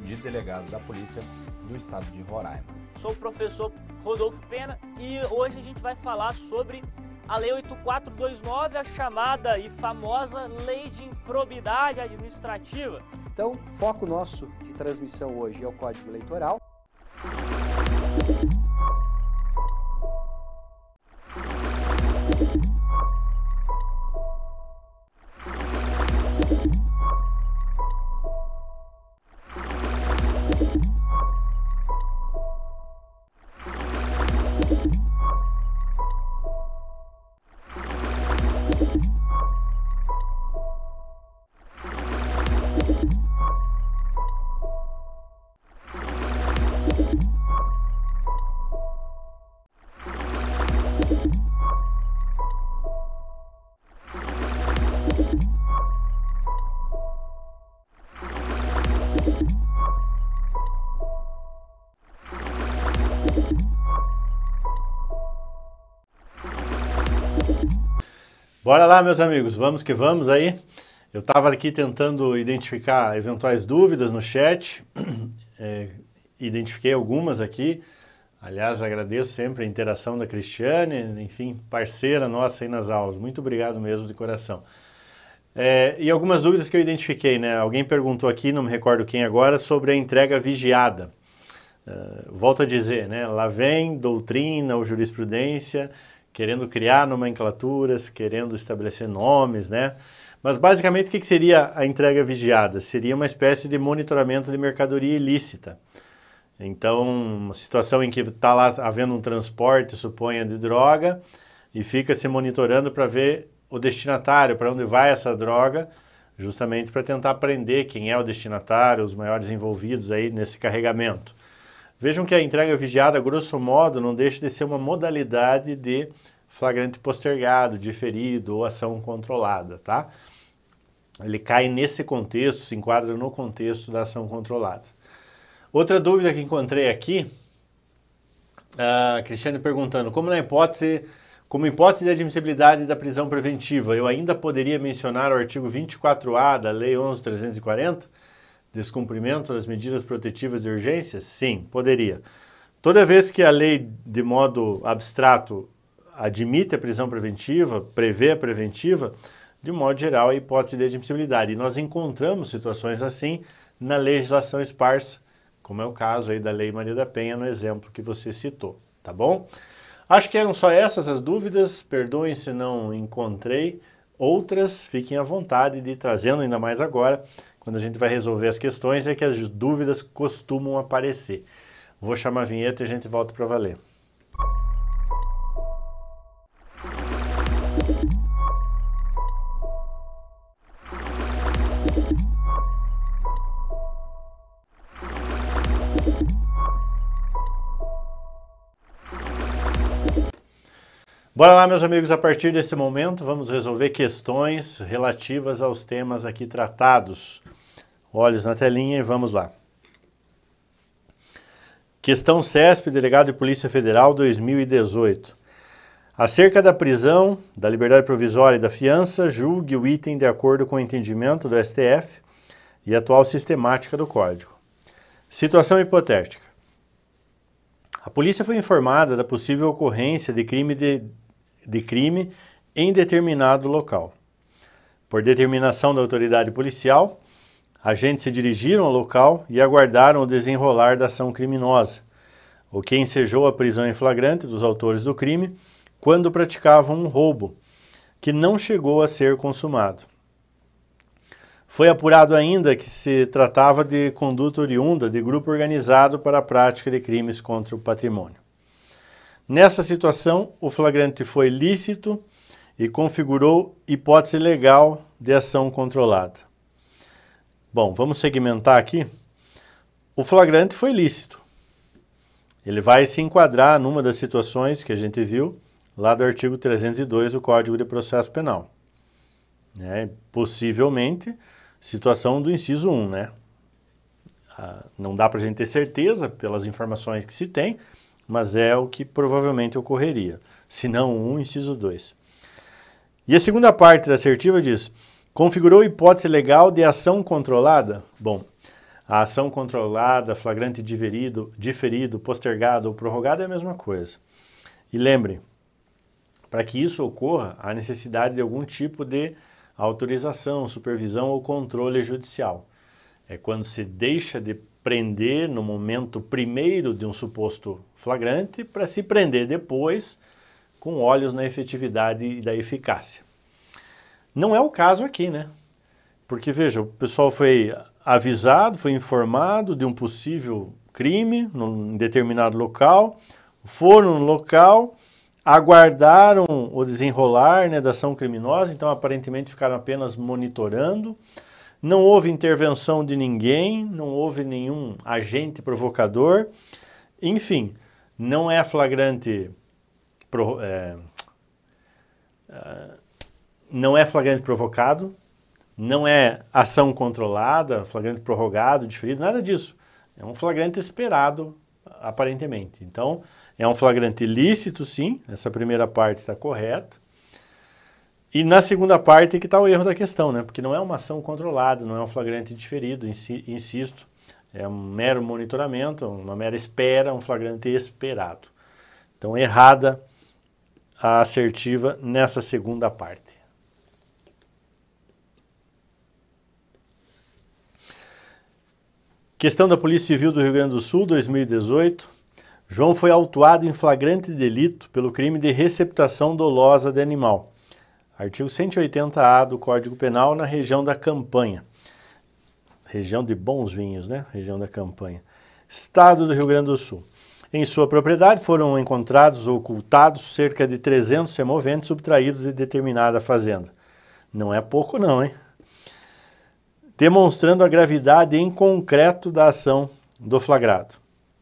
de delegados da Polícia do Estado de Roraima. Sou o professor Rodolfo Pena e hoje a gente vai falar sobre a Lei 8429, a chamada e famosa Lei de Improbidade Administrativa. Então, foco nosso de transmissão hoje é o Código Eleitoral. Bora lá, meus amigos, vamos que vamos aí. Eu estava aqui tentando identificar eventuais dúvidas no chat, (clears throat) é, identifiquei algumas aqui. Aliás, agradeço sempre a interação da Cristiane, enfim, parceira nossa aí nas aulas. Muito obrigado mesmo de coração. É, e algumas dúvidas que eu identifiquei, né? Alguém perguntou aqui, não me recordo quem agora, sobre a entrega vigiada. Uh, volto a dizer, né? Lá vem doutrina ou jurisprudência querendo criar nomenclaturas, querendo estabelecer nomes, né? Mas basicamente o que seria a entrega vigiada? Seria uma espécie de monitoramento de mercadoria ilícita. Então, uma situação em que está lá havendo um transporte, suponha, de droga, e fica se monitorando para ver o destinatário, para onde vai essa droga, justamente para tentar prender quem é o destinatário, os maiores envolvidos aí nesse carregamento. Vejam que a entrega vigiada, grosso modo, não deixa de ser uma modalidade de flagrante postergado, diferido ou ação controlada, tá? Ele cai nesse contexto, se enquadra no contexto da ação controlada. Outra dúvida que encontrei aqui, a Cristiane perguntando, como na hipótese, como hipótese de admissibilidade da prisão preventiva, eu ainda poderia mencionar o artigo 24A da Lei 11.340? descumprimento das medidas protetivas de urgência? Sim, poderia. Toda vez que a lei, de modo abstrato, admite a prisão preventiva, prevê a preventiva, de modo geral, a hipótese de admissibilidade. E nós encontramos situações assim na legislação esparsa, como é o caso aí da Lei Maria da Penha, no exemplo que você citou, tá bom? Acho que eram só essas as dúvidas, perdoem se não encontrei outras, fiquem à vontade de ir trazendo ainda mais agora quando a gente vai resolver as questões, é que as dúvidas costumam aparecer. Vou chamar a vinheta e a gente volta para valer. Bora lá, meus amigos, a partir desse momento vamos resolver questões relativas aos temas aqui tratados. Olhos na telinha e vamos lá. Questão CESP, delegado de Polícia Federal 2018. Acerca da prisão, da liberdade provisória e da fiança, julgue o item de acordo com o entendimento do STF e atual sistemática do Código. Situação hipotética. A polícia foi informada da possível ocorrência de crime de de crime em determinado local. Por determinação da autoridade policial, agentes se dirigiram ao local e aguardaram o desenrolar da ação criminosa, o que ensejou a prisão em flagrante dos autores do crime quando praticavam um roubo, que não chegou a ser consumado. Foi apurado ainda que se tratava de conduta oriunda de grupo organizado para a prática de crimes contra o patrimônio. Nessa situação, o flagrante foi lícito e configurou hipótese legal de ação controlada. Bom, vamos segmentar aqui. O flagrante foi lícito. Ele vai se enquadrar numa das situações que a gente viu lá do artigo 302 do Código de Processo Penal. Né? Possivelmente, situação do inciso 1, né? Ah, não dá para a gente ter certeza pelas informações que se tem, mas é o que provavelmente ocorreria, se não um inciso 2. E a segunda parte da assertiva diz: configurou hipótese legal de ação controlada? Bom, a ação controlada, flagrante diferido, diferido postergado ou prorrogado é a mesma coisa. E lembre, para que isso ocorra, há necessidade de algum tipo de autorização, supervisão ou controle judicial. É quando se deixa de prender no momento primeiro de um suposto flagrante para se prender depois com olhos na efetividade e da eficácia. Não é o caso aqui, né? Porque veja, o pessoal foi avisado, foi informado de um possível crime num determinado local, foram no local, aguardaram o desenrolar né, da ação criminosa, então aparentemente ficaram apenas monitorando não houve intervenção de ninguém, não houve nenhum agente provocador, enfim, não é flagrante. Pro, é, não é flagrante provocado, não é ação controlada, flagrante prorrogado, diferido, nada disso. É um flagrante esperado, aparentemente. Então, é um flagrante lícito, sim, essa primeira parte está correta. E na segunda parte é que está o erro da questão, né? Porque não é uma ação controlada, não é um flagrante diferido, insisto. É um mero monitoramento, uma mera espera, um flagrante esperado. Então, errada a assertiva nessa segunda parte. Questão da Polícia Civil do Rio Grande do Sul, 2018. João foi autuado em flagrante delito pelo crime de receptação dolosa de animal Artigo 180A do Código Penal na região da campanha. Região de bons vinhos, né? Região da campanha. Estado do Rio Grande do Sul. Em sua propriedade foram encontrados ou ocultados cerca de 300 semoventes subtraídos de determinada fazenda. Não é pouco, não, hein? Demonstrando a gravidade em concreto da ação do flagrado.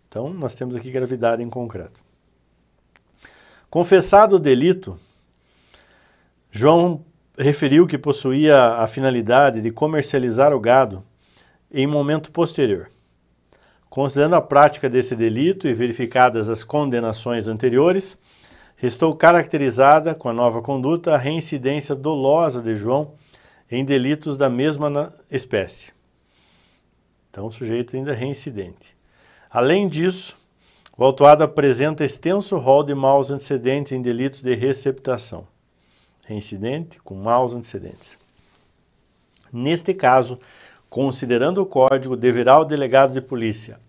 Então, nós temos aqui gravidade em concreto. Confessado o delito, João referiu que possuía a finalidade de comercializar o gado em momento posterior. Considerando a prática desse delito e verificadas as condenações anteriores, restou caracterizada com a nova conduta a reincidência dolosa de João em delitos da mesma espécie. Então, o sujeito ainda é reincidente. Além disso, o autuado apresenta extenso rol de maus antecedentes em delitos de receptação reincidente com maus antecedentes. Neste caso, considerando o código, deverá o delegado de polícia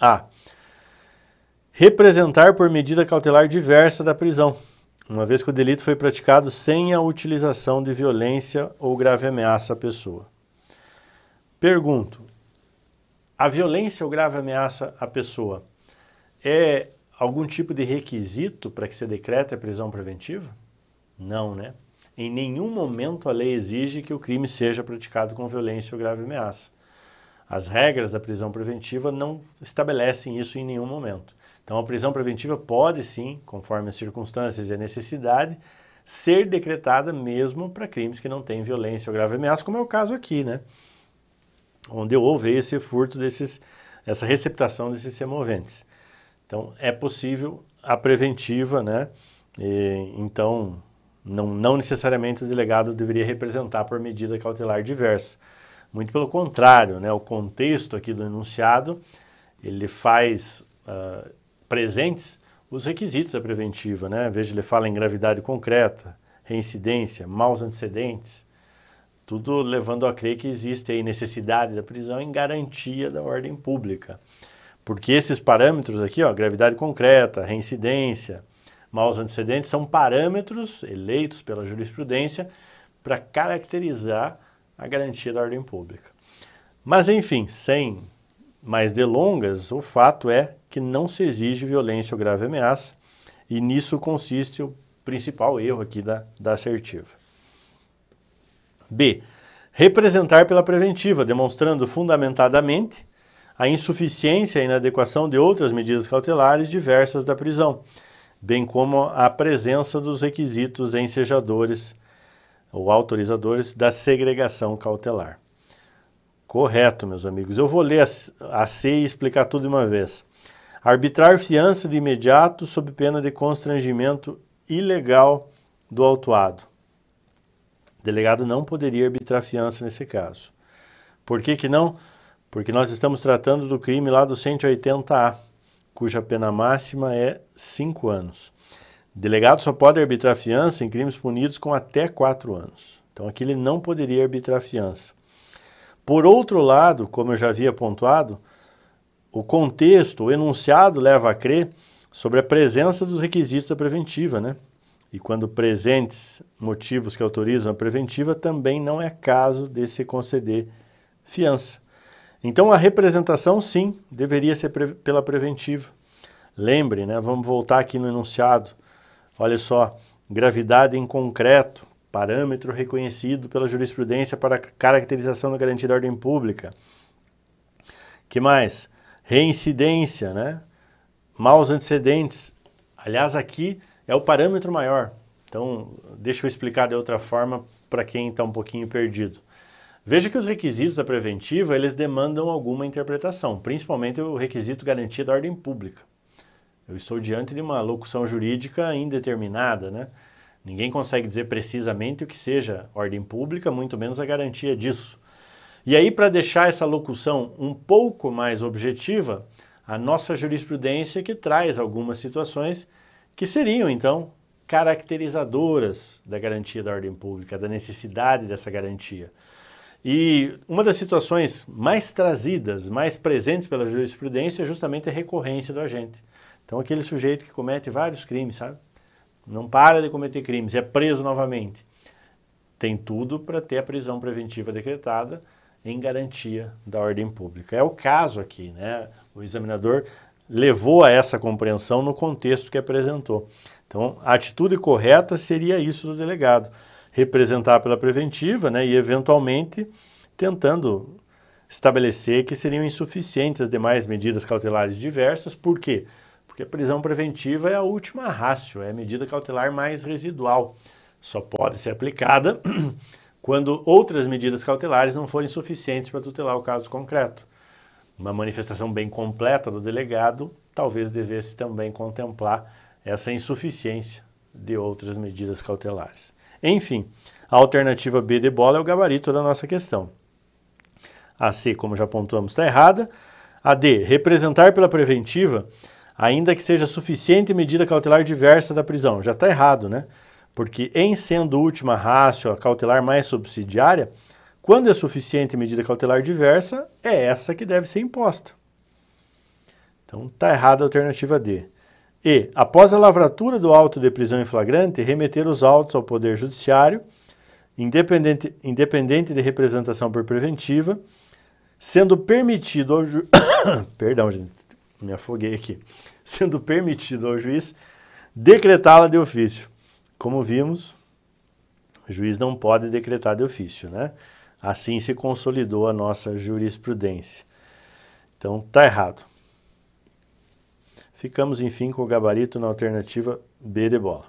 a representar por medida cautelar diversa da prisão, uma vez que o delito foi praticado sem a utilização de violência ou grave ameaça à pessoa. Pergunto: a violência ou grave ameaça à pessoa é algum tipo de requisito para que se decrete a prisão preventiva? Não, né? Em nenhum momento a lei exige que o crime seja praticado com violência ou grave ameaça. As regras da prisão preventiva não estabelecem isso em nenhum momento. Então, a prisão preventiva pode sim, conforme as circunstâncias e a necessidade, ser decretada mesmo para crimes que não têm violência ou grave ameaça, como é o caso aqui, né? Onde houve esse furto desses, essa receptação desses semoventes. Então, é possível a preventiva, né? E, então, não, não necessariamente o delegado deveria representar por medida cautelar diversa. Muito pelo contrário, né? o contexto aqui do enunciado, ele faz uh, presentes os requisitos da preventiva. Né? Veja, ele fala em gravidade concreta, reincidência, maus antecedentes, tudo levando a crer que existe aí necessidade da prisão em garantia da ordem pública. Porque esses parâmetros aqui, ó, gravidade concreta, reincidência, Maus antecedentes são parâmetros eleitos pela jurisprudência para caracterizar a garantia da ordem pública. Mas, enfim, sem mais delongas, o fato é que não se exige violência ou grave ameaça, e nisso consiste o principal erro aqui da, da assertiva. B. Representar pela preventiva, demonstrando fundamentadamente a insuficiência e inadequação de outras medidas cautelares diversas da prisão, bem como a presença dos requisitos ensejadores ou autorizadores da segregação cautelar. Correto, meus amigos. Eu vou ler a, a C e explicar tudo de uma vez. Arbitrar fiança de imediato sob pena de constrangimento ilegal do autuado. O delegado não poderia arbitrar fiança nesse caso. Por que, que não? Porque nós estamos tratando do crime lá do 180A cuja pena máxima é cinco anos. delegado só pode arbitrar fiança em crimes punidos com até quatro anos. Então aqui ele não poderia arbitrar fiança. Por outro lado, como eu já havia pontuado, o contexto, o enunciado leva a crer sobre a presença dos requisitos da preventiva, né? E quando presentes motivos que autorizam a preventiva, também não é caso de se conceder fiança. Então a representação, sim, deveria ser pre pela preventiva. Lembre, né, vamos voltar aqui no enunciado. Olha só, gravidade em concreto, parâmetro reconhecido pela jurisprudência para caracterização da garantia da ordem pública. Que mais? Reincidência, né? Maus antecedentes. Aliás, aqui é o parâmetro maior. Então, deixa eu explicar de outra forma para quem está um pouquinho perdido. Veja que os requisitos da preventiva, eles demandam alguma interpretação, principalmente o requisito garantia da ordem pública. Eu estou diante de uma locução jurídica indeterminada, né? Ninguém consegue dizer precisamente o que seja ordem pública, muito menos a garantia disso. E aí, para deixar essa locução um pouco mais objetiva, a nossa jurisprudência que traz algumas situações que seriam, então, caracterizadoras da garantia da ordem pública, da necessidade dessa garantia. E uma das situações mais trazidas, mais presentes pela jurisprudência, é justamente a recorrência do agente. Então, aquele sujeito que comete vários crimes, sabe? Não para de cometer crimes, é preso novamente. Tem tudo para ter a prisão preventiva decretada em garantia da ordem pública. É o caso aqui, né? O examinador levou a essa compreensão no contexto que apresentou. Então, a atitude correta seria isso do delegado representar pela preventiva né, e, eventualmente, tentando estabelecer que seriam insuficientes as demais medidas cautelares diversas. Por quê? Porque a prisão preventiva é a última rácio, é a medida cautelar mais residual. Só pode ser aplicada (clears throat) quando outras medidas cautelares não forem suficientes para tutelar o caso concreto. Uma manifestação bem completa do delegado talvez devesse também contemplar essa insuficiência de outras medidas cautelares. Enfim, a alternativa B de bola é o gabarito da nossa questão. A C, como já pontuamos, está errada. A D, representar pela preventiva, ainda que seja suficiente medida cautelar diversa da prisão. Já está errado, né? Porque em sendo última rácio a cautelar mais subsidiária, quando é suficiente medida cautelar diversa, é essa que deve ser imposta. Então está errada a alternativa D. E, após a lavratura do auto de prisão em flagrante, remeter os autos ao Poder Judiciário, independente, independente de representação por preventiva, sendo permitido ao juiz. (coughs) Perdão, gente, me afoguei aqui. Sendo permitido ao juiz decretá-la de ofício. Como vimos, o juiz não pode decretar de ofício, né? Assim se consolidou a nossa jurisprudência. Então, tá errado. Ficamos, enfim, com o gabarito na alternativa B de bola.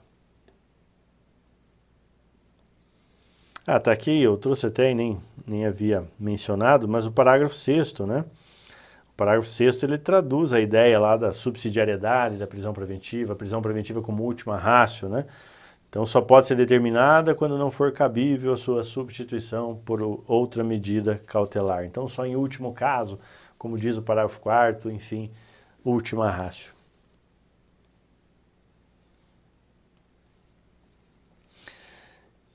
Ah, tá aqui, eu trouxe até e nem, nem havia mencionado, mas o parágrafo 6 né? O parágrafo 6 ele traduz a ideia lá da subsidiariedade da prisão preventiva, a prisão preventiva como última rácio, né? Então só pode ser determinada quando não for cabível a sua substituição por outra medida cautelar. Então só em último caso, como diz o parágrafo 4 enfim, última rácio.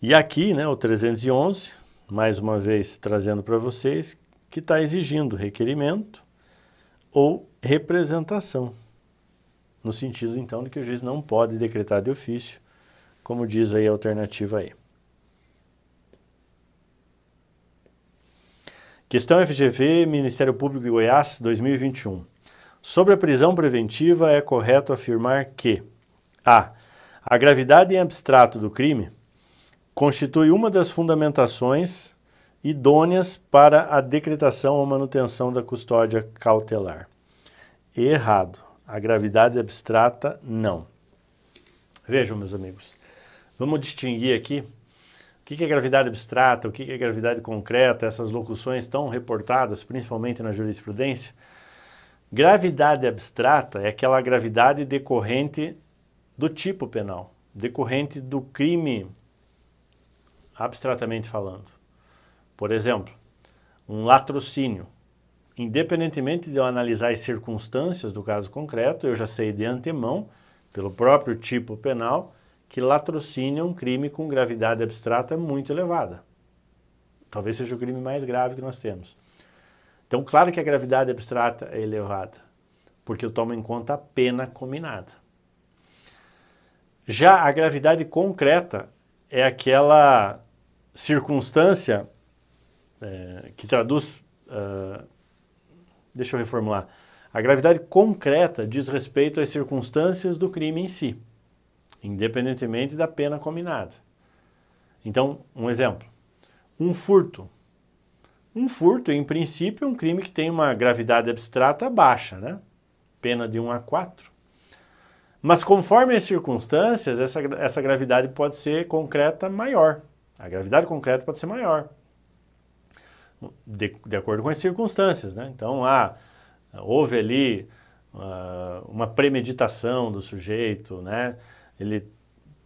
E aqui, né, o 311, mais uma vez trazendo para vocês, que está exigindo requerimento ou representação, no sentido então de que o juiz não pode decretar de ofício, como diz aí a alternativa E. Questão FGV, Ministério Público de Goiás, 2021. Sobre a prisão preventiva, é correto afirmar que: a. A gravidade em abstrato do crime constitui uma das fundamentações idôneas para a decretação ou manutenção da custódia cautelar. Errado. A gravidade abstrata, não. Vejam, meus amigos, vamos distinguir aqui o que é gravidade abstrata, o que é gravidade concreta, essas locuções tão reportadas, principalmente na jurisprudência. Gravidade abstrata é aquela gravidade decorrente do tipo penal, decorrente do crime abstratamente falando. Por exemplo, um latrocínio. Independentemente de eu analisar as circunstâncias do caso concreto, eu já sei de antemão, pelo próprio tipo penal, que latrocínio é um crime com gravidade abstrata muito elevada. Talvez seja o crime mais grave que nós temos. Então, claro que a gravidade abstrata é elevada, porque eu tomo em conta a pena combinada. Já a gravidade concreta é aquela circunstância é, que traduz. Uh, deixa eu reformular. A gravidade concreta diz respeito às circunstâncias do crime em si, independentemente da pena combinada. Então, um exemplo: um furto. Um furto, em princípio, é um crime que tem uma gravidade abstrata baixa, né? Pena de 1 a 4. Mas conforme as circunstâncias, essa, essa gravidade pode ser concreta maior. A gravidade concreta pode ser maior, de, de acordo com as circunstâncias, né? Então, há, ah, houve ali uh, uma premeditação do sujeito, né? Ele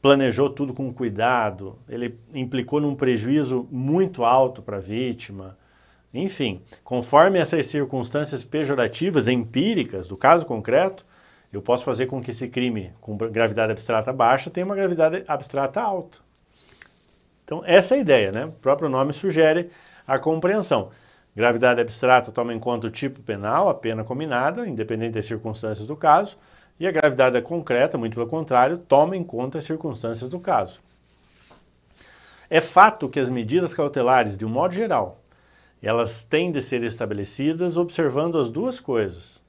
planejou tudo com cuidado, ele implicou num prejuízo muito alto para a vítima. Enfim, conforme essas circunstâncias pejorativas empíricas do caso concreto, eu posso fazer com que esse crime com gravidade abstrata baixa tenha uma gravidade abstrata alta. Então, essa é a ideia, né? O próprio nome sugere a compreensão. Gravidade abstrata toma em conta o tipo penal, a pena combinada, independente das circunstâncias do caso, e a gravidade concreta, muito pelo contrário, toma em conta as circunstâncias do caso. É fato que as medidas cautelares, de um modo geral, elas têm de ser estabelecidas observando as duas coisas.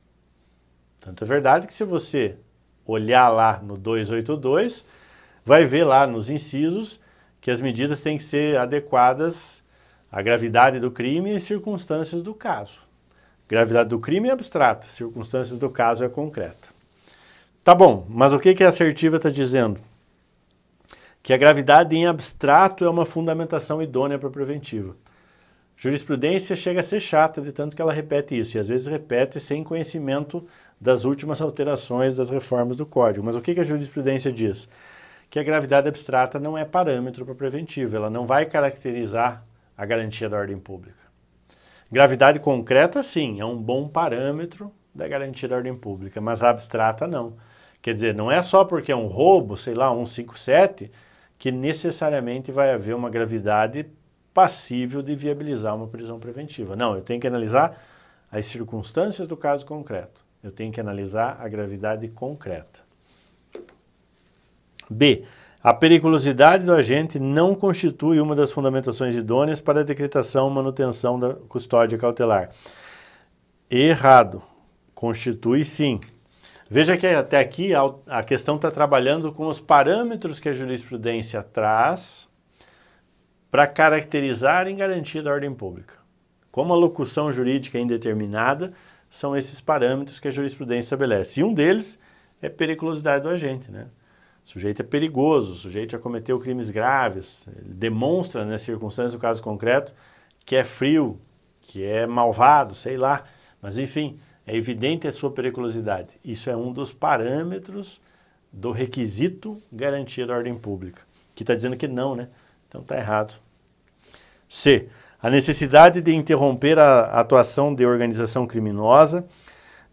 Tanto é verdade que se você olhar lá no 282, vai ver lá nos incisos que as medidas têm que ser adequadas à gravidade do crime e circunstâncias do caso. Gravidade do crime é abstrata, circunstâncias do caso é concreta. Tá bom, mas o que, que a assertiva está dizendo? Que a gravidade em abstrato é uma fundamentação idônea para a preventiva. Jurisprudência chega a ser chata de tanto que ela repete isso, e às vezes repete sem conhecimento das últimas alterações das reformas do Código. Mas o que, que a jurisprudência diz? que a gravidade abstrata não é parâmetro para preventivo, ela não vai caracterizar a garantia da ordem pública. Gravidade concreta, sim, é um bom parâmetro da garantia da ordem pública, mas a abstrata não. Quer dizer, não é só porque é um roubo, sei lá, 157, que necessariamente vai haver uma gravidade passível de viabilizar uma prisão preventiva. Não, eu tenho que analisar as circunstâncias do caso concreto. Eu tenho que analisar a gravidade concreta. B. A periculosidade do agente não constitui uma das fundamentações idôneas para a decretação ou manutenção da custódia cautelar. Errado. Constitui sim. Veja que até aqui a, questão está trabalhando com os parâmetros que a jurisprudência traz para caracterizar e garantir a ordem pública. Como a locução jurídica é indeterminada, são esses parâmetros que a jurisprudência estabelece. E um deles é periculosidade do agente, né? O sujeito é perigoso, o sujeito já cometeu crimes graves, ele demonstra, nas né, circunstâncias do caso concreto, que é frio, que é malvado, sei lá. Mas, enfim, é evidente a sua periculosidade. Isso é um dos parâmetros do requisito garantia da ordem pública, que está dizendo que não, né? Então está errado. C. A necessidade de interromper a atuação de organização criminosa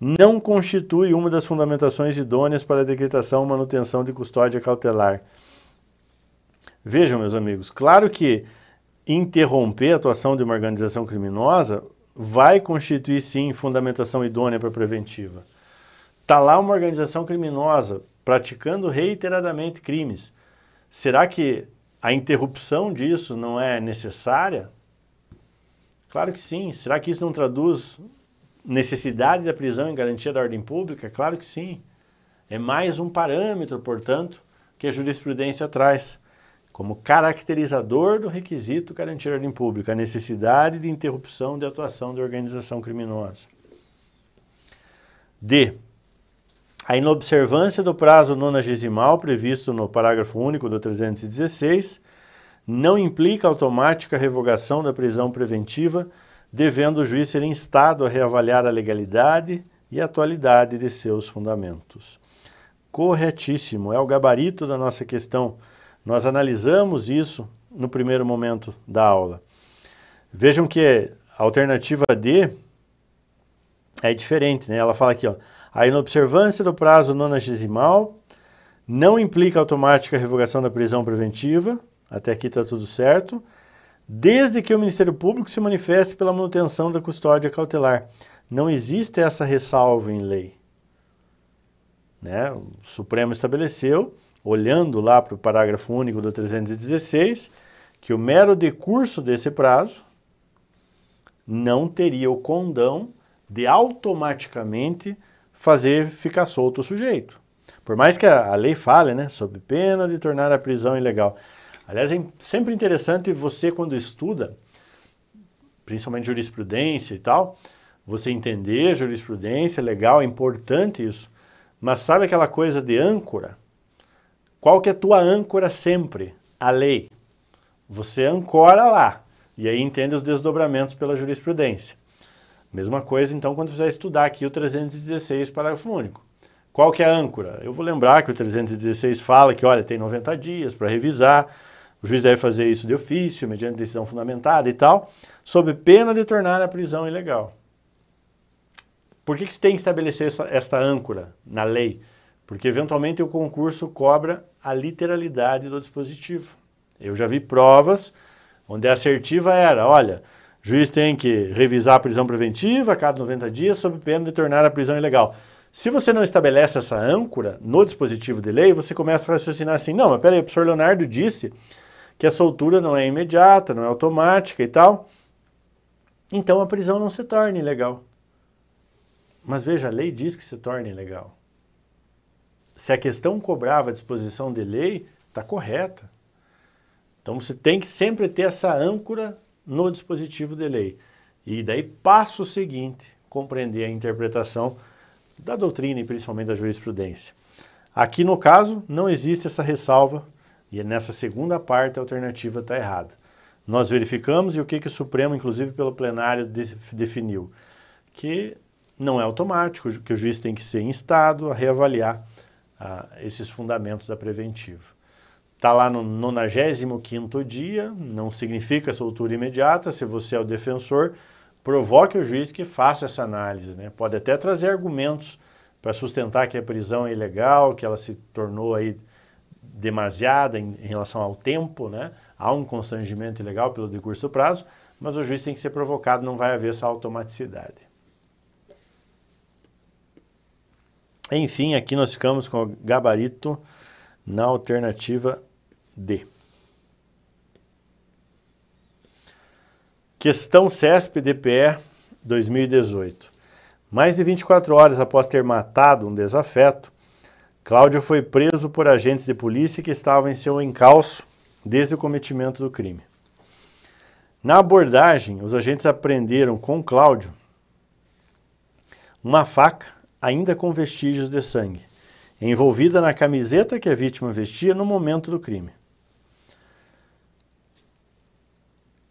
não constitui uma das fundamentações idôneas para a decretação ou manutenção de custódia cautelar. Vejam, meus amigos, claro que interromper a atuação de uma organização criminosa vai constituir sim fundamentação idônea para a preventiva. Está lá uma organização criminosa praticando reiteradamente crimes. Será que a interrupção disso não é necessária? Claro que sim. Será que isso não traduz necessidade da prisão em garantia da ordem pública? Claro que sim. É mais um parâmetro, portanto, que a jurisprudência traz como caracterizador do requisito garantir a ordem pública, a necessidade de interrupção de atuação de organização criminosa. D. A inobservância do prazo nonagesimal previsto no parágrafo único do 316 não implica automática revogação da prisão preventiva devendo o juiz ser instado a reavaliar a legalidade e atualidade de seus fundamentos. Corretíssimo, é o gabarito da nossa questão. Nós analisamos isso no primeiro momento da aula. Vejam que a alternativa D é diferente, né? Ela fala aqui, ó, a inobservância do prazo nonagesimal não implica automática revogação da prisão preventiva, até aqui está tudo certo, desde que o Ministério Público se manifeste pela manutenção da custódia cautelar. Não existe essa ressalva em lei. Né? O Supremo estabeleceu, olhando lá para o parágrafo único do 316, que o mero decurso desse prazo não teria o condão de automaticamente fazer ficar solto o sujeito. Por mais que a, lei fale, né, sob pena de tornar a prisão ilegal. Aliás, é sempre interessante você, quando estuda, principalmente jurisprudência e tal, você entender jurisprudência, legal, é importante isso. Mas sabe aquela coisa de âncora? Qual que é a tua âncora sempre? A lei. Você ancora lá e aí entende os desdobramentos pela jurisprudência. Mesma coisa, então, quando fizer estudar aqui o 316, parágrafo único. Qual que é a âncora? Eu vou lembrar que o 316 fala que, olha, tem 90 dias para revisar, o juiz deve fazer isso de ofício, mediante decisão fundamentada e tal, sob pena de tornar a prisão ilegal. Por que, que se tem que estabelecer essa, esta âncora na lei? Porque eventualmente o concurso cobra a literalidade do dispositivo. Eu já vi provas onde a assertiva era: olha, o juiz tem que revisar a prisão preventiva a cada 90 dias sob pena de tornar a prisão ilegal. Se você não estabelece essa âncora no dispositivo de lei, você começa a raciocinar assim: não, mas peraí, o professor Leonardo disse que a soltura não é imediata, não é automática e tal, então a prisão não se torna ilegal. Mas veja, a lei diz que se torna ilegal. Se a questão cobrava a disposição de lei, está correta. Então você tem que sempre ter essa âncora no dispositivo de lei. E daí passo o seguinte, compreender a interpretação da doutrina e principalmente da jurisprudência. Aqui no caso, não existe essa ressalva e é nessa segunda parte a alternativa está errada. Nós verificamos e o que, que o Supremo, inclusive pelo plenário, de, definiu? Que não é automático, que o juiz tem que ser instado a reavaliar ah, esses fundamentos da preventiva. Está lá no 95 dia, não significa soltura imediata, se você é o defensor, provoque o juiz que faça essa análise. Né? Pode até trazer argumentos para sustentar que a prisão é ilegal, que ela se tornou aí demasiada em, em relação ao tempo, né? há um constrangimento legal pelo decurso do prazo, mas o juiz tem que ser provocado, não vai haver essa automaticidade. Enfim, aqui nós ficamos com o gabarito na alternativa D. Questão CESP-DPE 2018. Mais de 24 horas após ter matado um desafeto, Cláudio foi preso por agentes de polícia que estavam em seu encalço desde o cometimento do crime. Na abordagem, os agentes apreenderam com Cláudio uma faca, ainda com vestígios de sangue, envolvida na camiseta que a vítima vestia no momento do crime.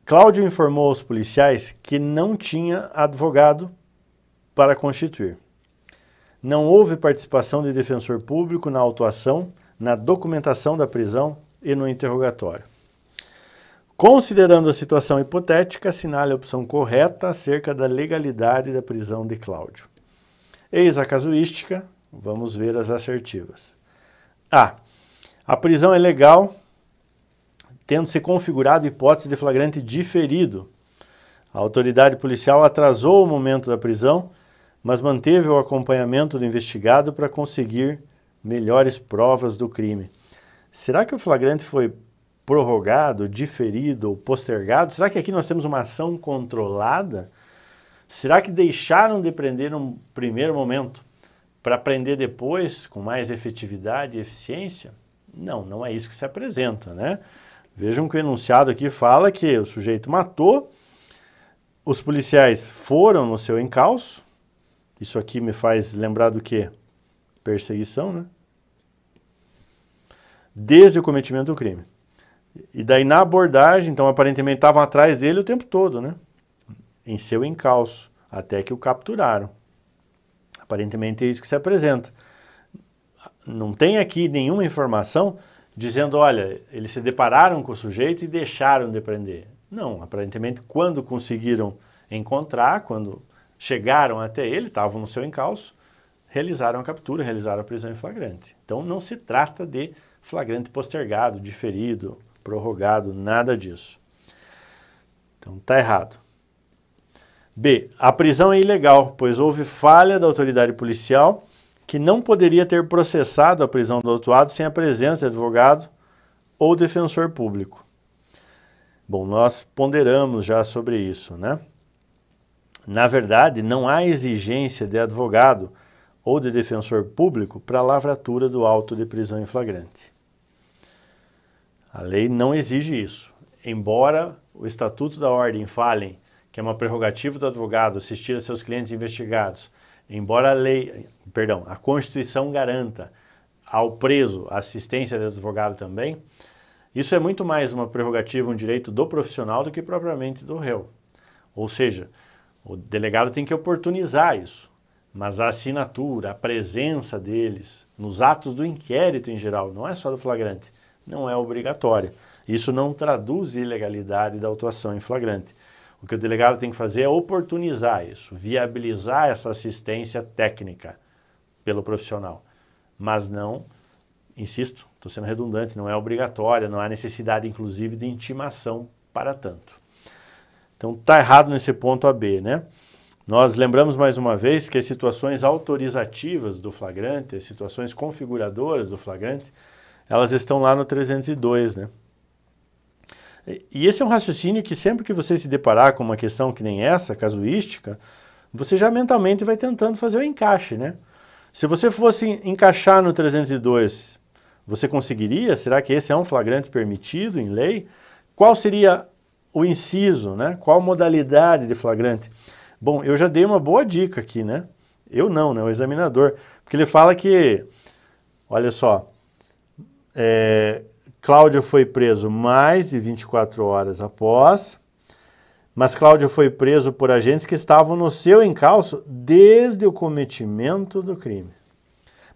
Cláudio informou aos policiais que não tinha advogado para constituir não houve participação de defensor público na autuação, na documentação da prisão e no interrogatório. Considerando a situação hipotética, assinale a opção correta acerca da legalidade da prisão de Cláudio. Eis a casuística, vamos ver as assertivas. A. A prisão é legal, tendo se configurado hipótese de flagrante diferido. A autoridade policial atrasou o momento da prisão mas manteve o acompanhamento do investigado para conseguir melhores provas do crime. Será que o flagrante foi prorrogado, diferido ou postergado? Será que aqui nós temos uma ação controlada? Será que deixaram de prender num primeiro momento para prender depois com mais efetividade e eficiência? Não, não é isso que se apresenta, né? Vejam que o enunciado aqui fala que o sujeito matou, os policiais foram no seu encalço, isso aqui me faz lembrar do quê? Perseguição, né? Desde o cometimento do crime. E daí na abordagem, então aparentemente estavam atrás dele o tempo todo, né? Em seu encalço, até que o capturaram. Aparentemente é isso que se apresenta. Não tem aqui nenhuma informação dizendo, olha, eles se depararam com o sujeito e deixaram de prender. Não, aparentemente quando conseguiram encontrar, quando chegaram até ele, estavam no seu encalço, realizaram a captura, realizaram a prisão em flagrante. Então não se trata de flagrante postergado, diferido, prorrogado, nada disso. Então está errado. B. A prisão é ilegal, pois houve falha da autoridade policial que não poderia ter processado a prisão do autuado sem a presença de advogado ou defensor público. Bom, nós ponderamos já sobre isso, né? Na verdade, não há exigência de advogado ou de defensor público para a lavratura do auto de prisão em flagrante. A lei não exige isso. Embora o Estatuto da Ordem fale que é uma prerrogativa do advogado assistir a seus clientes investigados, embora a lei, perdão, a Constituição garanta ao preso a assistência do advogado também, isso é muito mais uma prerrogativa, um direito do profissional do que propriamente do réu. Ou seja, o delegado tem que oportunizar isso, mas a assinatura, a presença deles nos atos do inquérito em geral, não é só do flagrante, não é obrigatória. Isso não traduz ilegalidade da autuação em flagrante. O que o delegado tem que fazer é oportunizar isso, viabilizar essa assistência técnica pelo profissional, mas não, insisto, estou sendo redundante, não é obrigatória, não há necessidade, inclusive, de intimação para tanto. Então está errado nesse ponto AB, né? Nós lembramos mais uma vez que as situações autorizativas do flagrante, as situações configuradoras do flagrante, elas estão lá no 302, né? E esse é um raciocínio que sempre que você se deparar com uma questão que nem essa, casuística, você já mentalmente vai tentando fazer o encaixe, né? Se você fosse encaixar no 302, você conseguiria? Será que esse é um flagrante permitido em lei? Qual seria o inciso, né? Qual modalidade de flagrante? Bom, eu já dei uma boa dica aqui, né? Eu não, né? O examinador. Porque ele fala que, olha só, é, Cláudio foi preso mais de 24 horas após, mas Cláudio foi preso por agentes que estavam no seu encalço desde o cometimento do crime.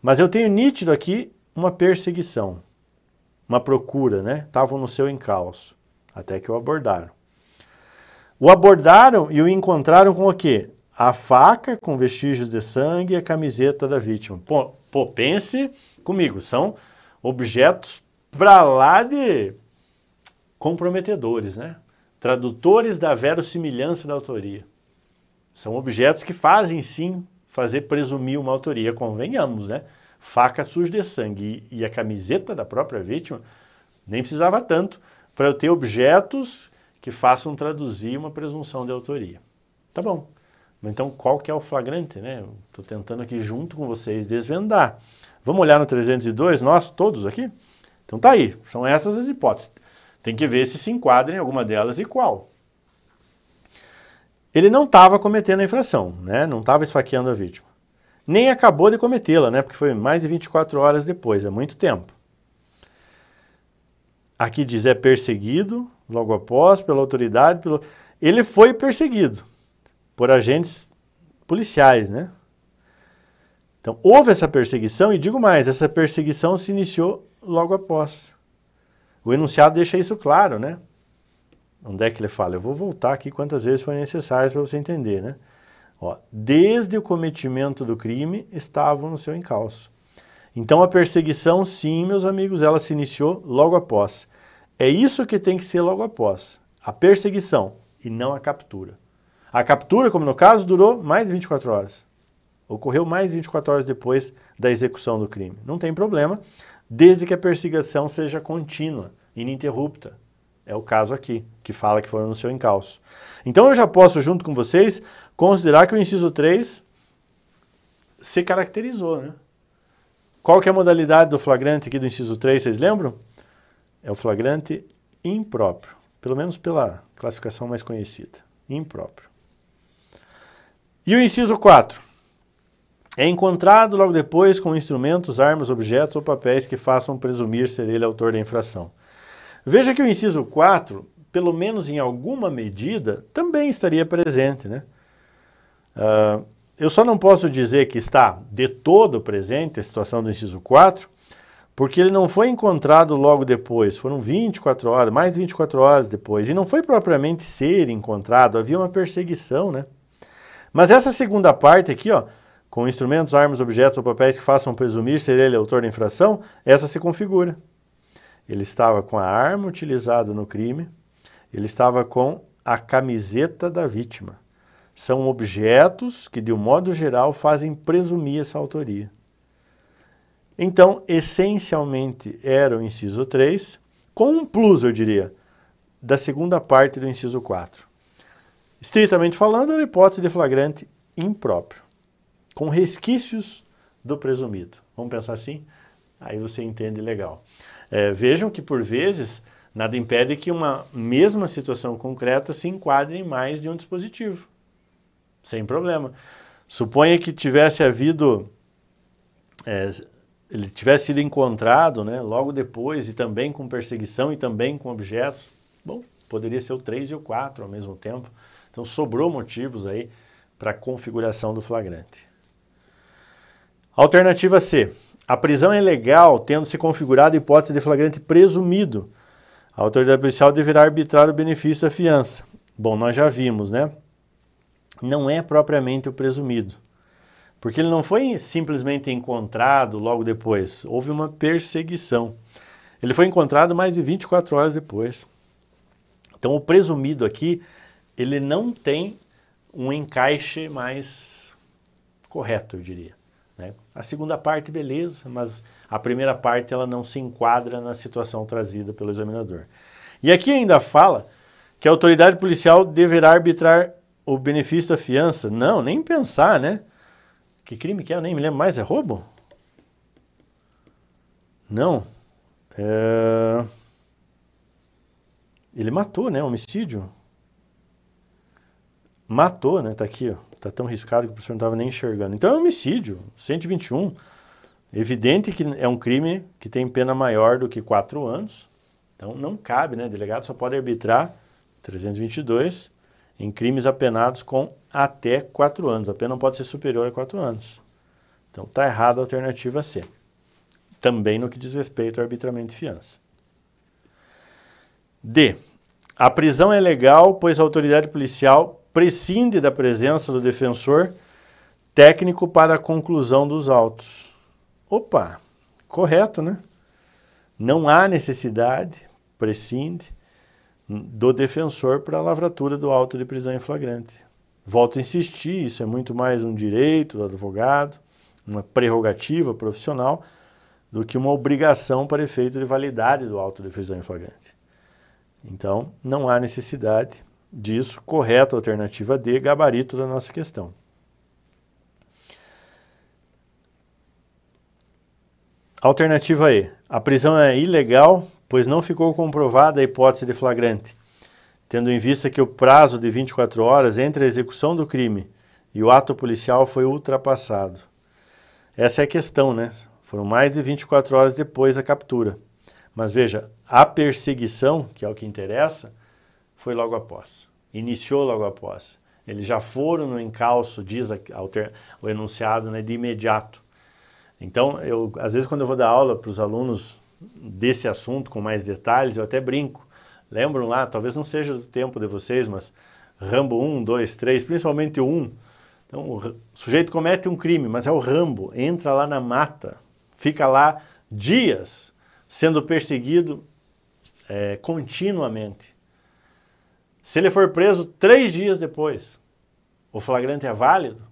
Mas eu tenho nítido aqui uma perseguição, uma procura, né? Estavam no seu encalço até que o abordaram. O abordaram e o encontraram com o quê? A faca com vestígios de sangue e a camiseta da vítima. Pô, pô pense comigo, são objetos para lá de comprometedores, né? Tradutores da verossimilhança da autoria. São objetos que fazem sim fazer presumir uma autoria, convenhamos, né? Faca suja de sangue e a camiseta da própria vítima nem precisava tanto para eu ter objetos que façam traduzir uma presunção de autoria. Tá bom. Então, qual que é o flagrante, né? Estou tentando aqui junto com vocês desvendar. Vamos olhar no 302, nós todos aqui? Então tá aí, são essas as hipóteses. Tem que ver se se enquadra em alguma delas e qual. Ele não estava cometendo a infração, né? Não estava esfaqueando a vítima. Nem acabou de cometê-la, né? Porque foi mais de 24 horas depois, é muito tempo aqui diz é perseguido, logo após, pela autoridade. Pelo... Ele foi perseguido por agentes policiais, né? Então, houve essa perseguição, e digo mais, essa perseguição se iniciou logo após. O enunciado deixa isso claro, né? Onde é que ele fala? Eu vou voltar aqui quantas vezes for necessário para você entender, né? Ó, desde o cometimento do crime estavam no seu encalço. Então a perseguição, sim, meus amigos, ela se iniciou logo após. É isso que tem que ser logo após: a perseguição e não a captura. A captura, como no caso, durou mais de 24 horas. Ocorreu mais de 24 horas depois da execução do crime. Não tem problema, desde que a perseguição seja contínua, ininterrupta. É o caso aqui, que fala que foram no seu encalço. Então eu já posso, junto com vocês, considerar que o inciso 3 se caracterizou, né? Qual que é a modalidade do flagrante aqui do inciso 3, vocês lembram? É o flagrante impróprio, pelo menos pela classificação mais conhecida, impróprio. E o inciso 4? É encontrado logo depois com instrumentos, armas, objetos ou papéis que façam presumir ser ele autor da infração. Veja que o inciso 4, pelo menos em alguma medida, também estaria presente, né? Uh, eu só não posso dizer que está de todo presente a situação do inciso 4, porque ele não foi encontrado logo depois, foram 24 horas, mais 24 horas depois, e não foi propriamente ser encontrado, havia uma perseguição, né? Mas essa segunda parte aqui, ó, com instrumentos, armas, objetos ou papéis que façam presumir ser ele autor da infração, essa se configura. Ele estava com a arma utilizada no crime, ele estava com a camiseta da vítima são objetos que, de um modo geral, fazem presumir essa autoria. Então, essencialmente era o inciso 3, com um plus, eu diria, da segunda parte do inciso 4. Estritamente falando, era a hipótese de flagrante impróprio, com resquícios do presumido. Vamos pensar assim? Aí você entende legal. É, vejam que, por vezes, nada impede que uma mesma situação concreta se enquadre em mais de um dispositivo sem problema. Suponha que tivesse havido, é, ele tivesse sido encontrado né, logo depois, e também com perseguição e também com objetos. Bom, poderia ser o 3 e o 4 ao mesmo tempo. Então sobrou motivos aí para a configuração do flagrante. Alternativa C. A prisão é legal tendo se configurado a hipótese de flagrante presumido. A autoridade policial deverá arbitrar o benefício da fiança. Bom, nós já vimos, né? não é propriamente o presumido. Porque ele não foi simplesmente encontrado logo depois, houve uma perseguição. Ele foi encontrado mais de 24 horas depois. Então o presumido aqui, ele não tem um encaixe mais correto, eu diria. Né? A segunda parte, beleza, mas a primeira parte ela não se enquadra na situação trazida pelo examinador. E aqui ainda fala que a autoridade policial deverá arbitrar o benefício da fiança. Não, nem pensar, né? Que crime que é? Eu nem me lembro mais. É roubo? Não. É... Ele matou, né? Homicídio. Matou, né? Tá aqui, ó. Tá tão riscado que o professor não tava nem enxergando. Então é homicídio. 121. Evidente que é um crime que tem pena maior do que 4 anos. Então não cabe, né? O delegado só pode arbitrar 322 em crimes apenados com até 4 anos. A pena não pode ser superior a 4 anos. Então está errada a alternativa C. Também no que diz respeito ao arbitramento de fiança. D. A prisão é legal, pois a autoridade policial prescinde da presença do defensor técnico para a conclusão dos autos. Opa, correto, né? Não há necessidade, prescinde do defensor para a lavratura do auto de prisão em flagrante. Volto a insistir, isso é muito mais um direito do advogado, uma prerrogativa profissional, do que uma obrigação para efeito de validade do auto de prisão em flagrante. Então, não há necessidade disso, correta alternativa D, gabarito da nossa questão. Alternativa E. A prisão é ilegal pois não ficou comprovada a hipótese de flagrante, tendo em vista que o prazo de 24 horas entre a execução do crime e o ato policial foi ultrapassado. Essa é a questão, né? Foram mais de 24 horas depois da captura. Mas veja, a perseguição, que é o que interessa, foi logo após. Iniciou logo após. Eles já foram no encalço, diz o enunciado, né, de imediato. Então, eu, às vezes, quando eu vou dar aula para os alunos desse assunto com mais detalhes, eu até brinco. Lembram lá, talvez não seja do tempo de vocês, mas Rambo 1, 2, 3, principalmente então, o 1. Então, o sujeito comete um crime, mas é o Rambo, entra lá na mata, fica lá dias sendo perseguido é, continuamente. Se ele for preso três dias depois, o flagrante é válido?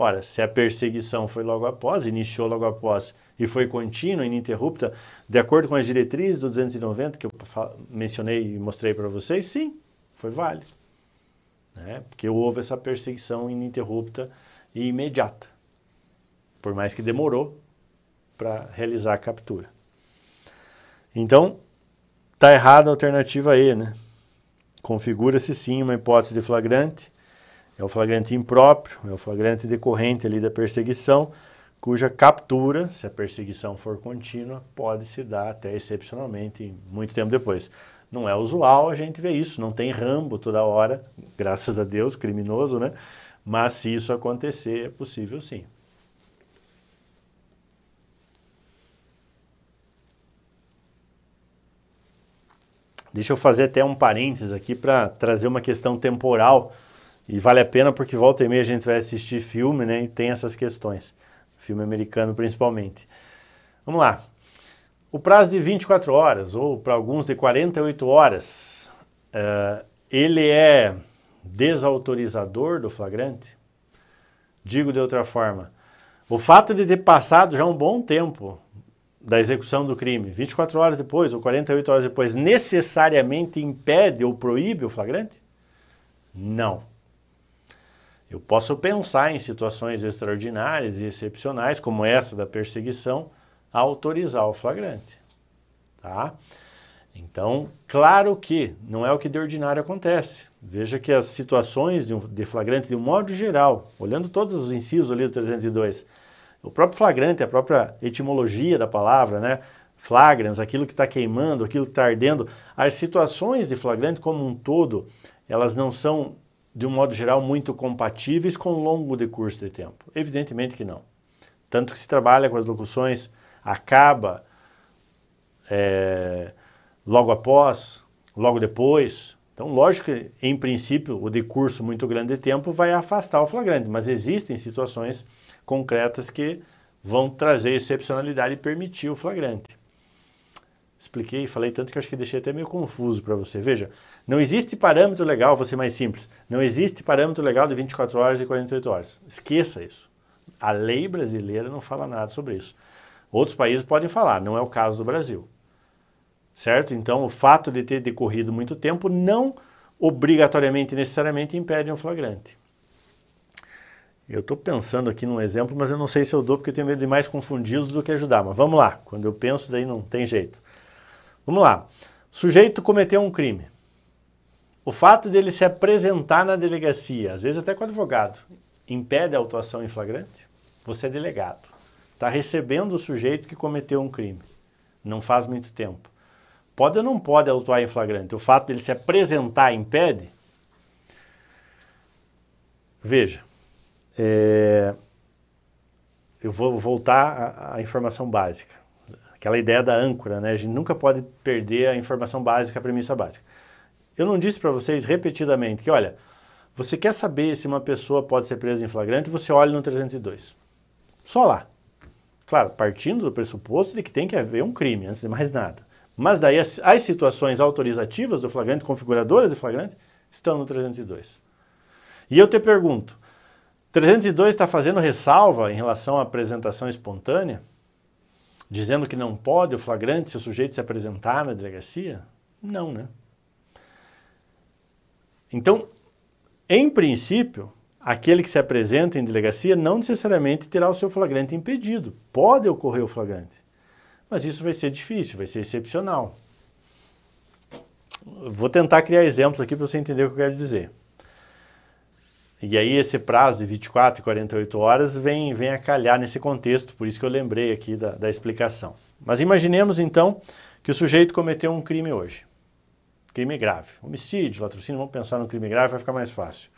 Ora, se a perseguição foi logo após, iniciou logo após e foi contínua, ininterrupta, de acordo com as diretrizes do 290 que eu mencionei e mostrei para vocês, sim, foi válido. Né? Porque houve essa perseguição ininterrupta e imediata, por mais que demorou para realizar a captura. Então, está errada a alternativa E, né? Configura-se sim uma hipótese de flagrante é o flagrante impróprio, é o flagrante decorrente ali da perseguição, cuja captura, se a perseguição for contínua, pode se dar até excepcionalmente muito tempo depois. Não é usual a gente ver isso, não tem rambo toda hora, graças a Deus, criminoso, né? Mas se isso acontecer, é possível sim. Deixa eu fazer até um parênteses aqui para trazer uma questão temporal e vale a pena porque volta e meia a gente vai assistir filme, né? E tem essas questões. Filme americano principalmente. Vamos lá. O prazo de 24 horas, ou para alguns de 48 horas, uh, ele é desautorizador do flagrante? Digo de outra forma, o fato de ter passado já um bom tempo da execução do crime, 24 horas depois ou 48 horas depois, necessariamente impede ou proíbe o flagrante? Não. Eu posso pensar em situações extraordinárias e excepcionais, como essa da perseguição, a autorizar o flagrante. Tá? Então, claro que não é o que de ordinário acontece. Veja que as situações de flagrante, de um modo geral, olhando todos os incisos ali do 302, o próprio flagrante, a própria etimologia da palavra, né? Flagrans, aquilo que está queimando, aquilo que está ardendo, as situações de flagrante como um todo, elas não são de um modo geral, muito compatíveis com o longo decurso de tempo? Evidentemente que não. Tanto que se trabalha com as locuções acaba, é, logo após, logo depois. Então, lógico que, em princípio, o decurso muito grande de tempo vai afastar o flagrante, mas existem situações concretas que vão trazer excepcionalidade e permitir o flagrante expliquei, falei tanto que acho que deixei até meio confuso para você. Veja, não existe parâmetro legal, vou ser mais simples, não existe parâmetro legal de 24 horas e 48 horas. Esqueça isso. A lei brasileira não fala nada sobre isso. Outros países podem falar, não é o caso do Brasil. Certo? Então, o fato de ter decorrido muito tempo não obrigatoriamente, necessariamente, impede um flagrante. Eu estou pensando aqui num exemplo, mas eu não sei se eu dou, porque eu tenho medo de mais confundi-los do que ajudar. Mas vamos lá, quando eu penso, daí não tem jeito. Vamos lá. O sujeito cometeu um crime. O fato dele se apresentar na delegacia, às vezes até com advogado, impede a autuação em flagrante? Você é delegado. Está recebendo o sujeito que cometeu um crime. Não faz muito tempo. Pode ou não pode autuar em flagrante? O fato dele se apresentar impede? Veja, é, eu vou voltar à informação básica aquela ideia da âncora, né? A gente nunca pode perder a informação básica, a premissa básica. Eu não disse para vocês repetidamente que, olha, você quer saber se uma pessoa pode ser presa em flagrante, você olha no 302. Só lá. Claro, partindo do pressuposto de que tem que haver um crime, antes de mais nada. Mas daí as, as situações autorizativas do flagrante, configuradoras de flagrante, estão no 302. E eu te pergunto, 302 está fazendo ressalva em relação à apresentação espontânea? dizendo que não pode o flagrante se o sujeito se apresentar na delegacia? Não, né? Então, em princípio, aquele que se apresenta em delegacia não necessariamente terá o seu flagrante impedido. Pode ocorrer o flagrante, mas isso vai ser difícil, vai ser excepcional. Vou tentar criar exemplos aqui para você entender o que eu quero dizer. E aí esse prazo de 24 e 48 horas vem, vem a calhar nesse contexto, por isso que eu lembrei aqui da, da explicação. Mas imaginemos então que o sujeito cometeu um crime hoje. Crime grave. Homicídio, latrocínio, vamos pensar no crime grave, vai ficar mais fácil.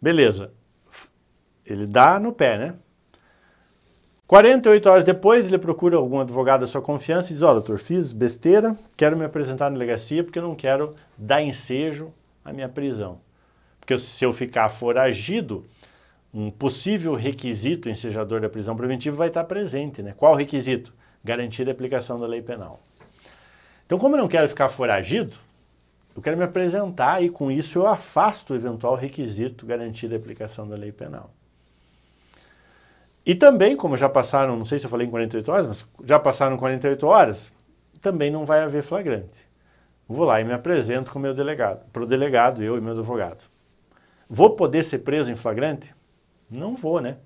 Beleza. Ele dá no pé, né? 48 horas depois, ele procura algum advogado da sua confiança e diz: Ó, oh, doutor, fiz besteira, quero me apresentar na delegacia porque eu não quero dar ensejo à minha prisão. Porque se eu ficar foragido, um possível requisito ensejador da prisão preventiva vai estar presente. Né? Qual requisito? Garantir a aplicação da lei penal. Então, como eu não quero ficar foragido, eu quero me apresentar e com isso eu afasto o eventual requisito garantir a aplicação da lei penal. E também, como já passaram, não sei se eu falei em 48 horas, mas já passaram 48 horas, também não vai haver flagrante. Vou lá e me apresento com o meu delegado, para o delegado, eu e meu advogado. Vou poder ser preso em flagrante? Não vou, né?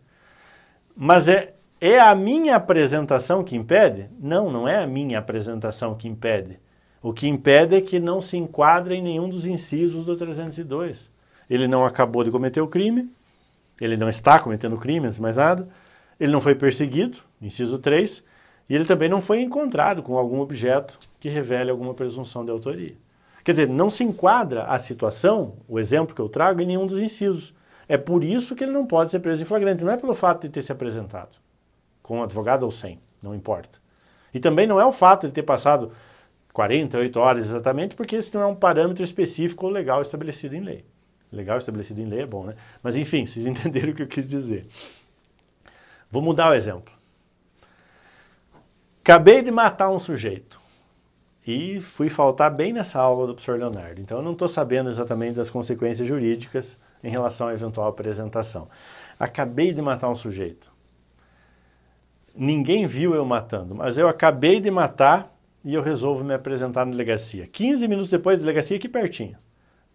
Mas é, é a minha apresentação que impede? Não, não é a minha apresentação que impede. O que impede é que não se enquadre em nenhum dos incisos do 302. Ele não acabou de cometer o crime, ele não está cometendo crime, antes mais nada, ele não foi perseguido, inciso 3, e ele também não foi encontrado com algum objeto que revele alguma presunção de autoria. Quer dizer, não se enquadra a situação, o exemplo que eu trago, em nenhum dos incisos. É por isso que ele não pode ser preso em flagrante, não é pelo fato de ter se apresentado com um advogado ou sem, não importa. E também não é o fato de ter passado 48 horas exatamente, porque esse não é um parâmetro específico ou legal estabelecido em lei. Legal estabelecido em lei é bom, né? Mas enfim, vocês (laughs) entenderam o que eu quis dizer. Vou mudar o exemplo. Acabei de matar um sujeito. E fui faltar bem nessa aula do professor Leonardo. Então, eu não estou sabendo exatamente das consequências jurídicas em relação à eventual apresentação. Acabei de matar um sujeito. Ninguém viu eu matando, mas eu acabei de matar e eu resolvo me apresentar na delegacia. 15 minutos depois, delegacia aqui pertinho.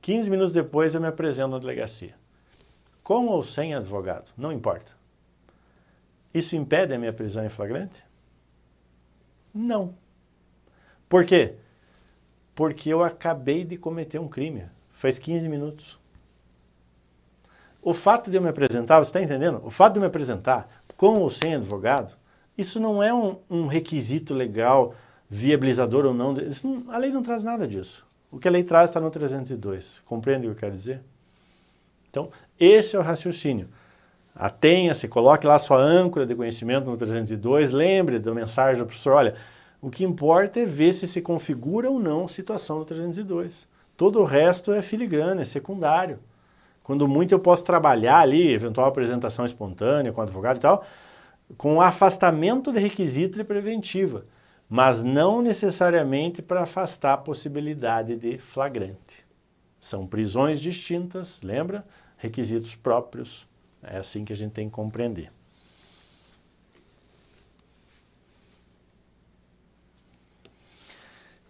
15 minutos depois, eu me apresento na delegacia. Com ou sem advogado, não importa. Isso impede a minha prisão em flagrante? Não. Por quê? Porque eu acabei de cometer um crime, faz 15 minutos. O fato de eu me apresentar, você está entendendo? O fato de eu me apresentar com ou sem advogado, isso não é um, um requisito legal, viabilizador ou não. não. A lei não traz nada disso. O que a lei traz está no 302. Compreende o que eu quero dizer? Então, esse é o raciocínio. Atenha-se, coloque lá sua âncora de conhecimento no 302, lembre da mensagem do professor, olha, o que importa é ver se se configura ou não situação do 302. Todo o resto é filigrana, é secundário. Quando muito eu posso trabalhar ali, eventual apresentação espontânea com advogado e tal, com afastamento de requisito de preventiva, mas não necessariamente para afastar a possibilidade de flagrante. São prisões distintas, lembra? Requisitos próprios. É assim que a gente tem que compreender.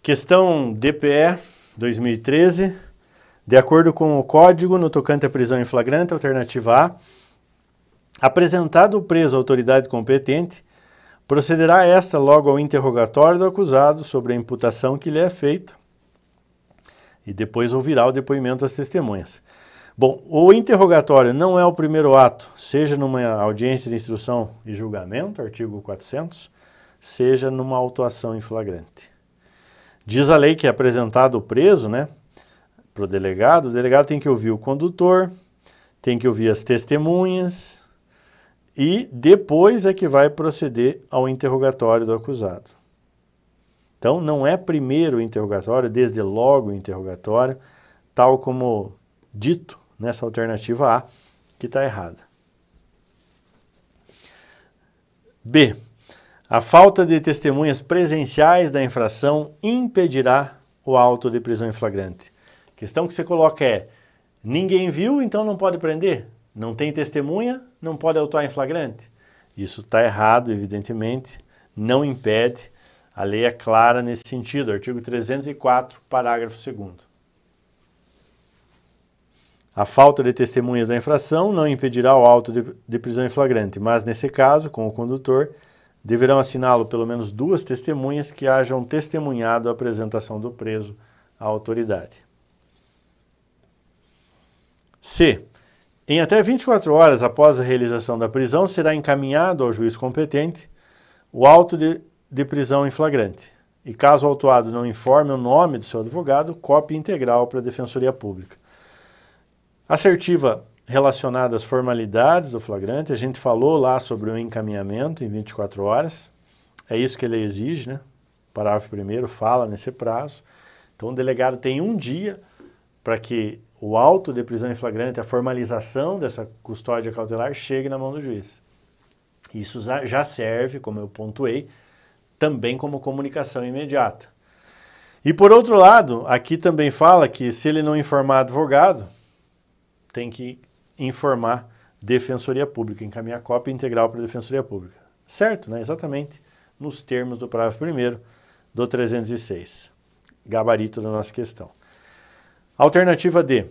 Questão DPE 2013. De acordo com o código no tocante à prisão em flagrante, alternativa A, apresentado o preso à autoridade competente, procederá esta logo ao interrogatório do acusado sobre a imputação que lhe é feita e depois ouvirá o depoimento das testemunhas. Bom, o interrogatório não é o primeiro ato, seja numa audiência de instrução e julgamento, artigo 400, seja numa autuação em flagrante. Diz a lei que é apresentado o preso, né, para o delegado, o delegado tem que ouvir o condutor, tem que ouvir as testemunhas e depois é que vai proceder ao interrogatório do acusado. Então, não é primeiro o interrogatório, desde logo o interrogatório, tal como dito nessa alternativa A, que está errada. B. A falta de testemunhas presenciais da infração impedirá o auto de prisão em flagrante. A questão que você coloca é: ninguém viu, então não pode prender? Não tem testemunha, não pode autuar em flagrante? Isso está errado, evidentemente, não impede. A lei é clara nesse sentido, artigo 304, parágrafo 2. A falta de testemunhas da infração não impedirá o auto de, de prisão em flagrante, mas, nesse caso, com o condutor, Deverão assiná-lo pelo menos duas testemunhas que hajam testemunhado a apresentação do preso à autoridade. C. Em até 24 horas após a realização da prisão, será encaminhado ao juiz competente o auto de, de prisão em flagrante. E caso o autuado não informe o nome do seu advogado, cópia integral para a Defensoria Pública. Assertiva relacionado às formalidades do flagrante. A gente falou lá sobre o encaminhamento em 24 horas. É isso que ele exige, né? O parágrafo primeiro fala nesse prazo. Então, o delegado tem um dia para que o auto de prisão em flagrante, a formalização dessa custódia cautelar, chegue na mão do juiz. Isso já serve, como eu pontuei, também como comunicação imediata. E por outro lado, aqui também fala que se ele não informar advogado, tem que informar Defensoria Pública, encaminhar cópia integral para a Defensoria Pública. Certo, né? Exatamente nos termos do parágrafo 1 do 306, gabarito da nossa questão. Alternativa D.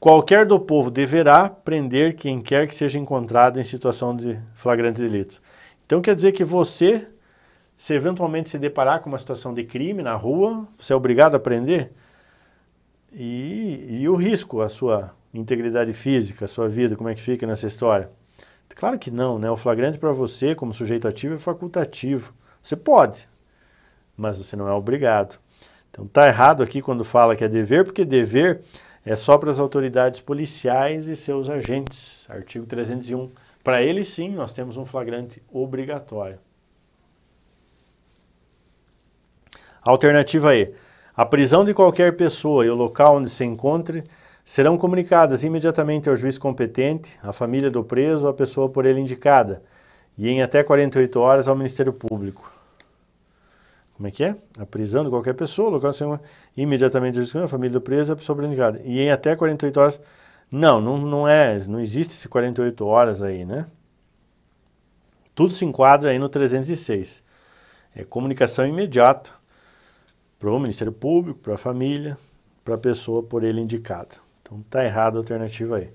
Qualquer do povo deverá prender quem quer que seja encontrado em situação de flagrante delito. Então quer dizer que você, se eventualmente se deparar com uma situação de crime na rua, você é obrigado a prender? E, e o risco, a sua integridade física, sua vida, como é que fica nessa história? Claro que não, né? O flagrante para você, como sujeito ativo, é facultativo. Você pode, mas você não é obrigado. Então tá errado aqui quando fala que é dever, porque dever é só para as autoridades policiais e seus agentes. Artigo 301. Para eles sim, nós temos um flagrante obrigatório. Alternativa E. A prisão de qualquer pessoa e o local onde se encontre serão comunicadas imediatamente ao juiz competente, à família do preso ou à pessoa por ele indicada, e em até 48 horas ao Ministério Público. Como é que é? A prisão de qualquer pessoa, local sem imediatamente a família do preso ou a pessoa por ele indicada, e em até 48 horas. Não, não, não é, não existe esse 48 horas aí, né? Tudo se enquadra aí no 306. É comunicação imediata para o Ministério Público, para a família, para a pessoa por ele indicada. Então tá errada a alternativa aí.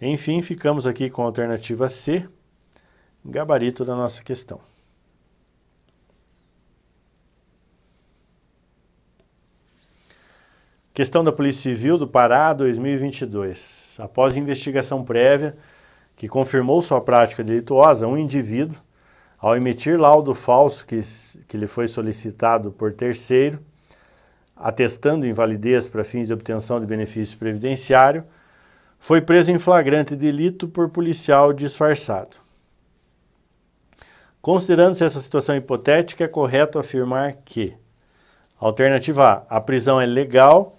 Enfim, ficamos aqui com a alternativa C, gabarito da nossa questão. Questão da Polícia Civil do Pará 2022. Após investigação prévia que confirmou sua prática delituosa, um indivíduo, ao emitir laudo falso que, que lhe foi solicitado por terceiro, atestando invalidez para fins de obtenção de benefício previdenciário, foi preso em flagrante delito por policial disfarçado. Considerando-se essa situação hipotética, é correto afirmar que: alternativa A, a prisão é legal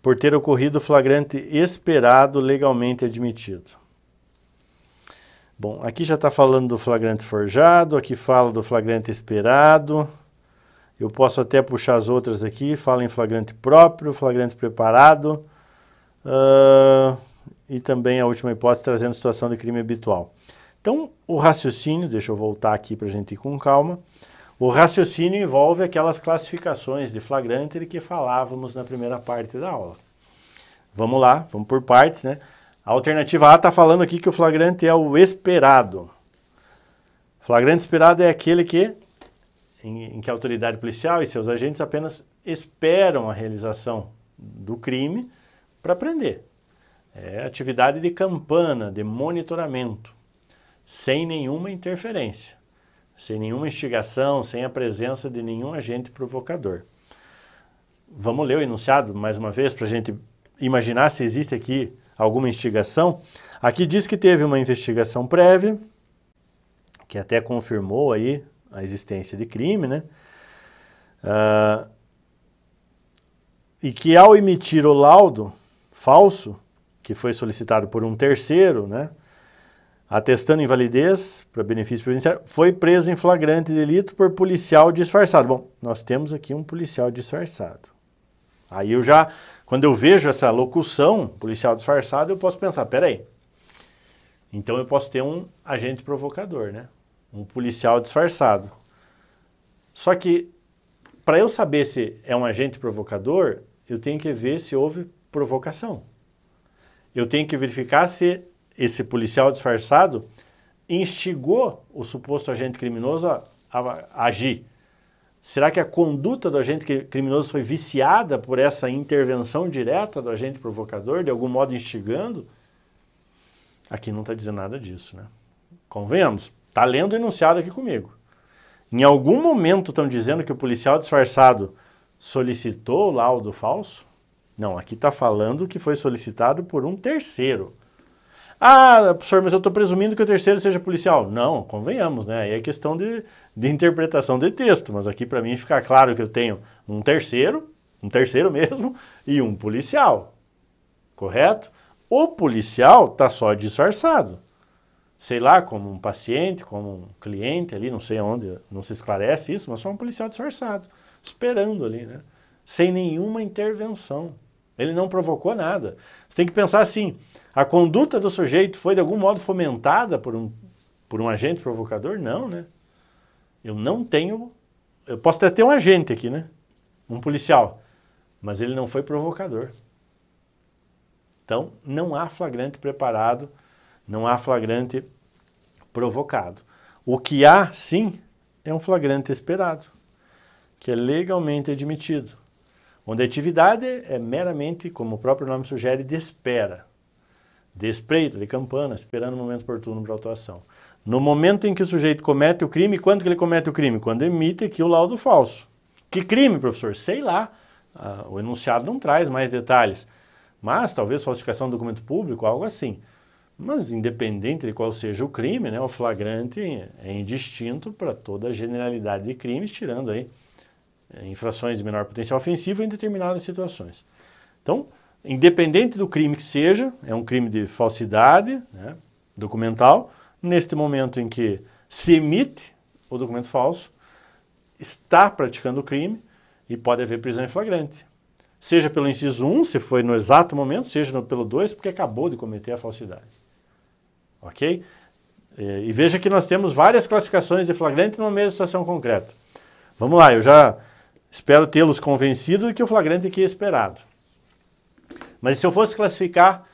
por ter ocorrido o flagrante esperado legalmente admitido. Bom, aqui já está falando do flagrante forjado, aqui fala do flagrante esperado, eu posso até puxar as outras aqui. Fala em flagrante próprio, flagrante preparado. Uh, e também a última hipótese, trazendo situação de crime habitual. Então, o raciocínio, deixa eu voltar aqui para a gente ir com calma. O raciocínio envolve aquelas classificações de flagrante de que falávamos na primeira parte da aula. Vamos lá, vamos por partes, né? A alternativa A está falando aqui que o flagrante é o esperado. Flagrante esperado é aquele que em, em que a autoridade policial e seus agentes apenas esperam a realização do crime para prender. É atividade de campana, de monitoramento, sem nenhuma interferência, sem nenhuma instigação, sem a presença de nenhum agente provocador. Vamos ler o enunciado mais uma vez para a gente imaginar se existe aqui alguma instigação. Aqui diz que teve uma investigação prévia, que até confirmou aí a existência de crime, né? Uh, e que ao emitir o laudo falso, que foi solicitado por um terceiro, né? Atestando invalidez para benefício previdenciário, foi preso em flagrante delito por policial disfarçado. Bom, nós temos aqui um policial disfarçado. Aí eu já, quando eu vejo essa locução, policial disfarçado, eu posso pensar, peraí, então eu posso ter um agente provocador, né? um policial disfarçado. Só que para eu saber se é um agente provocador, eu tenho que ver se houve provocação. Eu tenho que verificar se esse policial disfarçado instigou o suposto agente criminoso a, a, a agir. Será que a conduta do agente criminoso foi viciada por essa intervenção direta do agente provocador, de algum modo instigando? Aqui não está dizendo nada disso, né? Convenhamos, Está lendo o enunciado aqui comigo. Em algum momento estão dizendo que o policial disfarçado solicitou o laudo falso? Não, aqui está falando que foi solicitado por um terceiro. Ah, professor, mas eu estou presumindo que o terceiro seja policial. Não, convenhamos, né? Aí é questão de, de interpretação de texto, mas aqui para mim fica claro que eu tenho um terceiro, um terceiro (laughs) mesmo, e um policial. Correto? O policial está só disfarçado sei lá, como um paciente, como um cliente ali, não sei onde, não se esclarece isso, mas só um policial disfarçado, esperando ali, né? Sem nenhuma intervenção. Ele não provocou nada. Você tem que pensar assim: a conduta do sujeito foi de algum modo fomentada por um, por um agente provocador? Não, né? Eu não tenho. Eu posso até ter um agente aqui, né? Um policial. Mas ele não foi provocador. Então, não há flagrante preparado não há flagrante provocado. O que há, sim, é um flagrante esperado, que é legalmente admitido, onde a atividade é meramente, como o próprio nome sugere, de espera, de espreita, de campana, esperando o momento oportuno para a atuação. No momento em que o sujeito comete o crime, quando que ele comete o crime? Quando emite aqui o laudo falso. Que crime, professor? Sei lá. Ah, o enunciado não traz mais detalhes. Mas talvez falsificação de documento público, algo assim. Mas, independente de qual seja o crime, né, o flagrante é indistinto para toda a generalidade de crimes, tirando aí eh, infrações de menor potencial ofensivo em determinadas situações. Então, independente do crime que seja, é um crime de falsidade né, documental, neste momento em que se emite o documento falso, está praticando o crime e pode haver prisão em flagrante. Seja pelo inciso 1, se foi no exato momento, seja pelo 2, porque acabou de cometer a falsidade ok? E, é, e veja que nós temos várias classificações de flagrante numa mesma situação concreta. Vamos lá, eu já espero tê-los convencido de que o flagrante aqui é esperado. Mas se eu fosse classificar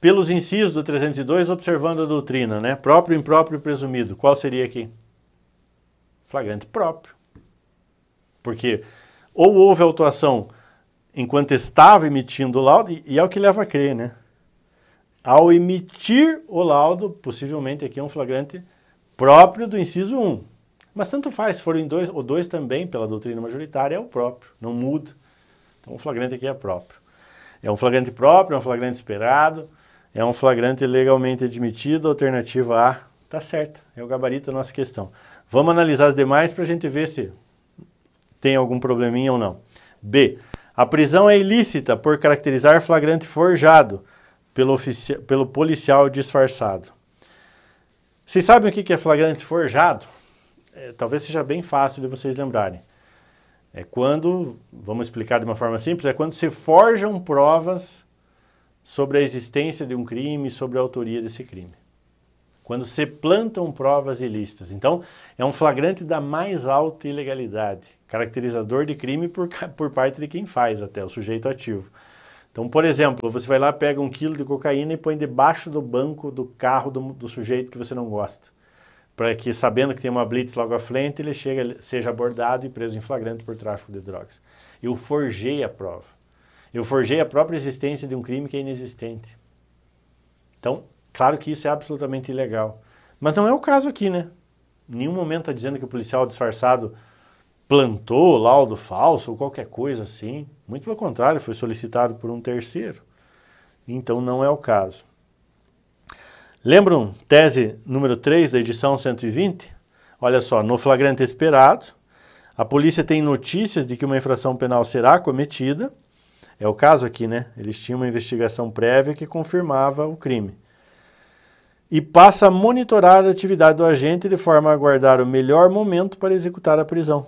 pelos incisos do 302, observando a doutrina, né? Próprio, impróprio, presumido, qual seria aqui? Flagrante próprio. Porque ou houve autuação enquanto estava emitindo o laudo, e é o que leva a crer, né? ao emitir o laudo, possivelmente aqui é um flagrante próprio do inciso 1. Mas tanto faz, se forem dois, ou dois também, pela doutrina majoritária, é o próprio, não muda. Então o flagrante aqui é próprio. É um flagrante próprio, é um flagrante esperado, é um flagrante legalmente admitido, alternativa A, tá certo, é o gabarito da nossa questão. Vamos analisar as demais para a gente ver se tem algum probleminha ou não. B. A prisão é ilícita por caracterizar flagrante forjado pelo, pelo policial disfarçado. Vocês sabem o que é flagrante forjado? É, talvez seja bem fácil de vocês lembrarem. É quando, vamos explicar de uma forma simples, é quando se forjam provas sobre a existência de um crime, sobre a autoria desse crime. Quando se plantam provas ilícitas. Então, é um flagrante da mais alta ilegalidade, caracterizador de crime por, por parte de quem faz até, o sujeito ativo. Então, por exemplo, você vai lá, pega um quilo de cocaína e põe debaixo do banco do carro do, do sujeito que você não gosta. Para que, sabendo que tem uma blitz logo à frente, ele chega, seja abordado e preso em flagrante por tráfico de drogas. Eu forjei a prova. Eu forjei a própria existência de um crime que é inexistente. Então, claro que isso é absolutamente ilegal. Mas não é o caso aqui, né? Em nenhum momento está dizendo que o policial disfarçado plantou laudo falso ou qualquer coisa assim. Muito pelo contrário, foi solicitado por um terceiro. Então não é o caso. Lembram tese número 3 da edição 120? Olha só, no flagrante esperado, a polícia tem notícias de que uma infração penal será cometida. É o caso aqui, né? Eles tinham uma investigação prévia que confirmava o crime. E passa a monitorar a atividade do agente de forma a aguardar o melhor momento para executar a prisão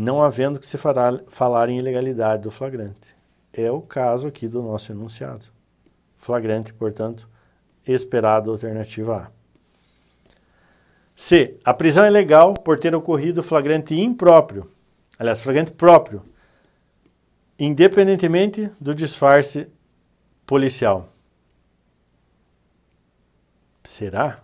não havendo que se fará, falar em ilegalidade do flagrante. É o caso aqui do nosso enunciado. Flagrante, portanto, esperado alternativa A. C. A prisão é legal por ter ocorrido flagrante impróprio, aliás, flagrante próprio, independentemente do disfarce policial. Será?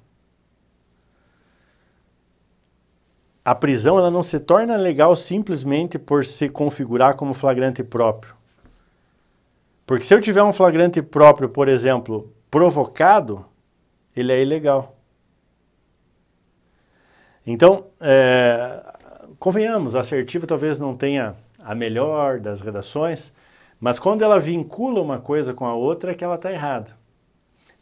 a prisão ela não se torna legal simplesmente por se configurar como flagrante próprio. Porque se eu tiver um flagrante próprio, por exemplo, provocado, ele é ilegal. Então, é, convenhamos, a assertiva talvez não tenha a melhor das redações, mas quando ela vincula uma coisa com a outra, é que ela está errada.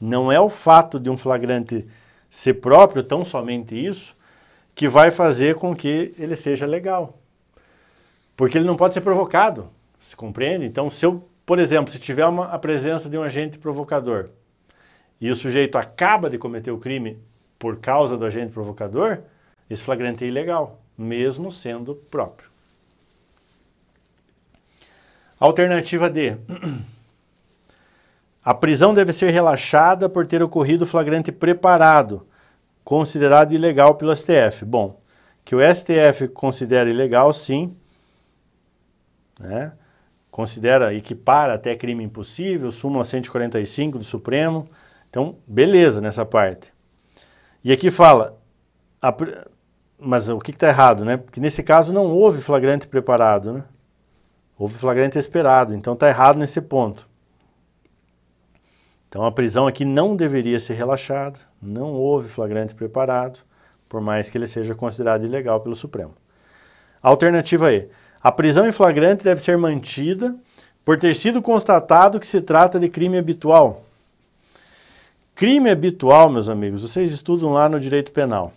Não é o fato de um flagrante ser próprio, tão somente isso, que vai fazer com que ele seja legal. Porque ele não pode ser provocado, se compreende? Então, se eu, por exemplo, se tiver uma, a presença de um agente provocador e o sujeito acaba de cometer o crime por causa do agente provocador, esse flagrante é ilegal, mesmo sendo próprio. Alternativa D. (clears throat) A prisão deve ser relaxada por ter ocorrido flagrante preparado considerado ilegal pelo STF. Bom, que o STF considera ilegal, sim, né? considera, equipara até crime impossível, súmula 145 do Supremo, então, beleza nessa parte. E aqui fala, a, mas o que está errado, né? Porque nesse caso não houve flagrante preparado, né? Houve flagrante esperado, então está errado nesse ponto. Então a prisão aqui não deveria ser relaxada não houve flagrante preparado, por mais que ele seja considerado ilegal pelo Supremo. Alternativa E. A prisão em flagrante deve ser mantida por ter sido constatado que se trata de crime habitual. Crime habitual, meus amigos, vocês estudam lá no direito penal.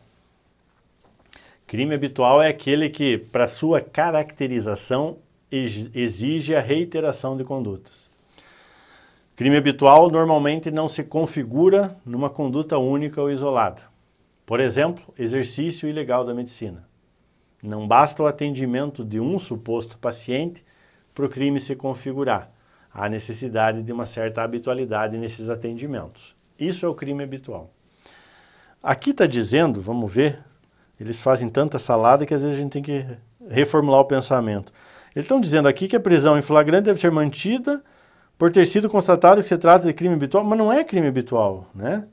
Crime habitual é aquele que, para sua caracterização, exige a reiteração de condutas. Crime habitual normalmente não se configura numa conduta única ou isolada. Por exemplo, exercício ilegal da medicina. Não basta o atendimento de um suposto paciente para o crime se configurar. Há necessidade de uma certa habitualidade nesses atendimentos. Isso é o crime habitual. Aqui está dizendo, vamos ver, eles fazem tanta salada que às vezes a gente tem que reformular o pensamento. Eles estão dizendo aqui que a prisão em flagrante deve ser mantida por ter sido constatado que se trata de crime habitual, mas não é crime habitual, né?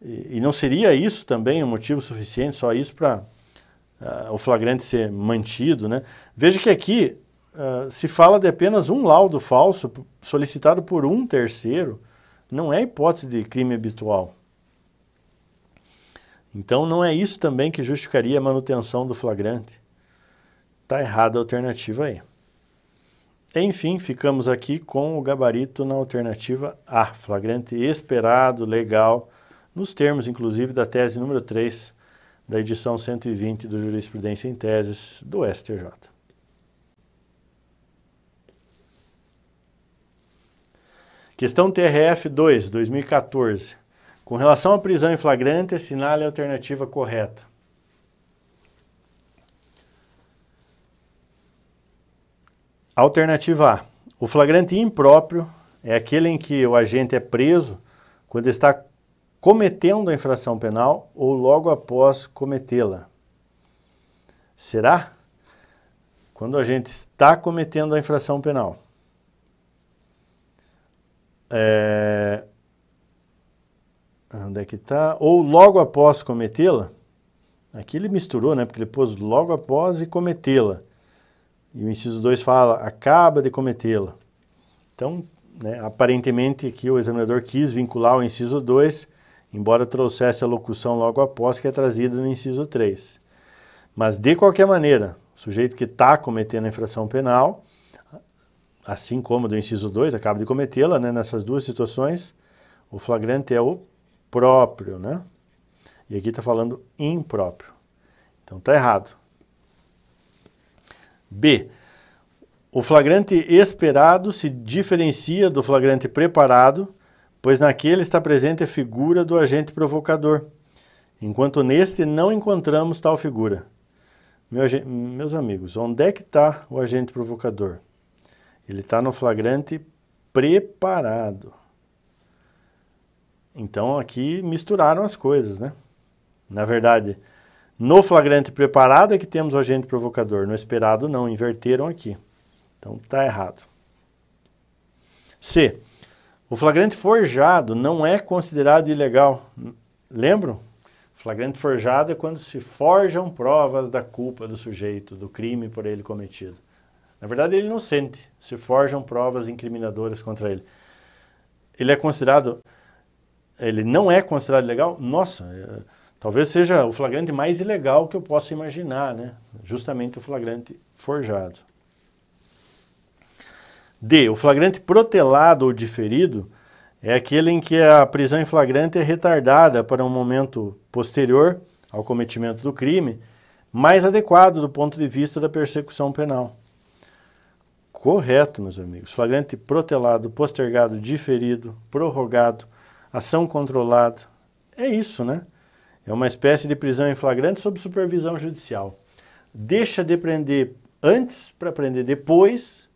E, e não seria isso também um motivo suficiente, só isso para uh, ah, o flagrante ser mantido, né? Veja que aqui uh, se fala de apenas um laudo falso solicitado por um terceiro, não é hipótese de crime habitual. Então não é isso também que justificaria a manutenção do flagrante. Está errada a alternativa aí. Enfim, ficamos aqui com o gabarito na alternativa A, flagrante esperado, legal, nos termos inclusive da tese número 3 da edição 120 do Jurisprudência em Teses do STJ. Questão TRF 2, 2014. Com relação à prisão em flagrante, assinale a alternativa correta. Alternativa A. O flagrante impróprio é aquele em que o agente é preso quando está cometendo a infração penal ou logo após cometê-la. Será? Quando a gente está cometendo a infração penal. É... Onde é que está? Ou logo após cometê-la. Aqui ele misturou, né? Porque ele pôs logo após e cometê-la. E o inciso 2 fala, acaba de cometê-la. Então, né, aparentemente aqui o examinador quis vincular o inciso 2, embora trouxesse a locução logo após que é trazida no inciso 3. Mas, de qualquer maneira, o sujeito que está cometendo a infração penal, assim como do inciso 2, acaba de cometê-la, né, nessas duas situações, o flagrante é o próprio, né? E aqui está falando impróprio. Então está errado. B. O flagrante esperado se diferencia do flagrante preparado, pois naquele está presente a figura do agente provocador, enquanto neste não encontramos tal figura. Meu, meus amigos, onde é que está o agente provocador? Ele está no flagrante preparado. Então aqui misturaram as coisas, né? Na verdade, no flagrante preparado é que temos o agente provocador, no esperado não, inverteram aqui. Então está errado. C. O flagrante forjado não é considerado ilegal. Lembram? Flagrante forjado é quando se forjam provas da culpa do sujeito, do crime por ele cometido. Na verdade, ele é inocente. Se forjam provas incriminadoras contra ele. Ele é considerado. Ele não é considerado ilegal? Nossa. Eh, Talvez seja o flagrante mais ilegal que eu possa imaginar, né? Justamente o flagrante forjado. D. O flagrante protelado ou diferido é aquele em que a prisão em flagrante é retardada para um momento posterior ao cometimento do crime, mais adequado do ponto de vista da persecução penal. Correto, meus amigos. Flagrante protelado, postergado, diferido, prorrogado, ação controlada. É isso, né? É uma espécie de prisão em flagrante sob supervisão judicial. Deixa de prender antes para prender depois,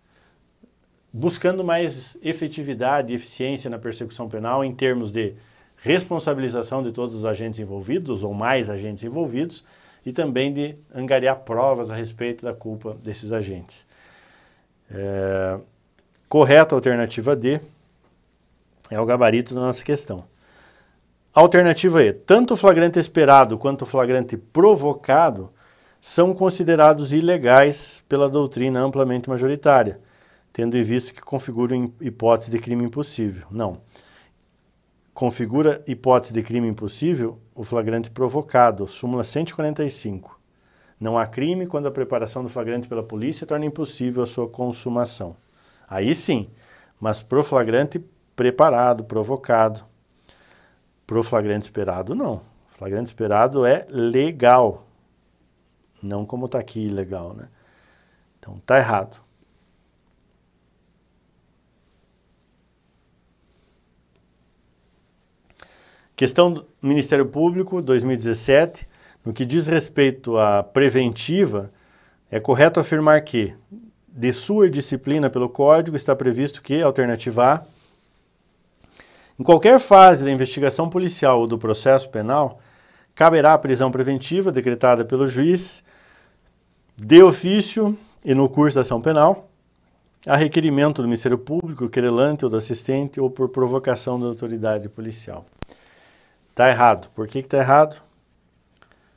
buscando mais efetividade e eficiência na persecução penal em termos de responsabilização de todos os agentes envolvidos ou mais agentes envolvidos e também de angariar provas a respeito da culpa desses agentes. É, correta alternativa D é o gabarito da nossa questão. Alternativa E: tanto o flagrante esperado quanto o flagrante provocado são considerados ilegais pela doutrina amplamente majoritária, tendo em vista que configuram hipótese de crime impossível. Não. Configura hipótese de crime impossível o flagrante provocado, súmula 145. Não há crime quando a preparação do flagrante pela polícia torna impossível a sua consumação. Aí sim, mas pro flagrante preparado, provocado, Pro flagrante esperado, não. Flagrante esperado é legal. Não como está aqui ilegal, né? Então tá errado. Questão do Ministério Público 2017, no que diz respeito à preventiva, é correto afirmar que de sua disciplina pelo Código está previsto que, alternativa A, em qualquer fase da investigação policial ou do processo penal, caberá a prisão preventiva decretada pelo juiz de ofício e no curso da ação penal, a requerimento do Ministério Público, querelante ou do assistente ou por provocação da autoridade policial. Está errado. Por que está errado?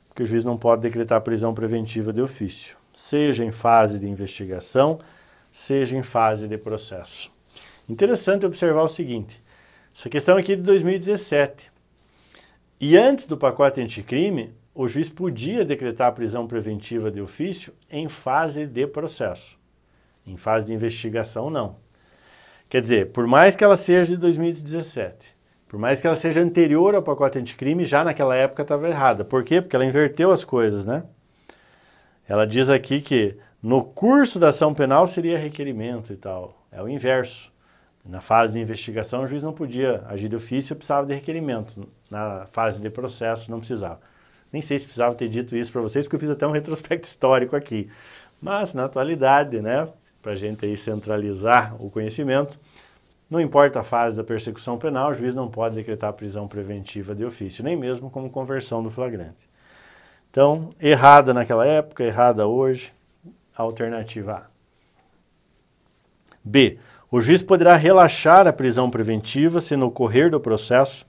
Porque o juiz não pode decretar prisão preventiva de ofício, seja em fase de investigação, seja em fase de processo. Interessante observar o seguinte: essa questão aqui é de 2017. E antes do pacote anticrime, o juiz podia decretar a prisão preventiva de ofício em fase de processo. Em fase de investigação, não. Quer dizer, por mais que ela seja de 2017, por mais que ela seja anterior ao pacote anticrime, já naquela época estava errada. Por quê? Porque ela inverteu as coisas, né? Ela diz aqui que no curso da ação penal seria requerimento e tal. É o inverso. Na fase de investigação, o juiz não podia agir de ofício, precisava de requerimento. Na fase de processo, não precisava. Nem sei se precisava ter dito isso para vocês, porque eu fiz até um (laughs) retrospecto histórico aqui. Mas, na atualidade, né, para a gente aí centralizar o conhecimento, não importa a fase da persecução penal, o juiz não pode decretar prisão preventiva de ofício, nem mesmo como conversão do flagrante. Então, errada naquela época, errada hoje, alternativa A. B. O juiz poderá relaxar a prisão preventiva se, no correr do processo,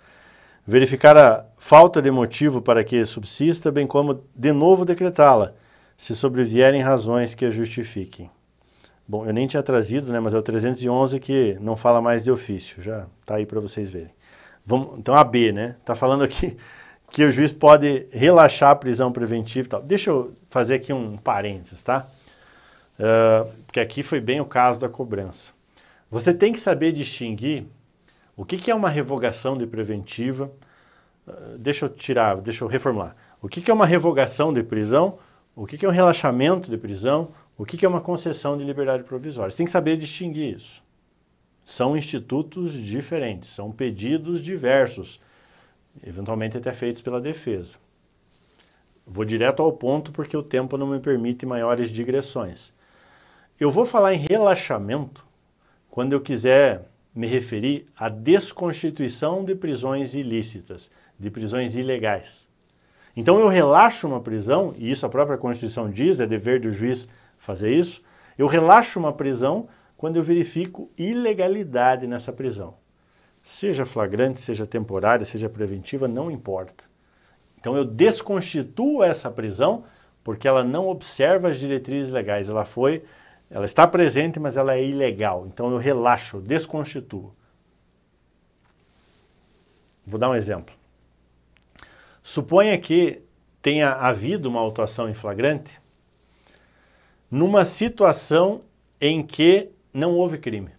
verificar a falta de motivo para que subsista, bem como de novo decretá-la, se sobrevierem razões que a justifiquem. Bom, eu nem tinha trazido, né, mas é o 311 que não fala mais de ofício, já está aí para vocês verem. Vamos, então, a B, né? Está falando aqui (laughs) que o juiz pode relaxar a prisão preventiva e tal. Deixa eu fazer aqui um parênteses, tá? Uh, porque aqui foi bem o caso da cobrança. Você tem que saber distinguir o que, que é uma revogação de preventiva. Ah, deixa eu tirar, deixa eu reformular. O que, que é uma revogação de prisão? O que, que é um relaxamento de prisão? O que, que é uma concessão de liberdade provisória? Você tem que saber distinguir isso. São institutos diferentes, são pedidos diversos, eventualmente até feitos pela defesa. Vou direto ao ponto porque o tempo não me permite maiores digressões. Eu vou falar em relaxamento quando eu quiser me referir à desconstituição de prisões ilícitas, de prisões ilegais. Então eu relaxo uma prisão, e isso a própria Constituição diz, é dever do juiz fazer isso. Eu relaxo uma prisão quando eu verifico ilegalidade nessa prisão. Seja flagrante, seja temporária, seja preventiva, não importa. Então eu desconstituo essa prisão porque ela não observa as diretrizes legais, ela foi ela está presente, mas ela é ilegal. Então eu relaxo, eu desconstituo. Vou dar um exemplo. Suponha que tenha havido uma autuação em flagrante numa situação em que não houve crime.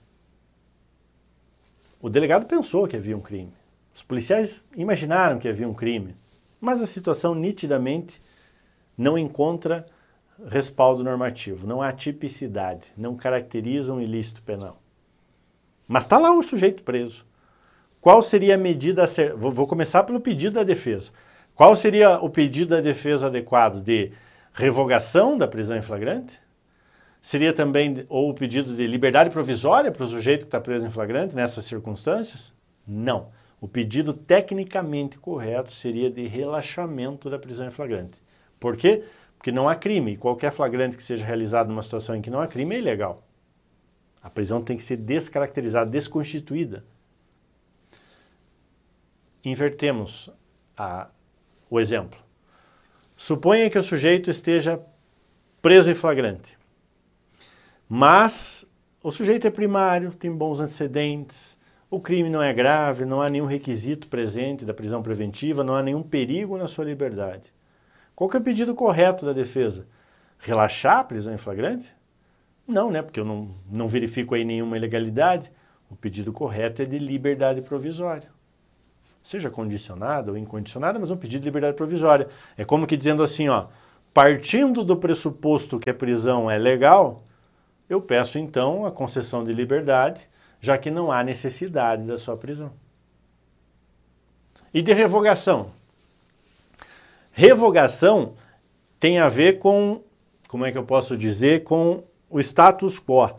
O delegado pensou que havia um crime. Os policiais imaginaram que havia um crime, mas a situação nitidamente não encontra respaldo normativo, não há tipicidade, não caracteriza um ilícito penal. Mas está lá o sujeito preso. Qual seria a medida. Ser... Vou começar pelo pedido da defesa. Qual seria o pedido da defesa adequado? De revogação da prisão em flagrante? Seria também ou o pedido de liberdade provisória para o sujeito que está preso em flagrante nessas circunstâncias? Não. O pedido tecnicamente correto seria de relaxamento da prisão em flagrante. Por quê? Porque não há crime. Qualquer flagrante que seja realizado numa situação em que não há crime é ilegal. A prisão tem que ser descaracterizada, desconstituída. Invertemos a, o exemplo. Suponha que o sujeito esteja preso em flagrante, mas o sujeito é primário, tem bons antecedentes, o crime não é grave, não há nenhum requisito presente da prisão preventiva, não há nenhum perigo na sua liberdade. Qual que é o pedido correto da defesa? Relaxar a prisão em flagrante? Não, né? Porque eu não, não verifico aí nenhuma ilegalidade. O pedido correto é de liberdade provisória. Seja condicionada ou incondicionada, mas um pedido de liberdade provisória. É como que dizendo assim, ó, partindo do pressuposto que a prisão é legal, eu peço então a concessão de liberdade, já que não há necessidade da sua prisão. E de revogação? Revogação tem a ver com, como é que eu posso dizer, com o status quo.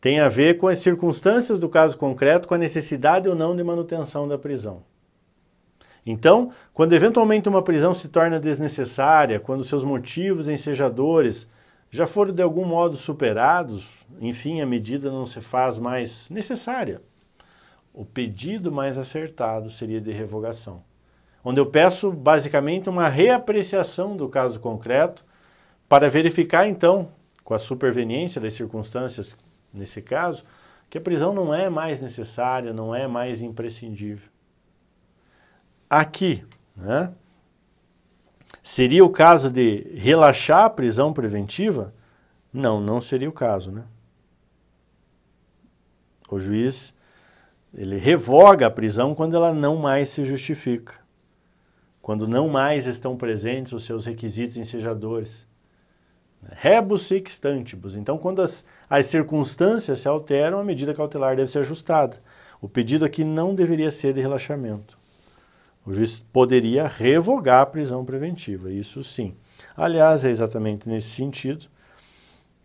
Tem a ver com as circunstâncias do caso concreto, com a necessidade ou não de manutenção da prisão. Então, quando eventualmente uma prisão se torna desnecessária, quando seus motivos ensejadores já foram de algum modo superados, enfim, a medida não se faz mais necessária. O pedido mais acertado seria de revogação onde eu peço basicamente uma reapreciação do caso concreto para verificar então, com a superveniência das circunstâncias nesse caso, que a prisão não é mais necessária, não é mais imprescindível. Aqui, né, seria o caso de relaxar a prisão preventiva? Não, não seria o caso, né? O juiz ele revoga a prisão quando ela não mais se justifica quando não mais estão presentes os seus requisitos ensejadores. Rebus sic stantibus. Então, quando as, as circunstâncias se alteram, a medida cautelar deve ser ajustada. O pedido aqui não deveria ser de relaxamento. O juiz poderia revogar a prisão preventiva, isso sim. Aliás, é exatamente nesse sentido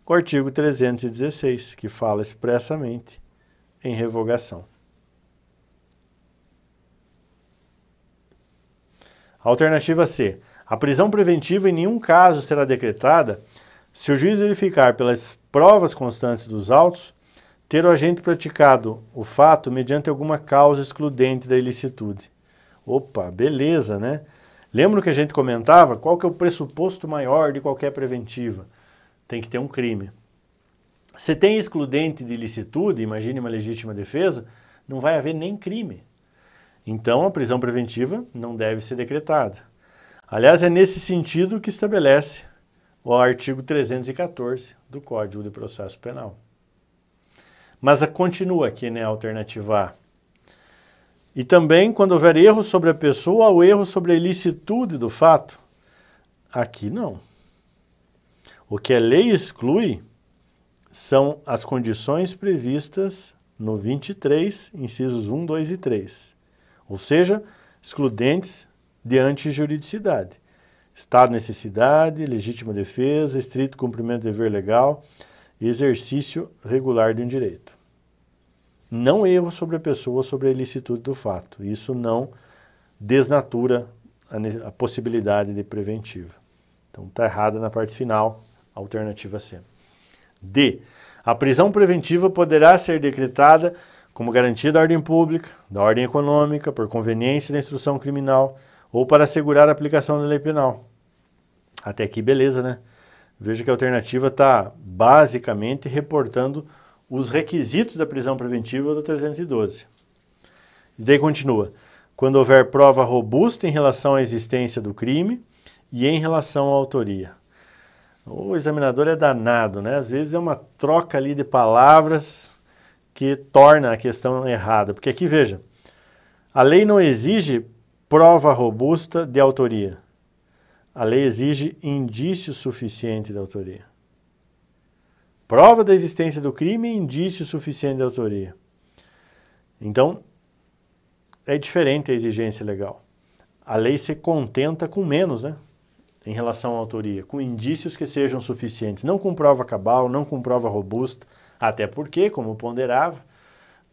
o artigo 316, que fala expressamente em revogação. Alternativa C. A prisão preventiva em nenhum caso será decretada se o juiz verificar pelas provas constantes dos autos ter o agente praticado o fato mediante alguma causa excludente da ilicitude. Opa, beleza, né? Lembra que a gente comentava qual que é o pressuposto maior de qualquer preventiva? Tem que ter um crime. Se tem excludente de ilicitude, imagine uma legítima defesa, não vai haver nem crime. Então, a prisão preventiva não deve ser decretada. Aliás, é nesse sentido que estabelece o artigo 314 do Código de Processo Penal. Mas continua aqui, né, a alternativa A. E também, quando houver erro sobre a pessoa ou erro sobre a ilicitude do fato, aqui não. O que a lei exclui são as condições previstas no 23, incisos 1, 2 e 3 ou seja, excludentes de antijuridicidade. Estado de necessidade, legítima defesa, estrito cumprimento do dever legal e exercício regular de um direito. Não erro sobre a pessoa sobre a ilicitude do fato. Isso não desnatura a, a possibilidade de preventiva. Então está errada na parte final, alternativa C. D. A prisão preventiva poderá ser decretada como garantia da ordem pública, da ordem econômica, por conveniência da instrução criminal ou para assegurar a aplicação da lei penal. Até aqui, beleza, né? Veja que a alternativa está basicamente reportando os requisitos da prisão preventiva do 312. E daí continua. Quando houver prova robusta em relação à existência do crime e em relação à autoria. O examinador é danado, né? Às vezes é uma troca ali de palavras que torna a questão errada. Porque aqui, veja, a lei não exige prova robusta de autoria. A lei exige indício suficiente de autoria. Prova da existência do crime e indício suficiente de autoria. Então, é diferente a exigência legal. A lei se contenta com menos, né? Em relação à autoria, com indícios que sejam suficientes, não com prova cabal, não com prova robusta. Até porque, como ponderava,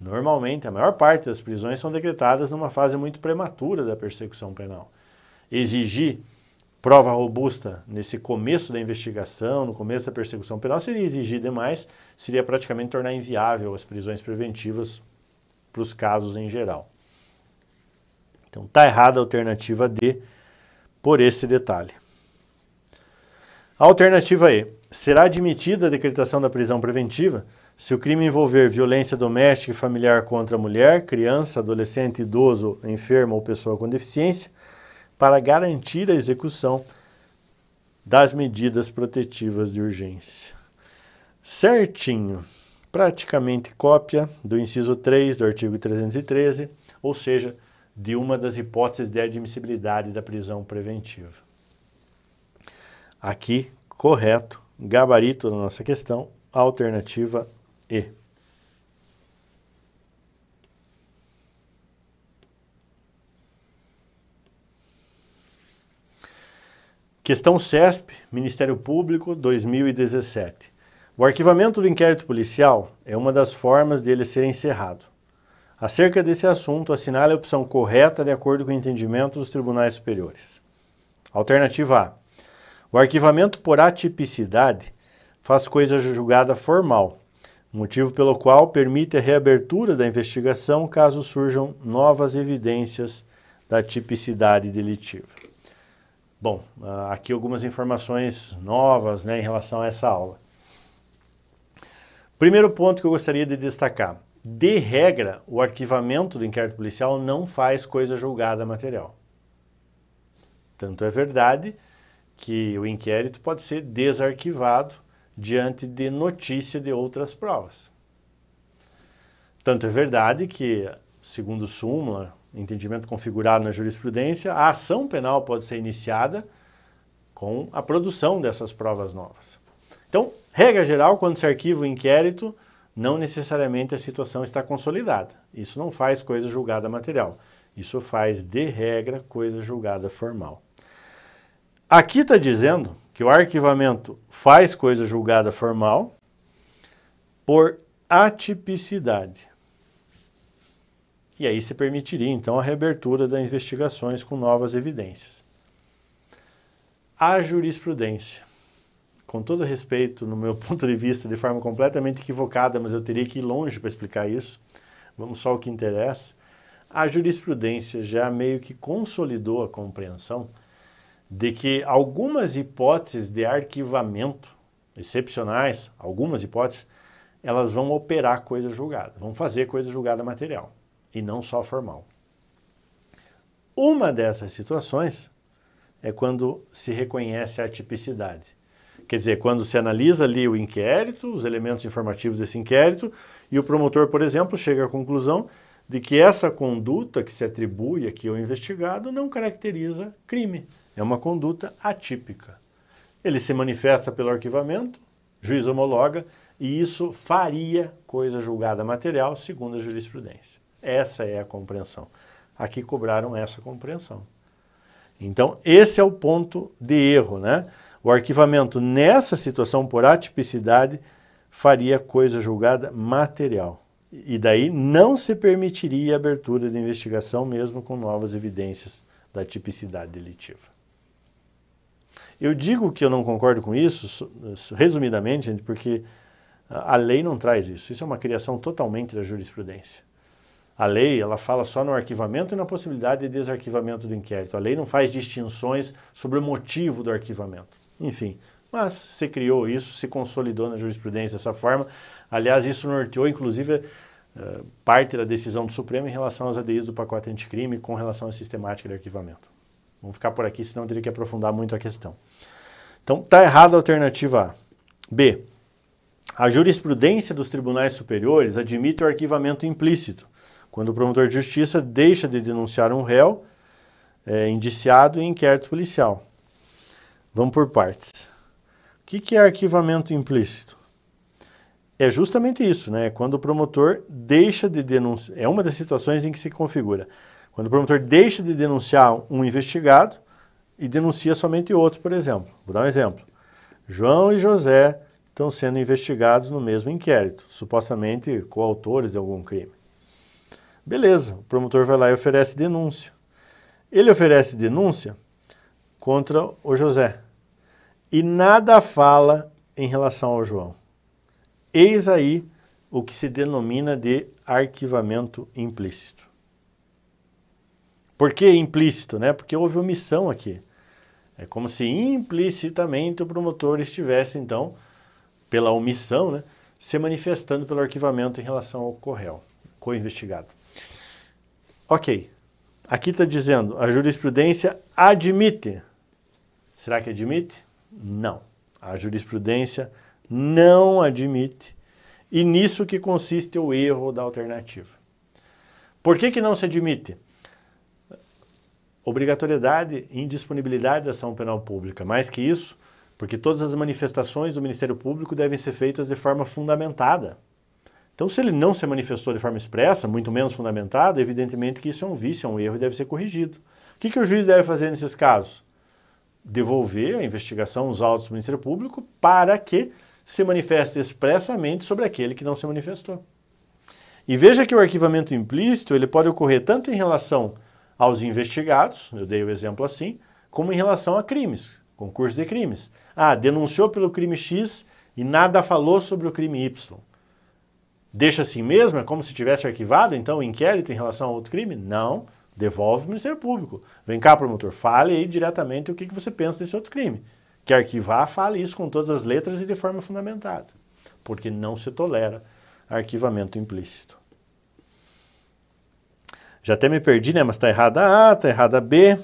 normalmente a maior parte das prisões são decretadas numa fase muito prematura da persecução penal. Exigir prova robusta nesse começo da investigação, no começo da persecução penal, seria exigir demais, seria praticamente tornar inviável as prisões preventivas para os casos em geral. Então está errada a alternativa D por esse detalhe. Alternativa E. Será admitida a decretação da prisão preventiva se o crime envolver violência doméstica e familiar contra a mulher, criança, adolescente, idoso, enfermo ou pessoa com deficiência, para garantir a execução das medidas protetivas de urgência. Certinho, praticamente cópia do inciso 3 do artigo 313, ou seja, de uma das hipóteses de admissibilidade da prisão preventiva. Aqui, correto, gabarito da nossa questão, alternativa e. Questão CESP, Ministério Público, 2017. O arquivamento do inquérito policial é uma das formas dele ser encerrado. Acerca desse assunto, assinale a opção correta de acordo com o entendimento dos tribunais superiores. Alternativa A. O arquivamento por atipicidade faz coisa julgada formal, motivo pelo qual permite a reabertura da investigação caso surjam novas evidências da tipicidade delitiva. Bom, ah, aqui algumas informações novas né, em relação a essa aula. Primeiro ponto que eu gostaria de destacar: de regra, o arquivamento do inquérito policial não faz coisa julgada material. Tanto é verdade que o inquérito pode ser desarquivado diante de notícia de outras provas. Tanto é verdade que, segundo súmula, entendimento configurado na jurisprudência, a ação penal pode ser iniciada com a produção dessas provas novas. Então, regra geral, quando se arquiva o inquérito, não necessariamente a situação está consolidada. Isso não faz coisa julgada material. Isso faz, de regra, coisa julgada formal. Aqui está dizendo que o arquivamento faz coisa julgada formal por atipicidade. E aí se permitiria, então, a reabertura das investigações com novas evidências. A jurisprudência. Com todo respeito, no meu (laughs) ponto de vista, de forma completamente equivocada, mas eu teria que ir longe para explicar isso, vamos só ao que interessa. A jurisprudência já meio que consolidou a compreensão de que algumas hipóteses de arquivamento, excepcionais, algumas hipóteses, elas vão operar coisa julgada, vão fazer coisa julgada material e não só formal. Uma dessas situações é quando se reconhece a tipicidade. Quer dizer, quando se analisa ali o inquérito, os elementos informativos desse inquérito, e o promotor, por exemplo, chega à conclusão de que essa conduta que se atribui aqui ao investigado não caracteriza crime. É uma conduta atípica. Ele se manifesta pelo arquivamento, juiz homologa, e isso faria coisa julgada material, segundo a jurisprudência. Essa é a compreensão. Aqui cobraram essa compreensão. Então, esse é o ponto de erro, né? O arquivamento nessa situação por atipicidade faria coisa julgada material. E daí não se permitiria a abertura de investigação mesmo com novas evidências da tipicidade delitiva. Eu digo que eu não concordo com isso, resumidamente, gente, porque a lei não traz isso. Isso é uma criação totalmente da jurisprudência. A lei, ela fala só no arquivamento e na possibilidade de desarquivamento do inquérito. A lei não faz distinções sobre o motivo do arquivamento. Enfim, mas se criou isso, se consolidou na jurisprudência dessa forma. Aliás, isso norteou, inclusive, eh, parte da decisão do Supremo em relação às ADIs do pacote anticrime com relação à sistemática de arquivamento. Vamos ficar por aqui, senão teria que aprofundar muito a questão. Então, está errada a alternativa A. B. A jurisprudência dos tribunais superiores admite o arquivamento implícito, quando o promotor de justiça deixa de denunciar um réu é, indiciado em inquérito policial. Vamos por partes. O que, que é arquivamento implícito? É justamente isso, né? Quando o promotor deixa de denunciar. É uma das situações em que se configura. Quando o promotor deixa de denunciar um investigado e denuncia somente outro, por exemplo. Vou dar um exemplo. João e José estão sendo investigados no mesmo inquérito, supostamente coautores de algum crime. Beleza, o promotor vai lá e oferece denúncia. Ele oferece denúncia contra o José e nada fala em relação ao João. Eis aí o que se denomina de arquivamento implícito. Por que implícito, né? Porque houve omissão aqui. É como se implicitamente o promotor estivesse, então, pela omissão, né, se manifestando pelo arquivamento em relação ao correu, co-investigado. Ok. Aqui está dizendo, a jurisprudência admite. Será que admite? Não. A jurisprudência não admite. E nisso que consiste o erro da alternativa. Por que, que não se admite? obrigatoriedade e indisponibilidade da ação penal pública. Mais que isso, porque todas as manifestações do Ministério Público devem ser feitas de forma fundamentada. Então, se ele não se manifestou de forma expressa, muito menos fundamentada, evidentemente que isso é um vício, é um erro e deve ser corrigido. O que, que o juiz deve fazer nesses casos? Devolver a investigação, os autos do Ministério Público, para que se manifeste expressamente sobre aquele que não se manifestou. E veja que o arquivamento implícito ele pode ocorrer tanto em relação aos investigados, eu dei o exemplo assim, como em relação a crimes, concurso de crimes. Ah, denunciou pelo crime X e nada falou sobre o crime Y. Deixa assim mesmo? É como se tivesse arquivado, então, o inquérito em relação a outro crime? Não, devolve para o Ministério Público. Vem cá, promotor, fale aí diretamente o que, que você pensa desse outro crime. Quer arquivar, fale isso com todas as letras e de forma fundamentada, porque não se tolera arquivamento implícito. Já até me perdi, né? Mas está errada A, está errada B.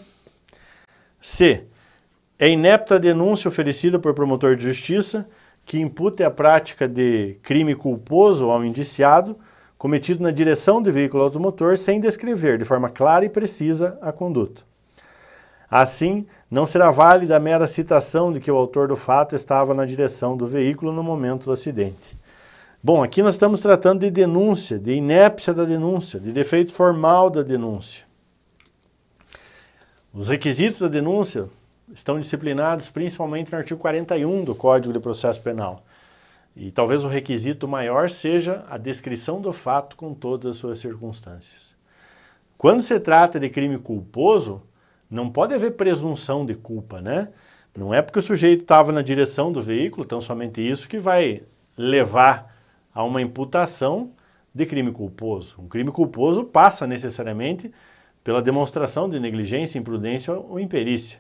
C. É inepta a denúncia oferecida por promotor de justiça que impute a prática de crime culposo ao indiciado cometido na direção de veículo automotor sem descrever de forma clara e precisa a conduta. Assim, não será válida a mera citação de que o autor do fato estava na direção do veículo no momento do acidente. Bom, aqui nós estamos tratando de denúncia, de inépcia da denúncia, de defeito formal da denúncia. Os requisitos da denúncia estão disciplinados principalmente no artigo 41 do Código de Processo Penal. E talvez o requisito maior seja a descrição do fato com todas as suas circunstâncias. Quando se trata de crime culposo, não pode haver presunção de culpa, né? Não é porque o sujeito estava na direção do veículo, tão somente isso, que vai levar a uma imputação de crime culposo. Um crime culposo passa necessariamente pela demonstração de negligência, imprudência ou imperícia.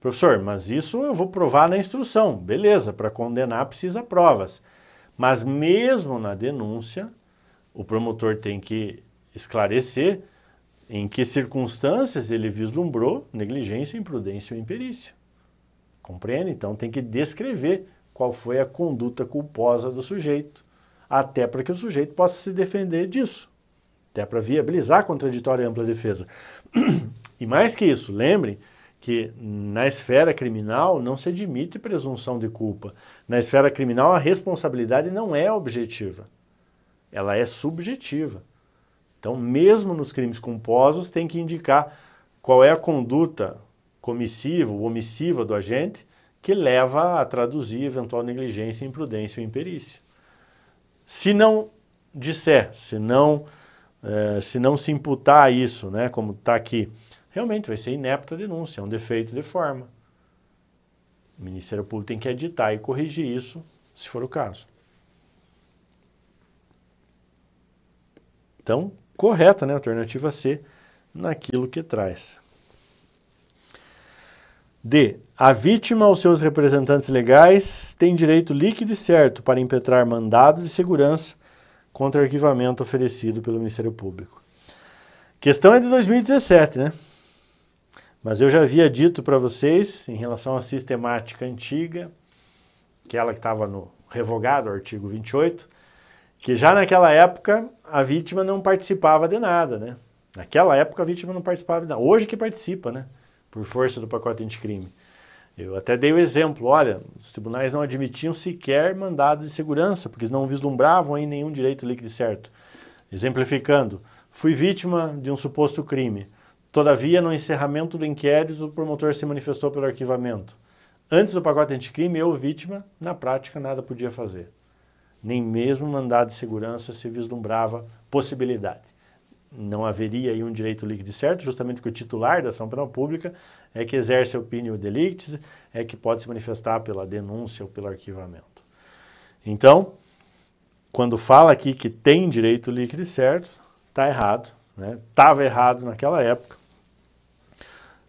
Professor, mas isso eu vou provar na instrução. Beleza, para condenar precisa provas. Mas mesmo na denúncia, o promotor tem que esclarecer em que circunstâncias ele vislumbrou negligência, imprudência ou imperícia. Compreende? Então tem que descrever qual foi a conduta culposa do sujeito até para que o sujeito possa se defender disso, até para viabilizar a contraditória e ampla defesa. (clears throat) E mais que isso, lembrem que na esfera criminal não se admite presunção de culpa. Na esfera criminal, a responsabilidade não é objetiva, ela é subjetiva. Então, mesmo nos crimes culposos, tem que indicar qual é a conduta comissiva ou omissiva do agente que leva a traduzir eventual negligência, imprudência ou imperícia. Se não disser, se não, eh, se não se imputar isso, né, como está aqui, realmente vai ser inepta a denúncia, é um defeito de forma. O Ministério Público tem que editar e corrigir isso, se for o caso. Então, correta, né, alternativa C, naquilo que traz. D. A vítima ou seus representantes legais têm direito líquido e certo para impetrar mandado de segurança contra arquivamento oferecido pelo Ministério Público. Questão é de 2017, né? Mas eu já havia dito para vocês, em relação à sistemática antiga, que ela que estava no revogado, artigo 28, que já naquela época a vítima não participava de nada, né? Naquela época a vítima não participava de nada. Hoje que participa, né? por força do pacote anticrime. Eu até dei o exemplo, olha, os tribunais não admitiam sequer mandado de segurança, porque não vislumbravam aí nenhum direito líquido certo. Exemplificando, fui vítima de um suposto crime. Todavia, no encerramento do inquérito, o promotor se manifestou pelo arquivamento. Antes do pacote anticrime, eu, vítima, na prática nada podia fazer. Nem mesmo mandado de segurança se vislumbrava possibilidade não haveria aí um direito líquido certo, justamente porque o titular da ação penal pública é que exerce o pinio delictis, é que pode se manifestar pela denúncia ou pelo arquivamento. Então, quando fala aqui que tem direito líquido certo, está errado, estava né? errado naquela época.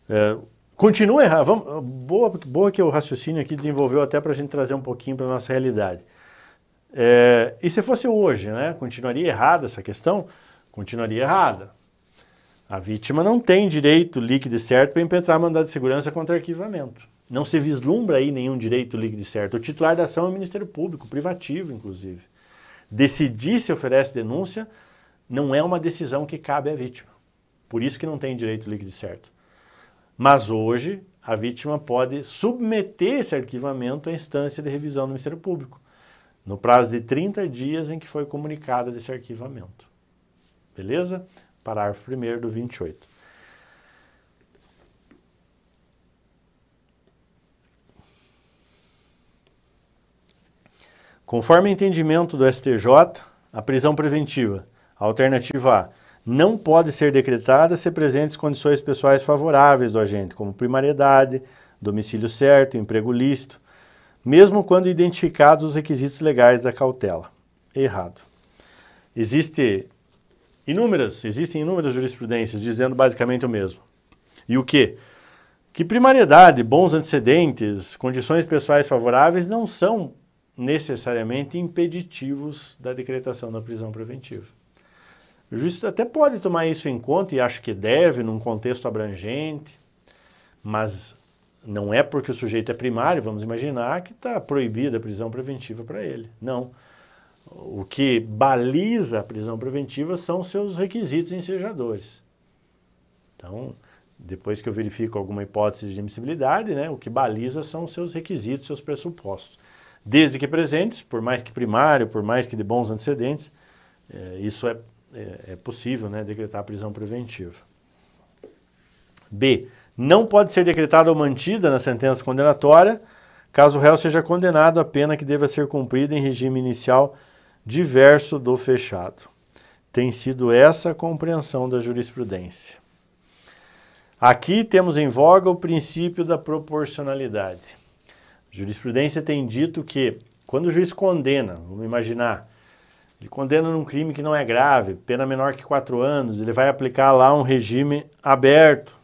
É, continua errado, Vamos, boa, boa que o raciocínio aqui desenvolveu até para a gente trazer um pouquinho para a nossa realidade. É, e se fosse hoje, né? continuaria errada essa questão? continuaria errada. A vítima não tem direito líquido e certo para impetrar mandado de segurança contra arquivamento. Não se vislumbra aí nenhum direito líquido e certo. O titular da ação é o Ministério Público, privativo, inclusive. Decidir se oferece denúncia não é uma decisão que cabe à vítima. Por isso que não tem direito líquido e certo. Mas hoje, a vítima pode submeter esse arquivamento à instância de revisão do Ministério Público, no prazo de 30 dias em que foi comunicada desse arquivamento. Beleza? Parágrafo 1 do 28. Conforme entendimento do STJ, a prisão preventiva, a alternativa A, não pode ser decretada se presentes condições pessoais favoráveis do agente, como primariedade, domicílio certo, emprego lícito, mesmo quando identificados os requisitos legais da cautela. Errado. Existe Inúmeras, existem inúmeras jurisprudências dizendo basicamente o mesmo. E o quê? Que primariedade, bons antecedentes, condições pessoais favoráveis não são necessariamente impeditivos da decretação da prisão preventiva. O juiz até pode tomar isso em conta e acho que deve, num contexto abrangente, mas não é porque o sujeito é primário, vamos imaginar, que está proibida a prisão preventiva para ele. Não. O que baliza a prisão preventiva são seus requisitos ensejadores. Então, depois que eu verifico alguma hipótese de admissibilidade, né, o que baliza são seus requisitos, seus pressupostos. Desde que presentes, por mais que primário, por mais que de bons antecedentes, é, isso é, é, é possível, né, decretar a prisão preventiva. B. Não pode ser decretada ou mantida na sentença condenatória, caso o réu seja condenado à pena que deva ser cumprida em regime inicial diverso do fechado. Tem sido essa a compreensão da jurisprudência. Aqui temos em voga o princípio da proporcionalidade. A jurisprudência tem dito que, quando o juiz condena, vamos imaginar, ele condena num crime que não é grave, pena menor que quatro anos, ele vai aplicar lá um regime aberto.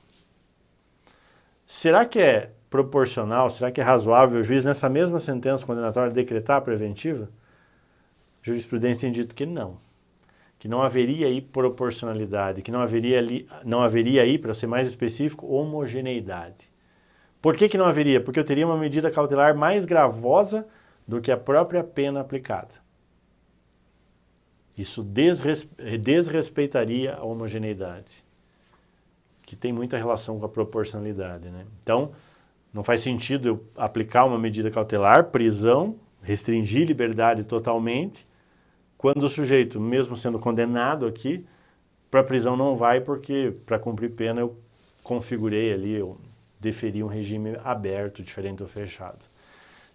Será que é proporcional, será que é razoável o juiz, nessa mesma sentença condenatória, decretar a preventiva? jurisprudência tem dito que não, que não haveria aí proporcionalidade, que não haveria, ali, não haveria aí, para ser mais específico, homogeneidade. Por que, que não haveria? Porque eu teria uma medida cautelar mais gravosa do que a própria pena aplicada. Isso desrespe desrespeitaria a homogeneidade, que tem muita relação com a proporcionalidade. Né? Então, não faz sentido eu aplicar uma medida cautelar, prisão, restringir liberdade totalmente, quando o sujeito, mesmo sendo condenado aqui, para a prisão não vai, porque para cumprir pena eu configurei ali, eu deferi um regime aberto, diferente do fechado.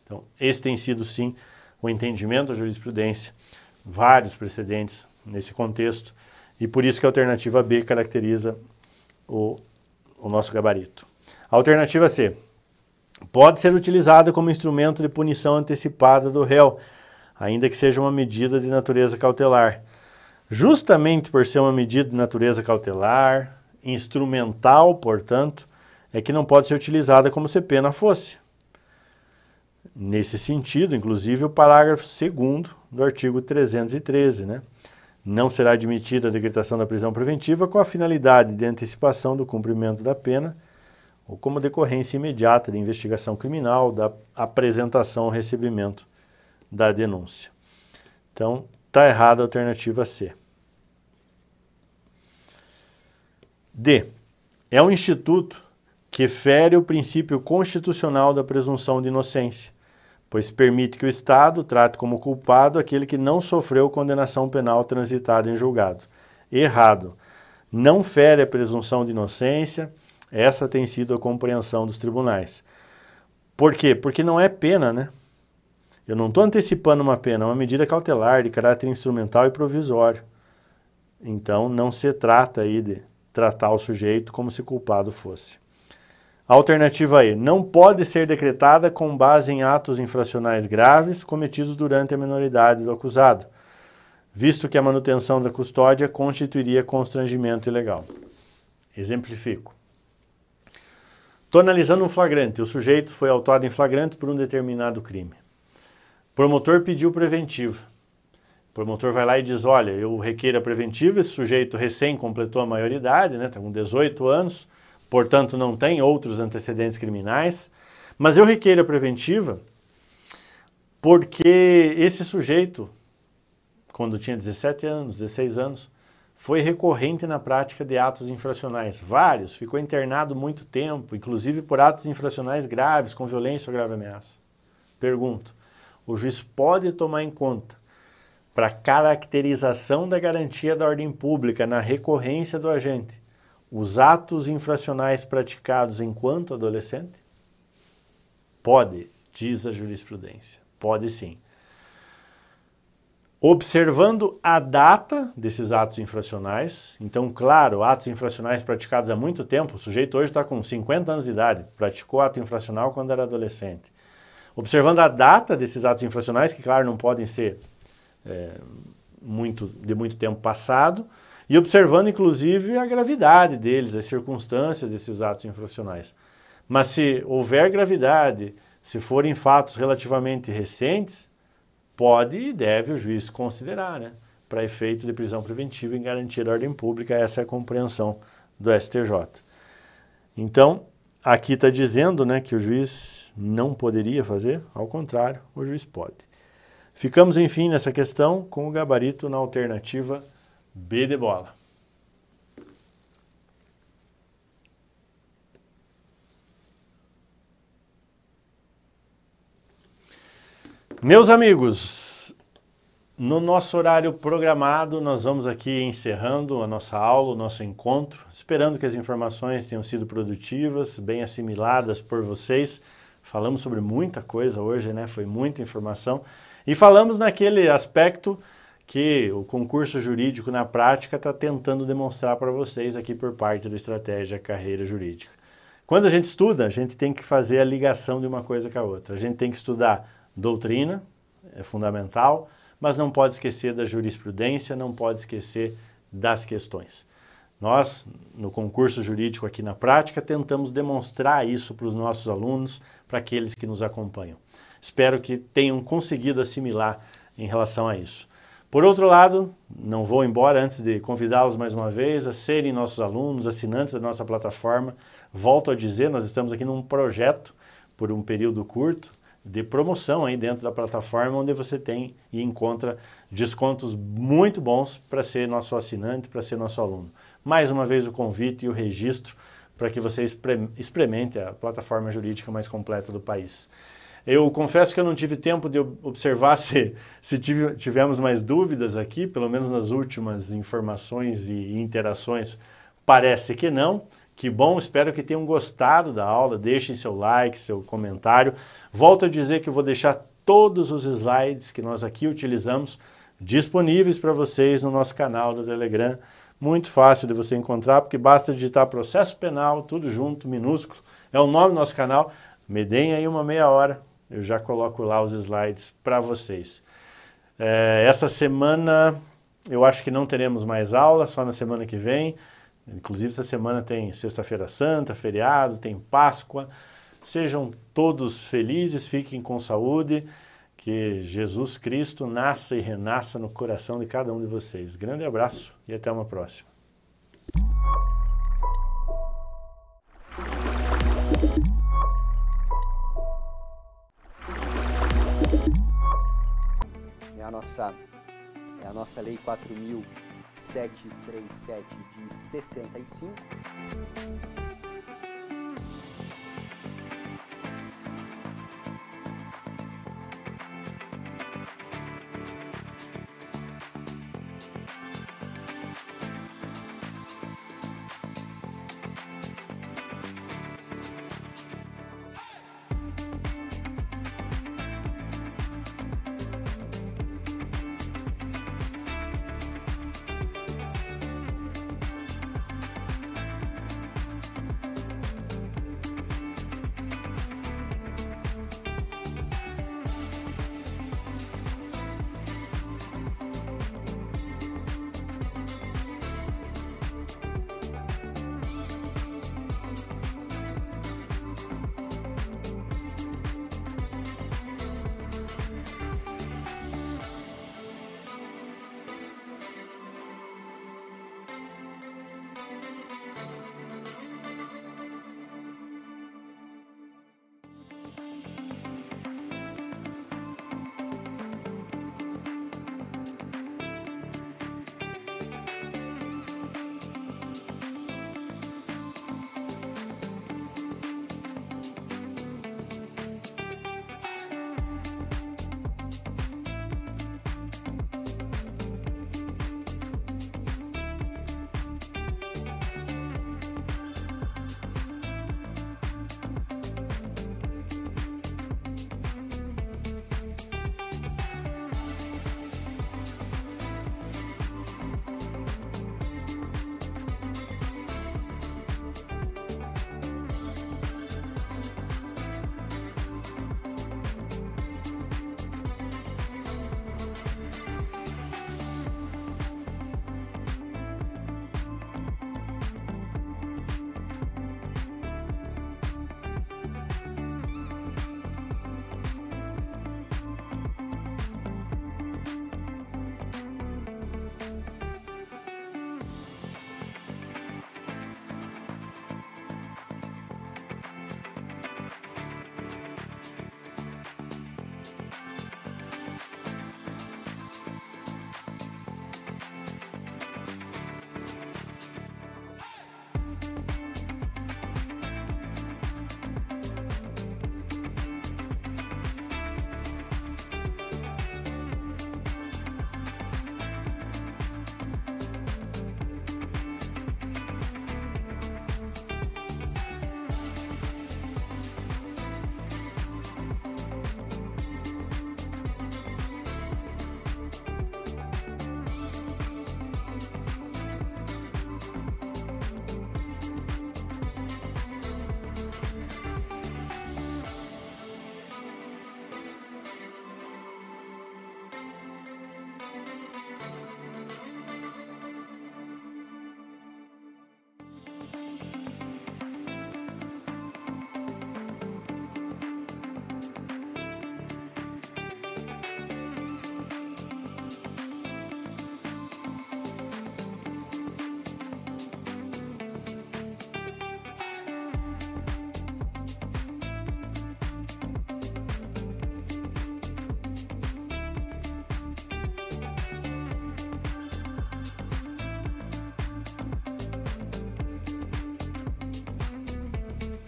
Então, esse tem sido, sim, o entendimento da jurisprudência, vários precedentes nesse contexto, e por isso que a alternativa B caracteriza o, o nosso gabarito. A alternativa C pode ser utilizada como instrumento de punição antecipada do réu ainda que seja uma medida de natureza cautelar. Justamente por ser uma medida de natureza cautelar, instrumental, portanto, é que não pode ser utilizada como se pena fosse. Nesse sentido, inclusive, o parágrafo 2 do artigo 313, né? Não será admitida a decretação da prisão preventiva com a finalidade de antecipação do cumprimento da pena ou como decorrência imediata de investigação criminal, da apresentação ou recebimento da denúncia. Então, está errada a alternativa C. D. É um instituto que fere o princípio constitucional da presunção de inocência, pois permite que o Estado trate como culpado aquele que não sofreu condenação penal transitada em julgado. Errado. Não fere a presunção de inocência, essa tem sido a compreensão dos tribunais. Por quê? Porque não é pena, né? Eu não estou antecipando uma pena, é uma medida cautelar de caráter instrumental e provisório. Então, não se trata aí de tratar o sujeito como se culpado fosse. Alternativa E. Não pode ser decretada com base em atos infracionais graves cometidos durante a minoridade do acusado, visto que a manutenção da custódia constituiria constrangimento ilegal. Exemplifico. Estou analisando um flagrante. O sujeito foi autuado em flagrante por um determinado crime. Promotor pediu preventiva. O promotor vai lá e diz: Olha, eu requeiro a preventiva. Esse sujeito recém completou a maioridade, né, está com 18 anos, portanto não tem outros antecedentes criminais. Mas eu requeiro a preventiva porque esse sujeito, quando tinha 17 anos, 16 anos, foi recorrente na prática de atos infracionais, vários, ficou internado muito tempo, inclusive por atos infracionais graves, com violência ou grave ameaça. Pergunto: o juiz pode tomar em conta para caracterização da garantia da ordem pública na recorrência do agente os atos infracionais praticados enquanto adolescente? Pode, diz a jurisprudência. Pode sim. Observando a data desses atos infracionais, então, claro, atos infracionais praticados há muito tempo, o sujeito hoje está com 50 anos de idade, praticou ato infracional quando era adolescente. Observando a data desses atos infracionais, que, claro, não podem ser é, muito, de muito tempo passado, e observando, inclusive, a gravidade deles, as circunstâncias desses atos infracionais. Mas se houver gravidade, se forem fatos relativamente recentes, pode e deve o juiz considerar, né? Para efeito de prisão preventiva e garantir a ordem pública, essa é a compreensão do STJ. Então, aqui está dizendo né, que o juiz não poderia fazer, ao contrário, o juiz pode. Ficamos, enfim, nessa questão com o gabarito na alternativa B de bola. Meus amigos, no nosso horário programado, nós vamos aqui encerrando a nossa aula, o nosso encontro, esperando que as informações tenham sido produtivas, bem assimiladas por vocês. Falamos sobre muita coisa hoje, né? Foi muita informação. E falamos naquele aspecto que o concurso jurídico na prática está tentando demonstrar para vocês aqui por parte do Estratégia Carreira Jurídica. Quando a gente estuda, a gente tem que fazer a ligação de uma coisa com a outra. A gente tem que estudar doutrina, é fundamental mas não pode esquecer da jurisprudência, não pode esquecer das questões. Nós, no concurso jurídico aqui na prática, tentamos demonstrar isso para os nossos alunos, para aqueles que nos acompanham. Espero que tenham conseguido assimilar em relação a isso. Por outro lado, não vou embora antes de convidá-los mais uma vez a serem nossos alunos, assinantes da nossa plataforma. Volto a dizer, nós estamos aqui num projeto por um período curto, de promoção aí dentro da plataforma, onde você tem e encontra descontos muito bons para ser nosso assinante, para ser nosso aluno. Mais uma vez o convite e o registro para que você experimente a plataforma jurídica mais completa do país. Eu confesso que eu não tive tempo de observar (laughs) se, se tive, tivemos mais dúvidas aqui, pelo menos nas últimas informações e interações, parece que não. Que bom, espero que tenham gostado da aula. Deixem seu like, seu comentário. Volto a dizer que vou deixar todos os slides que nós aqui utilizamos disponíveis para vocês no nosso canal do Telegram. Muito fácil de você encontrar, porque basta digitar processo penal, tudo junto, minúsculo. É o nome do nosso canal. Me deem aí uma meia hora, eu já coloco lá os slides para vocês. É, essa semana eu acho que não teremos mais aula, só na semana que vem. Inclusive, essa semana tem Sexta-feira Santa, feriado, tem Páscoa. Sejam todos felizes, fiquem com saúde, que Jesus Cristo nasça e renasça no coração de cada um de vocês. Grande abraço e até uma próxima. É a nossa, é a nossa Lei 4.737 de 65.